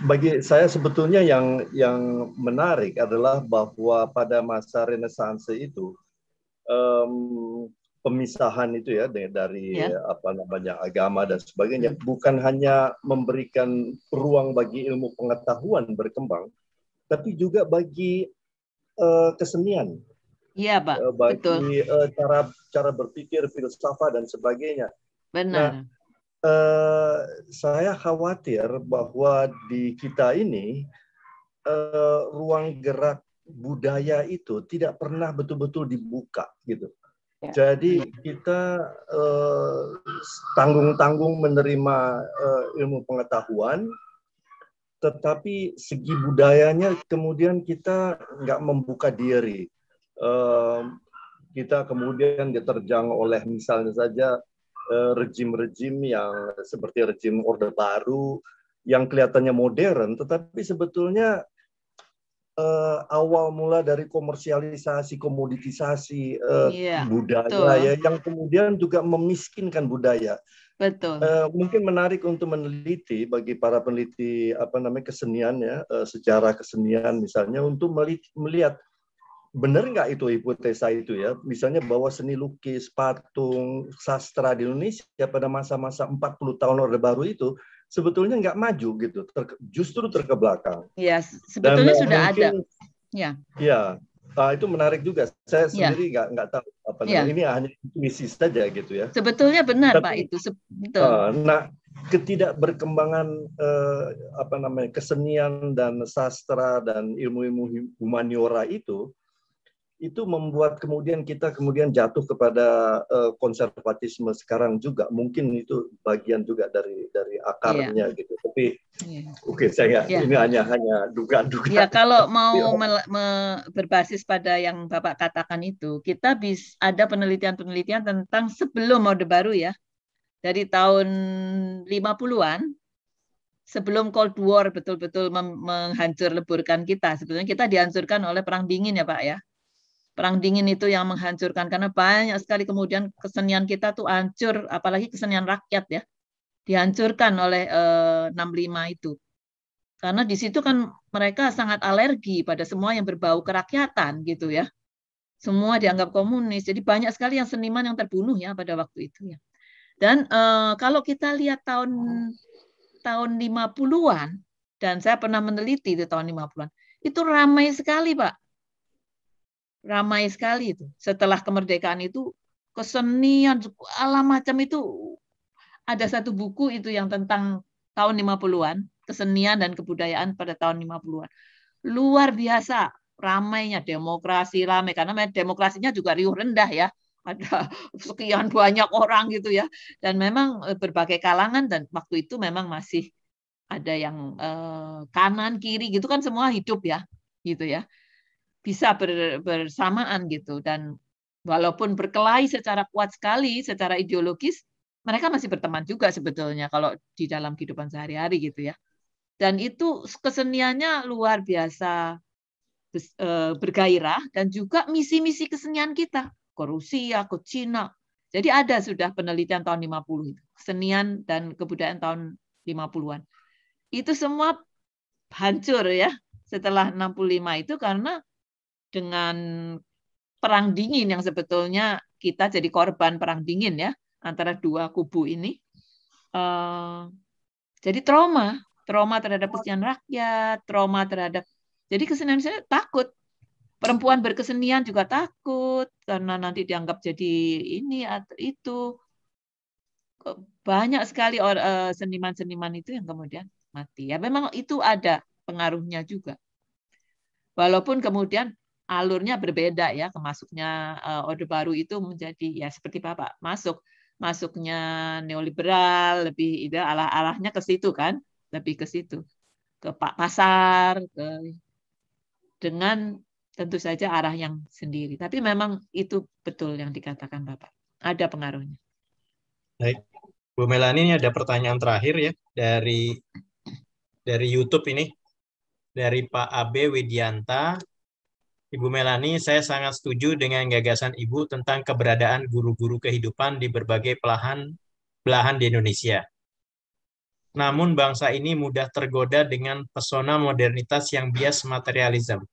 bagi saya sebetulnya yang yang menarik adalah bahwa pada masa Renaissance itu um, pemisahan itu ya dari yeah. apa namanya agama dan sebagainya hmm. bukan hanya memberikan ruang bagi ilmu pengetahuan berkembang tapi juga bagi uh, kesenian Iya, Pak. Eh, bagi Betul. cara cara berpikir filsafat dan sebagainya. Benar. Nah, Uh, saya khawatir bahwa di kita ini uh, ruang gerak budaya itu tidak pernah betul-betul dibuka gitu. Ya. Jadi kita eh, tanggung-tanggung uh, menerima uh, ilmu pengetahuan, tetapi segi budayanya kemudian kita nggak membuka diri. Uh, kita kemudian diterjang oleh misalnya saja Eh, rejim-rejim yang seperti rejim Orde Baru yang kelihatannya modern, tetapi sebetulnya uh, awal mula dari komersialisasi, komoditisasi uh, eh, yeah, budaya betul. ya, yang kemudian juga memiskinkan budaya. Betul. Uh, mungkin menarik untuk meneliti bagi para peneliti apa namanya kesenian ya, uh, sejarah kesenian misalnya untuk melihat benar nggak itu hipotesa itu ya? Misalnya bahwa seni lukis, patung, sastra di Indonesia pada masa-masa 40 tahun Orde Baru itu sebetulnya nggak maju gitu, ter, justru terkebelakang. Iya, sebetulnya Dan sudah mungkin, ada. Ya. Ya, ah, itu menarik juga. Saya iya. sendiri nggak ya. nggak tahu apa ya. ini hanya misi saja gitu ya. Sebetulnya benar Tapi, Pak itu betul. Uh, nah, ketidakberkembangan eh, apa namanya kesenian dan sastra dan ilmu-ilmu humaniora itu itu membuat kemudian kita kemudian jatuh kepada eh, konservatisme sekarang juga mungkin itu bagian juga dari dari akarnya yeah. gitu tapi yeah. oke okay, saya yeah. ini hanya hanya dugaan-dugaan ya, kalau mau oh. me- berbasis pada yang bapak katakan itu kita bisa ada penelitian-penelitian tentang sebelum mode baru ya dari tahun 50-an sebelum Cold War betul-betul menghancur leburkan kita sebetulnya kita dihancurkan oleh perang dingin ya Pak ya perang dingin itu yang menghancurkan karena banyak sekali kemudian kesenian kita tuh hancur apalagi kesenian rakyat ya dihancurkan oleh e, eh, 65 itu karena di situ kan mereka sangat alergi pada semua yang berbau kerakyatan gitu ya semua dianggap komunis jadi banyak sekali yang seniman yang terbunuh ya pada waktu itu ya dan e, kalau kita lihat tahun tahun 50-an dan saya pernah meneliti di tahun 50-an itu ramai sekali pak ramai sekali itu. Setelah kemerdekaan itu kesenian segala macam itu ada satu buku itu yang tentang tahun 50-an, kesenian dan kebudayaan pada tahun 50-an. Luar biasa ramainya demokrasi ramai karena demokrasinya juga riuh rendah ya. Ada sekian banyak orang gitu ya. Dan memang eh, berbagai kalangan dan waktu itu memang masih ada yang eh, kanan kiri gitu kan semua hidup ya gitu ya bisa ber, bersamaan gitu dan walaupun berkelahi secara kuat sekali secara ideologis mereka masih berteman juga sebetulnya kalau di dalam kehidupan sehari-hari gitu ya dan itu keseniannya luar biasa eh, bergairah dan juga misi-misi kesenian kita ke Rusia ke Cina jadi ada sudah penelitian tahun 50 itu kesenian dan kebudayaan tahun 50-an itu semua hancur ya setelah 65 itu karena dengan perang dingin yang sebetulnya kita jadi korban perang dingin ya antara dua kubu ini. Uh, jadi trauma, trauma terhadap kesenian rakyat, trauma terhadap jadi kesenian saya takut. Perempuan berkesenian juga takut karena nanti dianggap jadi ini atau itu. Banyak sekali eh, seniman-seniman itu yang kemudian mati. Ya memang itu ada pengaruhnya juga. Walaupun kemudian alurnya berbeda ya kemasuknya uh, eh, Orde Baru itu menjadi ya seperti Bapak masuk masuknya neoliberal lebih ide alah alahnya ke situ kan lebih ke situ ke pak pasar ke dengan tentu saja arah yang sendiri tapi memang itu betul yang dikatakan Bapak ada pengaruhnya baik Bu Melani ini ada pertanyaan terakhir ya dari dari YouTube ini dari Pak AB Widianta Ibu Melani, saya sangat setuju dengan gagasan Ibu tentang keberadaan guru-guru kehidupan di berbagai pelahan belahan di Indonesia. Namun bangsa ini mudah tergoda dengan pesona modernitas yang bias materialisme.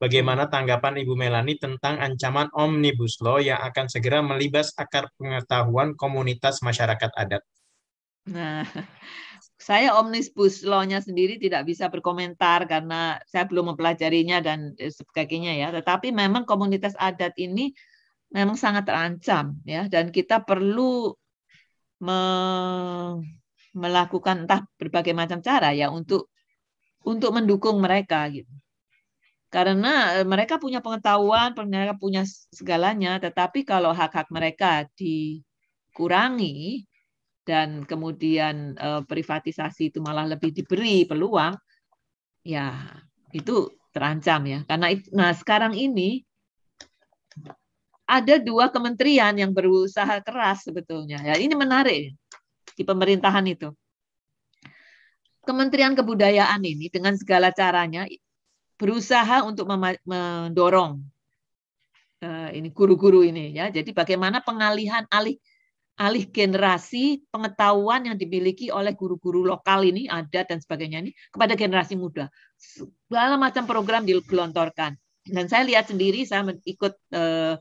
Bagaimana tanggapan Ibu Melani tentang ancaman Omnibus Law yang akan segera melibas akar pengetahuan komunitas masyarakat adat? Nah, saya omnibus law-nya sendiri tidak bisa berkomentar karena saya belum mempelajarinya dan sebagainya ya. Tetapi memang komunitas adat ini memang sangat terancam ya dan kita perlu me melakukan entah berbagai macam cara ya untuk untuk mendukung mereka gitu. Karena eh, mereka punya pengetahuan, mereka punya segalanya, tetapi kalau hak-hak mereka dikurangi, dan kemudian eh, privatisasi itu malah lebih diberi peluang, ya itu terancam ya. Karena itu, nah sekarang ini ada dua kementerian yang berusaha keras sebetulnya. Ya, ini menarik di pemerintahan itu. Kementerian Kebudayaan ini dengan segala caranya berusaha untuk mendorong uh, ini guru-guru ini ya. Jadi bagaimana pengalihan alih alih generasi pengetahuan yang dimiliki oleh guru-guru lokal ini ada dan sebagainya ini kepada generasi muda. Segala macam program digelontorkan. Dan saya lihat sendiri saya ikut eh,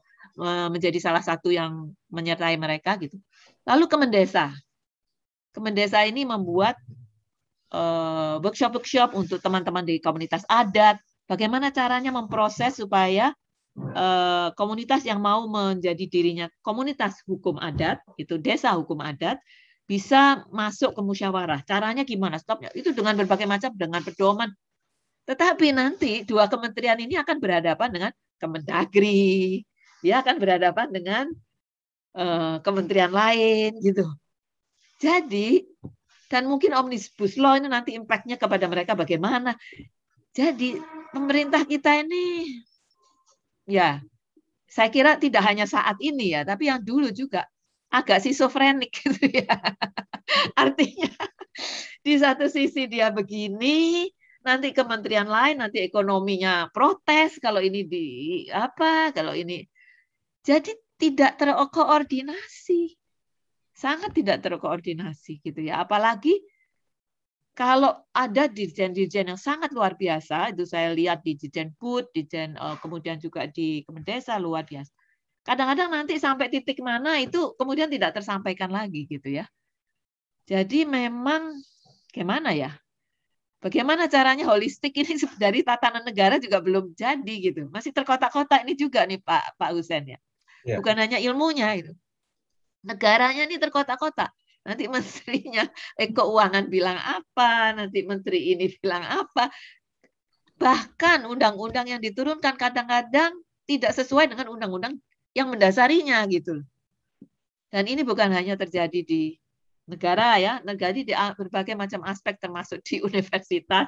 menjadi salah satu yang menyertai mereka gitu. Lalu Kemendesa. Kemendesa ini membuat eh, workshop-workshop untuk teman-teman di komunitas adat bagaimana caranya memproses supaya Eh, komunitas yang mau menjadi dirinya komunitas hukum adat, itu desa hukum adat, bisa masuk ke musyawarah. Caranya gimana? Stopnya itu dengan berbagai macam, dengan pedoman. Tetapi nanti dua kementerian ini akan berhadapan dengan Kemendagri, dia akan berhadapan dengan uh, kementerian lain gitu. Jadi dan mungkin omnibus law ini nanti impactnya kepada mereka bagaimana. Jadi pemerintah kita ini Ya, saya kira tidak hanya saat ini ya, tapi yang dulu juga agak sisofrenik gitu ya. Artinya di satu sisi dia begini, nanti kementerian lain nanti ekonominya protes kalau ini di apa, kalau ini jadi tidak terkoordinasi. Sangat tidak terkoordinasi gitu ya. Apalagi kalau ada dirjen-dirjen yang sangat luar biasa, itu saya lihat di Dirjen put, Dirjen eh, kemudian juga di Kementerian luar biasa. Kadang-kadang nanti sampai titik mana itu kemudian tidak tersampaikan lagi gitu ya. Jadi memang gimana ya? Bagaimana caranya holistik ini dari tatanan negara juga belum jadi gitu. Masih terkotak-kotak ini juga nih Pak Pak Husen ya. ya. Bukan hanya ilmunya itu. Negaranya ini terkotak-kotak nanti menterinya eh, keuangan bilang apa, nanti menteri ini bilang apa. Bahkan undang-undang yang diturunkan kadang-kadang tidak sesuai dengan undang-undang yang mendasarinya gitu. Dan ini bukan hanya terjadi di negara ya, negara di berbagai macam aspek termasuk di universitas,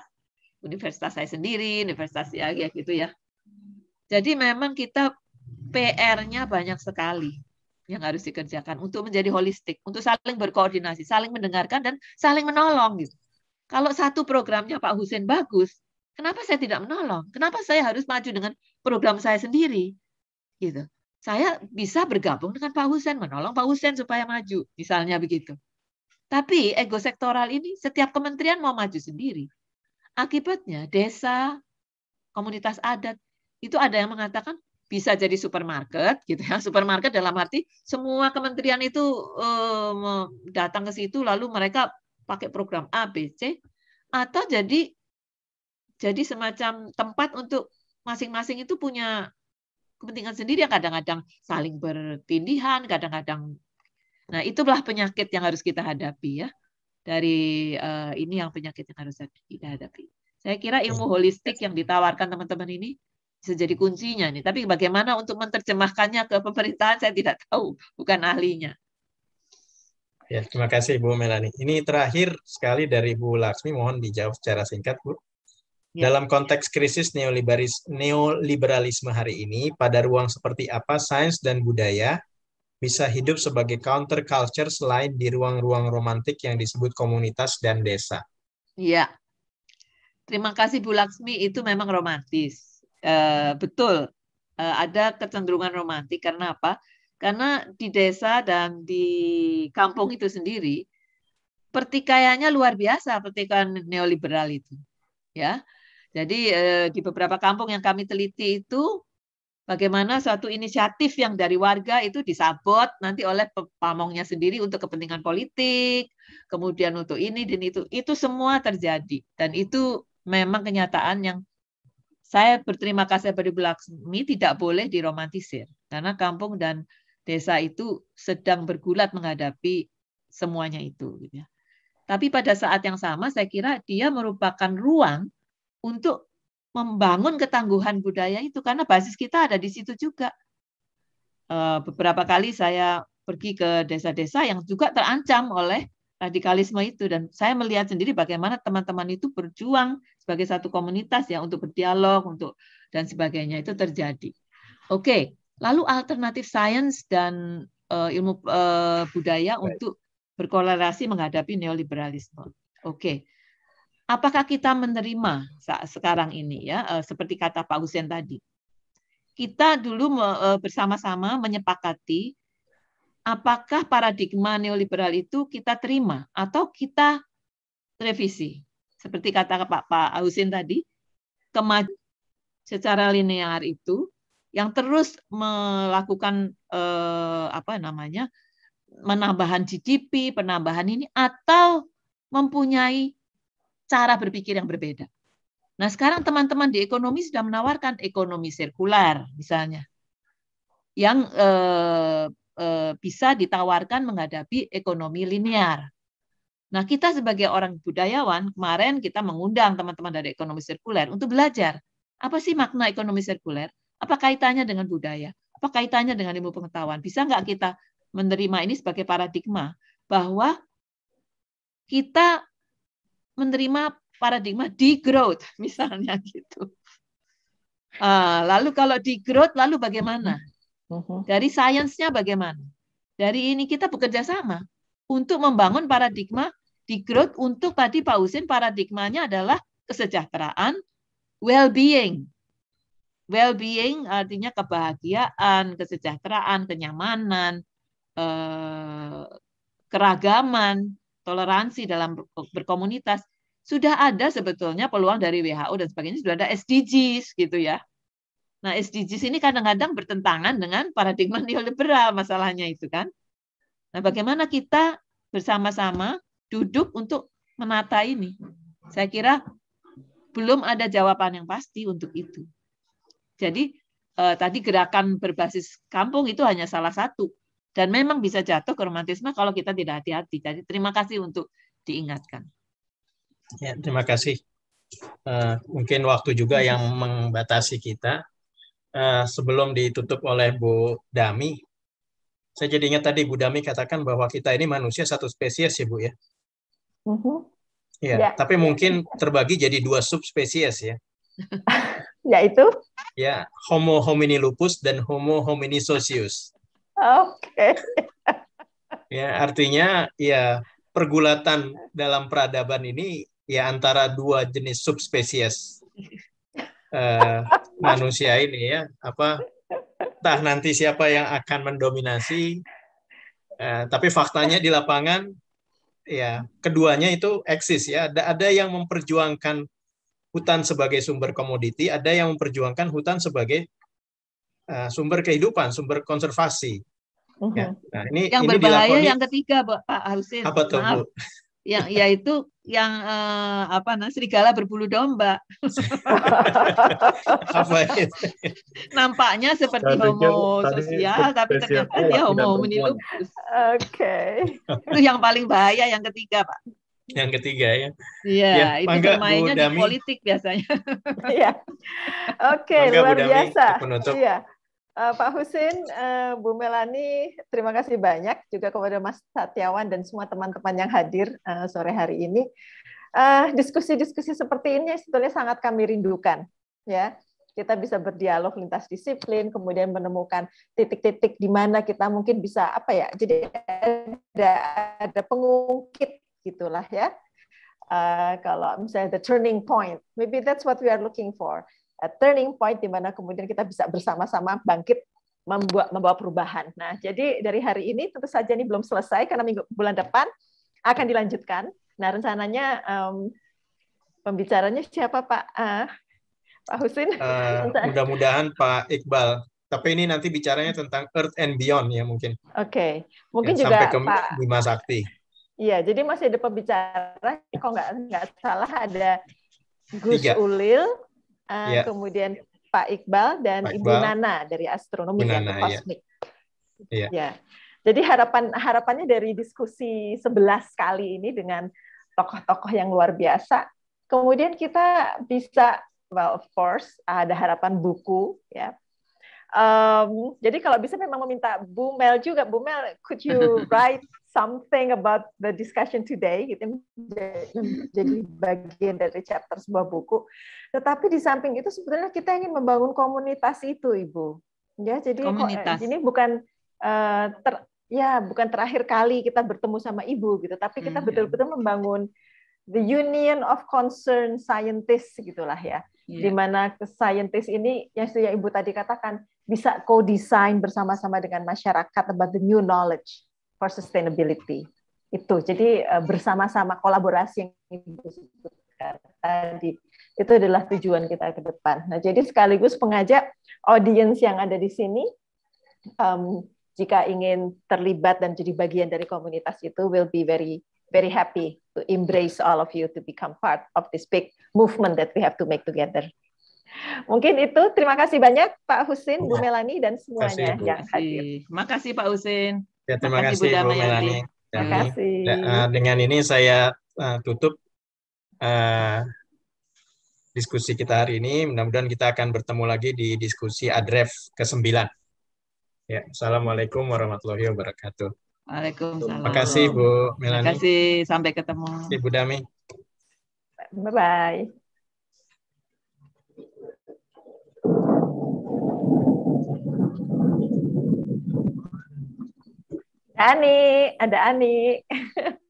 universitas saya sendiri, universitas ya, ya gitu ya. Jadi memang kita PR-nya banyak sekali yang harus dikerjakan untuk menjadi holistik, untuk saling berkoordinasi, saling mendengarkan dan saling menolong gitu. Kalau satu programnya Pak Husin bagus, kenapa saya tidak menolong? Kenapa saya harus maju dengan program saya sendiri? Gitu. Saya bisa bergabung dengan Pak Husin, menolong Pak Husin supaya maju, misalnya begitu. Tapi ego sektoral ini setiap kementerian mau maju sendiri. Akibatnya desa, komunitas adat, itu ada yang mengatakan bisa jadi supermarket gitu ya supermarket dalam arti semua kementerian itu um, datang ke situ lalu mereka pakai program A B C atau jadi jadi semacam tempat untuk masing-masing itu punya kepentingan sendiri yang kadang-kadang saling bertindihan kadang-kadang nah itulah penyakit yang harus kita hadapi ya dari uh, ini yang penyakit yang harus kita hadapi saya kira ilmu holistik yang ditawarkan teman-teman ini bisa jadi kuncinya nih. Tapi bagaimana untuk menerjemahkannya ke pemerintahan saya tidak tahu, bukan ahlinya. Ya, terima kasih Bu Melani. Ini terakhir sekali dari Bu Laksmi, mohon dijawab secara singkat Bu. Ya. Dalam konteks krisis neoliberalisme hari ini, pada ruang seperti apa sains dan budaya bisa hidup sebagai counter culture selain di ruang-ruang romantik yang disebut komunitas dan desa? Iya. Terima kasih Bu Laksmi, itu memang romantis Eh, betul eh, ada kecenderungan romantik karena apa? Karena di desa dan di kampung itu sendiri pertikaiannya luar biasa pertikaian neoliberal itu, ya. Jadi eh, di beberapa kampung yang kami teliti itu bagaimana suatu inisiatif yang dari warga itu disabot nanti oleh pamongnya sendiri untuk kepentingan politik, kemudian untuk ini dan itu. Itu semua terjadi dan itu memang kenyataan yang saya berterima kasih pada Ibu Laksmi tidak boleh diromantisir karena kampung dan desa itu sedang bergulat menghadapi semuanya itu. Gitu ya. Tapi pada saat yang sama saya kira dia merupakan ruang untuk membangun ketangguhan budaya itu karena basis kita ada di situ juga. Eh, beberapa kali saya pergi ke desa-desa yang juga terancam oleh radikalisme itu dan saya melihat sendiri bagaimana teman-teman itu berjuang sebagai satu komunitas ya untuk berdialog untuk dan sebagainya itu terjadi. Oke, lalu alternatif sains dan uh, ilmu uh, budaya right. untuk berkolerasi menghadapi neoliberalisme. Oke. Apakah kita menerima saat sekarang ini ya uh, seperti kata Pak Hussein tadi. Kita dulu uh, bersama-sama menyepakati apakah paradigma neoliberal itu kita terima atau kita revisi seperti kata Pak Pak Ausin tadi, kemajuan secara linear itu yang terus melakukan eh, apa namanya penambahan GDP, penambahan ini atau mempunyai cara berpikir yang berbeda. Nah, sekarang teman-teman di ekonomi sudah menawarkan ekonomi sirkular misalnya. Yang eh, eh, bisa ditawarkan menghadapi ekonomi linear. Nah, kita sebagai orang budayawan, kemarin kita mengundang teman-teman dari ekonomi sirkuler untuk belajar. Apa sih makna ekonomi sirkuler? Apa kaitannya dengan budaya? Apa kaitannya dengan ilmu pengetahuan? Bisa nggak kita menerima ini sebagai paradigma bahwa kita menerima paradigma degrowth misalnya gitu. Ah, lalu kalau degrowth, lalu bagaimana? Mm-hmm. Mm-hmm. Dari sainsnya bagaimana? Dari ini kita bekerja sama untuk membangun paradigma di growth untuk tadi Pak Husin paradigmanya adalah kesejahteraan, well-being. Well-being artinya kebahagiaan, kesejahteraan, kenyamanan, eh, keragaman, toleransi dalam berkomunitas. Sudah ada sebetulnya peluang dari WHO dan sebagainya, sudah ada SDGs gitu ya. Nah, SDGs ini kadang-kadang bertentangan dengan paradigma neoliberal masalahnya itu kan. Nah, bagaimana kita bersama-sama duduk untuk menata ini. Saya kira belum ada jawaban yang pasti untuk itu. Jadi eh, tadi gerakan berbasis kampung itu hanya salah satu dan memang bisa jatuh ke romantisme kalau kita tidak hati-hati. Jadi terima kasih untuk diingatkan. Ya, terima kasih. Uh, mungkin waktu juga iya. yang membatasi kita. Uh, sebelum ditutup oleh Bu Dami, saya jadi ingat tadi Bu Dami katakan bahwa kita ini manusia satu spesies ya Bu ya. Mm ya, ya, tapi mungkin terbagi jadi dua subspesies ya. Yaitu? Ya, Homo homini lupus dan Homo homini socius. Oke. Okay. ya, artinya ya pergulatan dalam peradaban ini ya antara dua jenis subspesies uh, manusia ini ya apa entah nanti siapa yang akan mendominasi uh, tapi faktanya di lapangan ya keduanya itu eksis ya. Ada ada yang memperjuangkan hutan sebagai sumber komoditi, ada yang memperjuangkan hutan sebagai uh, sumber kehidupan, sumber konservasi. -huh. Mhm. Ya. Nah, ini yang ini berbahaya dilakoni, yang ketiga, Pak, harusnya. Apa tuh, Bu? yang yaitu yang eh, apa nah serigala berbulu domba. apa Nampaknya seperti homo kan, sosial tapi ternyata ya, dia homo menilu Oke. Okay. Itu yang paling bahaya yang ketiga, Pak. Yang ketiga ya. Iya, ya, itu mangga, mainnya di politik biasanya. Iya. Oke, okay, luar biasa. Iya. Uh, Pak Husin, uh, Bu Melani, terima kasih banyak juga kepada Mas Satyawan dan semua teman-teman yang hadir uh, sore hari ini. Diskusi-diskusi uh, seperti ini sebetulnya sangat kami rindukan, ya. Kita bisa berdialog lintas disiplin, kemudian menemukan titik-titik di mana kita mungkin bisa apa ya? Jadi ada ada pengungkit gitulah ya. Uh, kalau misalnya the turning point, maybe that's what we are looking for turning point di mana kemudian kita bisa bersama-sama bangkit membuat membawa perubahan. Nah, jadi dari hari ini tentu saja ini belum selesai karena minggu bulan depan akan dilanjutkan. Nah, rencananya um, pembicaranya siapa Pak uh, Pak Husin? Uh, mudah-mudahan Pak Iqbal. Tapi ini nanti bicaranya tentang Earth and Beyond ya mungkin. Oke, okay. mungkin Yang juga sampai ke Pak Bima Sakti. Iya, jadi masih ada pembicara. Kok nggak nggak salah ada Gus Tiga. Ulil, yeah. Ya. kemudian Pak Iqbal dan Pak Iqbal, Ibu Nana dari astronomi dan ya. kosmik. Ya. Yeah. ya. Jadi harapan harapannya dari diskusi 11 kali ini dengan tokoh-tokoh yang luar biasa, kemudian kita bisa well of course ada harapan buku ya. Um, jadi kalau bisa memang meminta Bu Mel juga Bu Mel could you write something about the discussion today gitu menjadi bagian dari chapter sebuah buku tetapi di samping itu sebenarnya kita ingin membangun komunitas itu ibu ya jadi eh, komunitas. ini bukan uh, ter, ya bukan terakhir kali kita bertemu sama ibu gitu tapi kita hmm, ya. betul-betul hmm, membangun the union of concern scientists gitulah ya yeah. di mana scientist ini yang sudah ibu tadi katakan bisa co-design bersama-sama dengan masyarakat about the new knowledge for Sustainability. Itu, jadi eh, bersama-sama kolaborasi yang Ibu tadi, itu adalah tujuan kita ke depan. Nah, jadi sekaligus pengajak audiens yang ada di sini, um, jika ingin terlibat dan jadi bagian dari komunitas itu, will be very very happy to embrace all of you to become part of this big movement that we have to make together. Mungkin itu. Terima kasih banyak Pak Husin, Bu iya. Melani, dan semuanya yang hadir. Terima kasih Pak Husin. Ya, terima kasih Bu Melani. Terima kasih. Ya, eh, dengan ini saya uh, tutup uh, diskusi kita hari ini. Mudah-mudahan kita akan bertemu lagi di diskusi ADREF ke-9. Ya, Assalamualaikum warahmatullahi wabarakatuh. Waalaikumsalam. Terima kasih Bu Melani. Terima kasih. Sampai ketemu. Ibu Dami. Bye-bye. Ani, ada Ani.